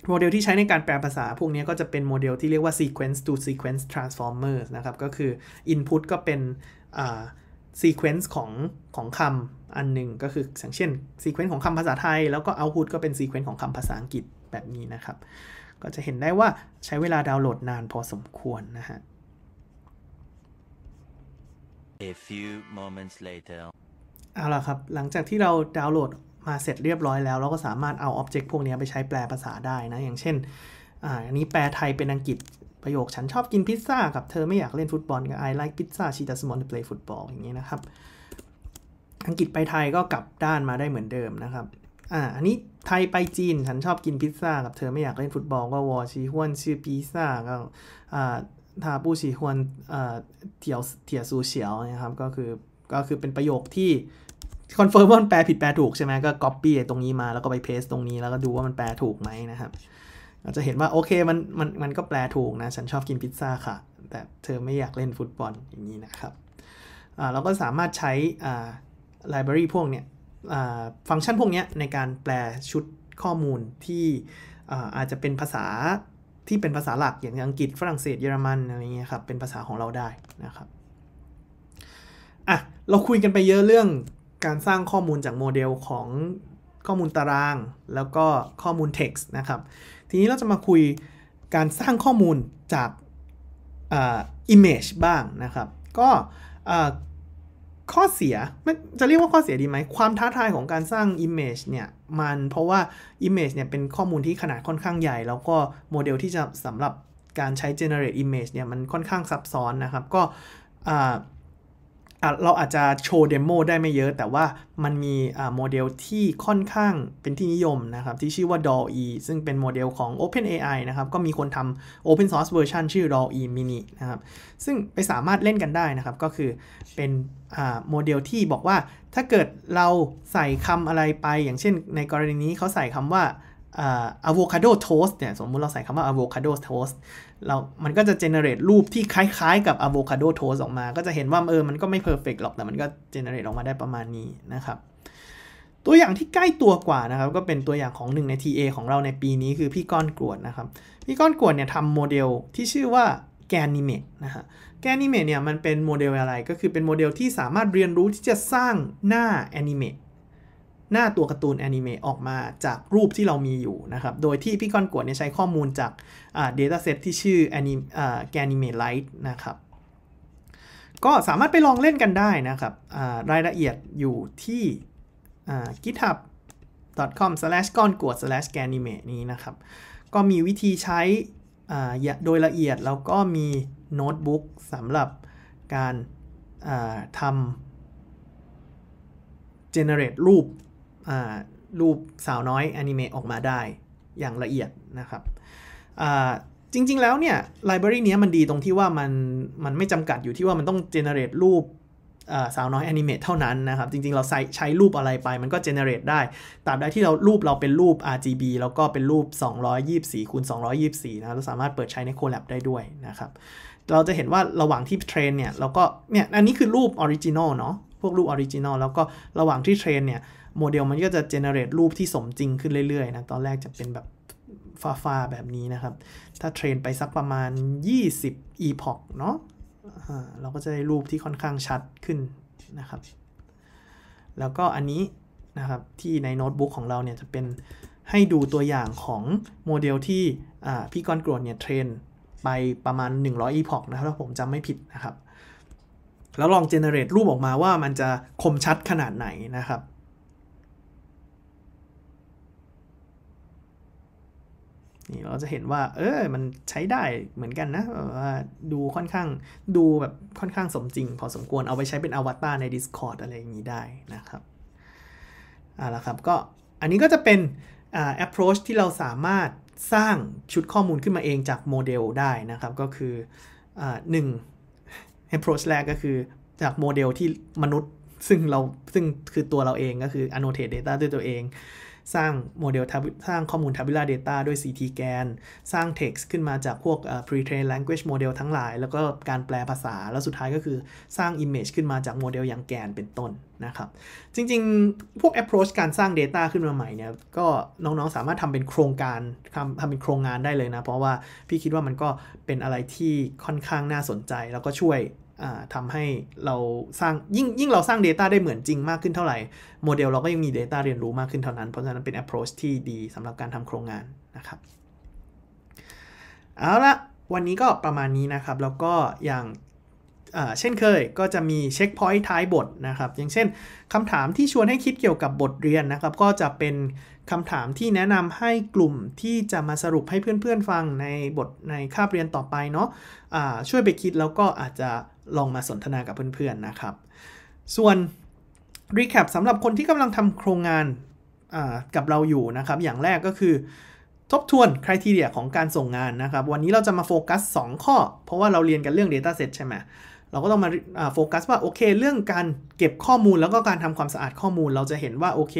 โมเดลที่ใช้ในการแปลภาษา พวกนี้ก็จะเป็นโมเดลที่เรียกว่า sequence to sequence transformers นะครับก็คือ input ก็เป็น sequence ของของคำอันหนึ่งก็คืออย่างเช่น sequence ของคำภาษาไทย แล้วก็ output ก็เป็น sequence ของคำภาษาอังกฤษแบบนี้นะครับ ก็จะเห็นได้ว่าใช้เวลาดาวน์โหลดนานพอสมควรนะฮะ A few moments later เอาละครับ หลังจากที่เราดาวน์โหลดมาเสร็จเรียบร้อยแล้ว เราก็สามารถเอาอ็อบเจกต์พวกนี้ไปใช้แปลภาษาได้นะ อย่างเช่น อันนี้แปลไทยเป็นอังกฤษ ประโยคฉันชอบกินพิซซ่า กับเธอไม่อยากเล่นฟุตบอลกับ I like pizza she doesn't want to play football อย่างนี้นะครับ อังกฤษไปไทยก็กลับด้านมาได้เหมือนเดิมนะครับอ่าอันนี้ไทยไปจีน ฉันชอบกินพิซซ่ากับเธอไม่อยากเล่นฟุตบอลก็วอชีฮวนชื่อพิซซ่าก็อ่าถ้าผู้ชีควนเถียวเถียสูเฉียวนะครับก็คือก็คือเป็นประโยคที่คอนเฟิร์มว่ามันแปลผิดแปลถูกใช่ไหมก็ก๊อปปี้ตรงนี้มาแล้วก็ไปเพสตรงนี้ แล้วก็ดูว่ามันแปลถูกไหมนะครับ เราจะเห็นว่าโอเคมันมันมันก็แปลถูกนะ ฉันชอบกินพิซซ่าค่ะ แต่เธอไม่อยากเล่นฟุตบอลอย่างนี้นะครับเราก็สามารถใช้ไลบรารีพวกเนี้ยฟังก์ชันพวกเนี้ยในการแปลชุดข้อมูลที่อาจจะเป็นภาษาที่เป็นภาษาหลักอย่างอังกฤษฝรั่งเศสเยอรมันอะไรเงี้ยครับเป็นภาษาของเราได้นะครับอ่ะเราคุยกันไปเยอะเรื่องการสร้างข้อมูลจากโมเดลของข้อมูลตาราง แล้วก็ข้อมูล text นะครับทีนี้เราจะมาคุยการสร้างข้อมูลจากอ่า image บ้างนะครับ ก็อ่าข้อเสียจะเรียกว่าข้อเสียดีไหมความท้าทายของการสร้าง Image เนี่ยมันเพราะว่า Image เนี่ยเป็นข้อมูลที่ขนาดค่อนข้างใหญ่ แล้วก็โมเดลที่จะสำหรับการใช้ generate image เนี่ยมันค่อนข้างซับซ้อนนะครับก็เราอาจจะโชว์เดโมได้ไม่เยอะ แต่ว่ามันมีโมเดลที่ค่อนข้างเป็นที่นิยมนะครับที่ชื่อว่า DALL-E ซึ่งเป็นโมเดลของ OpenAI นะครับก็มีคนทำ Open Source Version ชื่อ DALL-E Mini นะครับซึ่งไปสามารถเล่นกันได้นะครับก็คือเป็นโมเดลที่บอกว่าถ้าเกิดเราใส่คำอะไรไป อย่างเช่นในกรณีนี้เขาใส่คำว่า avocado toast เนี่ยสมมุติเราใส่คำว่า avocado toast เรามันก็จะเจเนเรตรูปที่คล้ายๆ กับอะโวคาโดโทสออกมา ก็จะเห็นว่าเออมันก็ไม่เพอร์เฟกหรอก แต่มันก็เจเนเรตออกมาได้ประมาณนี้นะครับ ตัวอย่างที่ใกล้ตัวกว่านะครับ ก็เป็นตัวอย่างของหนึ่งใน TA ของเราในปีนี้คือพี่ก้อนกรวดนะครับ พี่ก้อนกรวดเนี่ยทำโมเดลที่ชื่อว่าแกนิเมตนะฮะ แกนิเมตเนี่ยมันเป็นโมเดลอะไร ก็คือเป็นโมเดลที่สามารถเรียนรู้ที่จะสร้างหน้าแอนิเมตหน้าตัวการ์ตูนแอนิเมะออกมาจากรูปที่เรามีอยู่นะครับ โดยที่พี่ก้อนกวดเนี่ยใช้ข้อมูลจากเดต้าเซตที่ชื่อแอนิแกนิเมะไลท์นะครับ ก็สามารถไปลองเล่นกันได้นะครับ รายละเอียดอยู่ที่ github com slash ก้อนกวด slash แกนิเมะนี้นะครับ ก็มีวิธีใช้โดยละเอียดแล้วก็มีโน้ตบุ๊กสำหรับการทำ generate รูปรูปสาวน้อยอนิเมะออกมาได้อย่างละเอียดนะครับจริงๆแล้วเนี่ยไลบรารีนี้มันดีตรงที่ว่ามัน มันไม่จำกัดอยู่ที่ว่ามันต้องเจเนเรตรูปสาวน้อยแอนิเมตเท่านั้นนะครับ จริงๆ เราใช้ใช้รูปอะไรไปมันก็เจเนเรตได้ตราบใดที่เรารูปเราเป็นรูป RGB แล้วก็เป็นรูป224คูณ224นะเราสามารถเปิดใช้ในโค l a บได้ด้วยนะครับ เราจะเห็นว่าระหว่างที่เทรนเนี่ยเราก็เนี่ยอันนี้คือรูปออริจินอลเนาะพวกรูปออริจินอลแล้วก็ระหว่างที่เทรนเนี่ยโมเดลมันก็จะเจเนเรตรูปที่สมจริงขึ้นเรื่อย ๆ นะ ตอนแรกจะเป็นแบบฟาฟาแบบนี้นะครับ ถ้าเทรนไปสักประมาณ 20 epoch เนาะเราก็จะได้รูปที่ค่อนข้างชัดขึ้นนะครับ แล้วก็อันนี้นะครับที่ในโน้ตบุ๊กของเราเนี่ยจะเป็นให้ดูตัวอย่างของโมเดลที่พี่กรกรวดเนี่ยเทรนไปประมาณ 100 epoch นะครับถ้าผมจำไม่ผิดนะครับ แล้วลองเจเนเรตรูปออกมาว่ามันจะคมชัดขนาดไหนนะครับนี่เราจะเห็นว่าเออมันใช้ได้เหมือนกันนะว่าดูค่อนข้างดูแบบค่อนข้างสมจริง พอสมควรเอาไปใช้เป็นอวตารใน Discord อะไรอย่างนี้ได้นะครับอ่าละครับก็อันนี้ก็จะเป็นอ่า approach ที่เราสามารถสร้างชุดข้อมูลขึ้นมาเองจากโมเดลได้นะครับ ก็คืออ่าหนึ่ง approach แรกก็คือจากโมเดลที่มนุษย์ซึ่งเราซึ่งคือตัวเราเองก็คือ annotate data ด้วยตัวเองสร้างโมเดลสร้างข้อมูล tabular data ด้วย ctcan สร้าง text ขึ้นมาจากพวก pre-trained language model ทั้งหลาย แล้วก็การแปลภาษาแล้วสุดท้ายก็คือสร้าง image ขึ้นมาจากโมเดลอย่างแกนเป็นต้นนะครับ จริงๆ พวก approach การสร้าง data ขึ้นมาใหม่เนี่ยก็น้องๆสามารถทำเป็นโครงการทำทำเป็นโครงงานได้เลยนะ เพราะว่าพี่คิดว่ามันก็เป็นอะไรที่ค่อนข้างน่าสนใจแล้วก็ช่วยทำให้เราสร้างยิ่งยิ่งเราสร้าง Data ได้เหมือนจริงมากขึ้นเท่าไหร่โมเดลเราก็ยังมี Data เรียนรู้มากขึ้นเท่านั้นเพราะฉะนั้นเป็น approach ที่ดีสำหรับการทำโครงงานนะครับเอาละวันนี้ก็ประมาณนี้นะครับแล้วก็อย่างเช่นเคยก็จะมีเช็คพอยท์ท้ายบทนะครับอย่างเช่นคำถามที่ชวนให้คิดเกี่ยวกับบทเรียนนะครับ ก็จะเป็นคำถามที่แนะนำให้กลุ่มที่จะมาสรุปให้เพื่อน ๆฟังในบทในคาบเรียนต่อไปเนาะะช่วยไปคิดแล้วก็อาจจะลองมาสนทนากับเพื่อน ๆ นะครับ ส่วนรีแคปสำหรับคนที่กำลังทำโครงงานกับเราอยู่นะครับ อย่างแรกก็คือทบทวนคุณทีเดียของการส่งงานนะครับ วันนี้เราจะมาโฟกัส 2 ข้อเพราะว่าเราเรียนกันเรื่อง Dataset ใช่ไหม เราก็ต้องมาโฟกัสว่าโอเคเรื่องการเก็บข้อมูลแล้วก็การทำความสะอาดข้อมูล เราจะเห็นว่าโอเค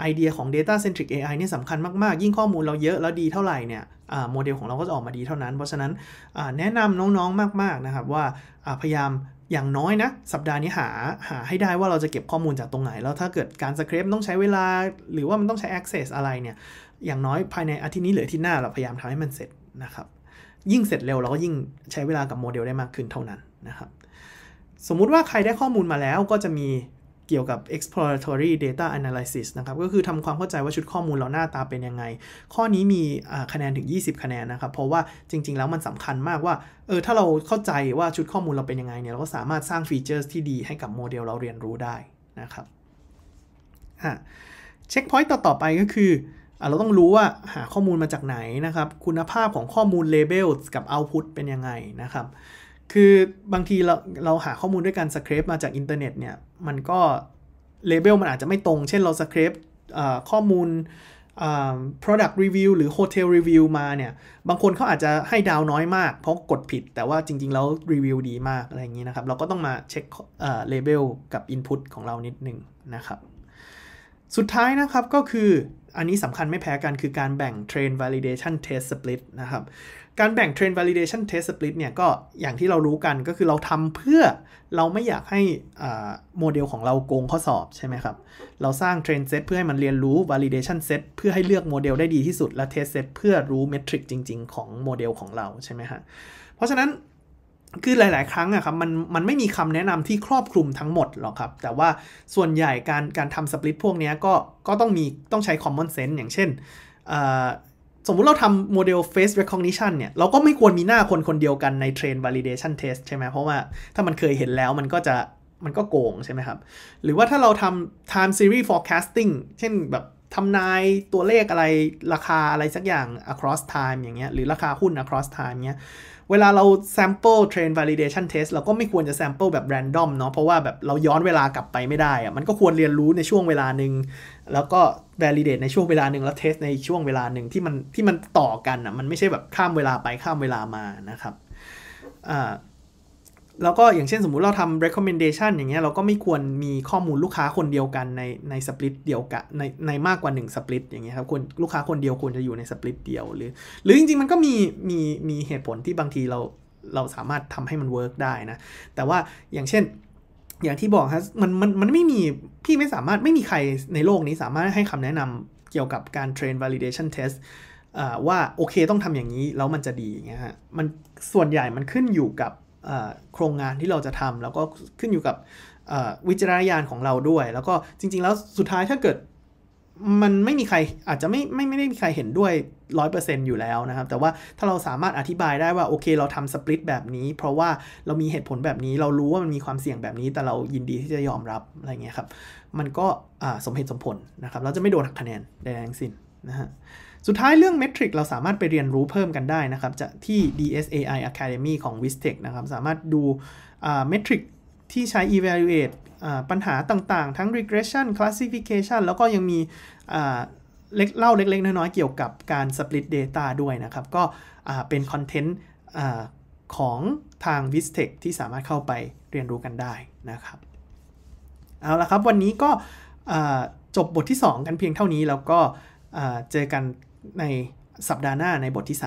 ไอเดียของ Data Centric AI นี่สำคัญมากๆยิ่งข้อมูลเราเยอะแล้วดีเท่าไหร่เนี่ยโมเดลของเราก็จะออกมาดีเท่านั้น เพราะฉะนั้นแนะนำน้องๆ มากๆ นะครับว่า พยายามอย่างน้อยนะสัปดาห์นี้หาหาให้ได้ว่าเราจะเก็บข้อมูลจากตรงไหน แล้วถ้าเกิดการสคริปต์ต้องใช้เวลาหรือว่ามันต้องใช้ Access อะไรเนี่ย อย่างน้อยภายในอาทิตย์นี้หรือที่หน้าเราพยายามทำให้มันเสร็จนะครับ ยิ่งเสร็จเร็วเราก็ยิ่งใช้เวลากับโมเดลได้มากขึ้นเท่านั้นนะครับสมมุติว่าใครได้ข้อมูลมาแล้วก็จะมีเกี่ยวกับ exploratory data analysis นะครับ ก็คือทำความเข้าใจว่าชุดข้อมูลเราหน้าตาเป็นยังไง ข้อนี้มีคะแนนถึง 20 คะแนนนะครับ เพราะว่าจริงๆ แล้วมันสำคัญมากว่า เออ ถ้าเราเข้าใจว่าชุดข้อมูลเราเป็นยังไงเนี่ย เราก็สามารถสร้างฟีเจอร์ที่ดีให้กับโมเดลเราเรียนรู้ได้นะครับเช็คพอยต์ต่อไปก็คือ เราต้องรู้ว่าหาข้อมูลมาจากไหนนะครับ คุณภาพของข้อมูลเลเบลกับเอาพุตเป็นยังไงนะครับ คือบางทีเราเราหาข้อมูลด้วยการสคริปต์มาจากอินเทอร์เน็ตเนี่ยมันก็เลเบลมันอาจจะไม่ตรง เช่นเราสคริปต์ข้อมูล product review หรือ hotel review มาเนี่ยบางคนเขาอาจจะให้ดาวน้อยมาก เพราะกดผิดแต่ว่าจริงๆแล้วรีวิวดีมากอะไรอย่างนี้นะครับเราก็ต้องมาเช็คเลเบลกับ input ของเรานิดนึงนะครับสุดท้ายนะครับก็คืออันนี้สำคัญไม่แพ้กันคือการแบ่ง Train Validation Test Split นะครับการแบ่ง Train Validation Test Split เนี่ยก็อย่างที่เรารู้กันก็คือเราทำเพื่อเราไม่อยากให้โมเดลของเราโกงข้อสอบใช่ไหมครับเราสร้าง Train Set เพื่อให้มันเรียนรู้ Validation Set เพื่อให้เลือกโมเดลได้ดีที่สุดและ Test Set เพื่อรู้เมทริกจริง ๆ ของโมเดลของเราใช่ไหมฮะเพราะฉะนั้นคือหลาย ๆครั้งอะครับมันมันไม่มีคำแนะนำที่ครอบคลุมทั้งหมดหรอกครับแต่ว่าส่วนใหญ่การการทำสปริตพวกนี้ก็ก็ต้องมีต้องใช้ common sense อย่างเช่น สมมุติเราทำโมเดล face recognition เนี่ยเราก็ไม่ควรมีหน้าคนคนเดียวกันใน train validation test ใช่ไหมเพราะว่าถ้ามันเคยเห็นแล้วมันก็จะมันก็โกงใช่ไหมครับหรือว่าถ้าเราทำ time series forecasting เช่นแบบทำนายตัวเลขอะไรราคาอะไรสักอย่าง across time อย่างเงี้ยหรือราคาหุ้น across time เงี้ยเวลาเรา sample train validation test เราก็ไม่ควรจะ sample แบบ random เนาะ เพราะว่าแบบเราย้อนเวลากลับไปไม่ได้อะมันก็ควรเรียนรู้ในช่วงเวลาหนึ่ง แล้วก็ validate ในช่วงเวลาหนึ่งแล้ว test ในช่วงเวลาหนึ่งที่มันที่มันต่อกันอะมันไม่ใช่แบบข้ามเวลาไปข้ามเวลามา นะครับอ่าแล้วก็อย่างเช่น สมมุติเราทำ recommendation อย่างเงี้ยเราก็ไม่ควรมีข้อมูลลูกค้าคนเดียวกันในในสปริตเดียวกันในในมากกว่า1สป l ิตอย่างเงี้ยครับคนลูกค้าคนเดียวควรจะอยู่ในสปริตเดียวหรือ หรือจริงๆ มันก็มีมีมีเหตุผลที่บางทีเราเราสามารถทำให้มันเวิร์กได้นะแต่ว่าอย่างเช่น อย่างที่บอกฮะมันมันมันไม่มีพี่ไม่สามารถไม่มีใครในโลกนี้สามารถให้คำแนะนำเกี่ยวกับการเทรน validation test ว่าโอเคต้องทำอย่างนี้แล้วมันจะดีอย่างเงี้ยฮะมันส่วนใหญ่มันขึ้นอยู่กับโครงงานที่เราจะทำแล้วก็ขึ้นอยู่กับวิจารณญาณของเราด้วย แล้วก็จริงๆ แล้วสุดท้ายถ้าเกิด มันไม่มีใครอาจจะไม่ไม่ไม่ได้มีใครเห็นด้วย 100%อยู่แล้วนะครับแต่ว่าถ้าเราสามารถอธิบายได้ว่าโอเคเราทำสปริตแบบนี้ เพราะว่าเรามีเหตุผลแบบนี้ เรารู้ว่ามันมีความเสี่ยงแบบนี้ แต่เรายินดีที่จะยอมรับอะไรเงี้ยครับมันก็สมเหตุสมผลนะครับ เราจะไม่โดนหักคะแนนใดทั้งสิ้นนะฮะสุดท้ายเรื่องเมทริกเราสามารถไปเรียนรู้เพิ่มกันได้นะครับจะที่ DSAI Academy ของ w i s t e c h นะครับสามารถดูเมทริกที่ใช้ evaluate ปัญหาต่างๆ ทั้ง regression classification แล้วก็ยังมีเลเล่าเล็กๆน้อยๆเกี่ยวกับการ split data ด้วยนะครับก็เป็นคอนเทนต์ของทาง v i s t e c h ที่สามารถเข้าไปเรียนรู้กันได้นะครับเอาละครับวันนี้ก็จบบทที่ 2 กันเพียงเท่านี้ แล้วก็เจอกันในสัปดาห์หน้าในบทที่3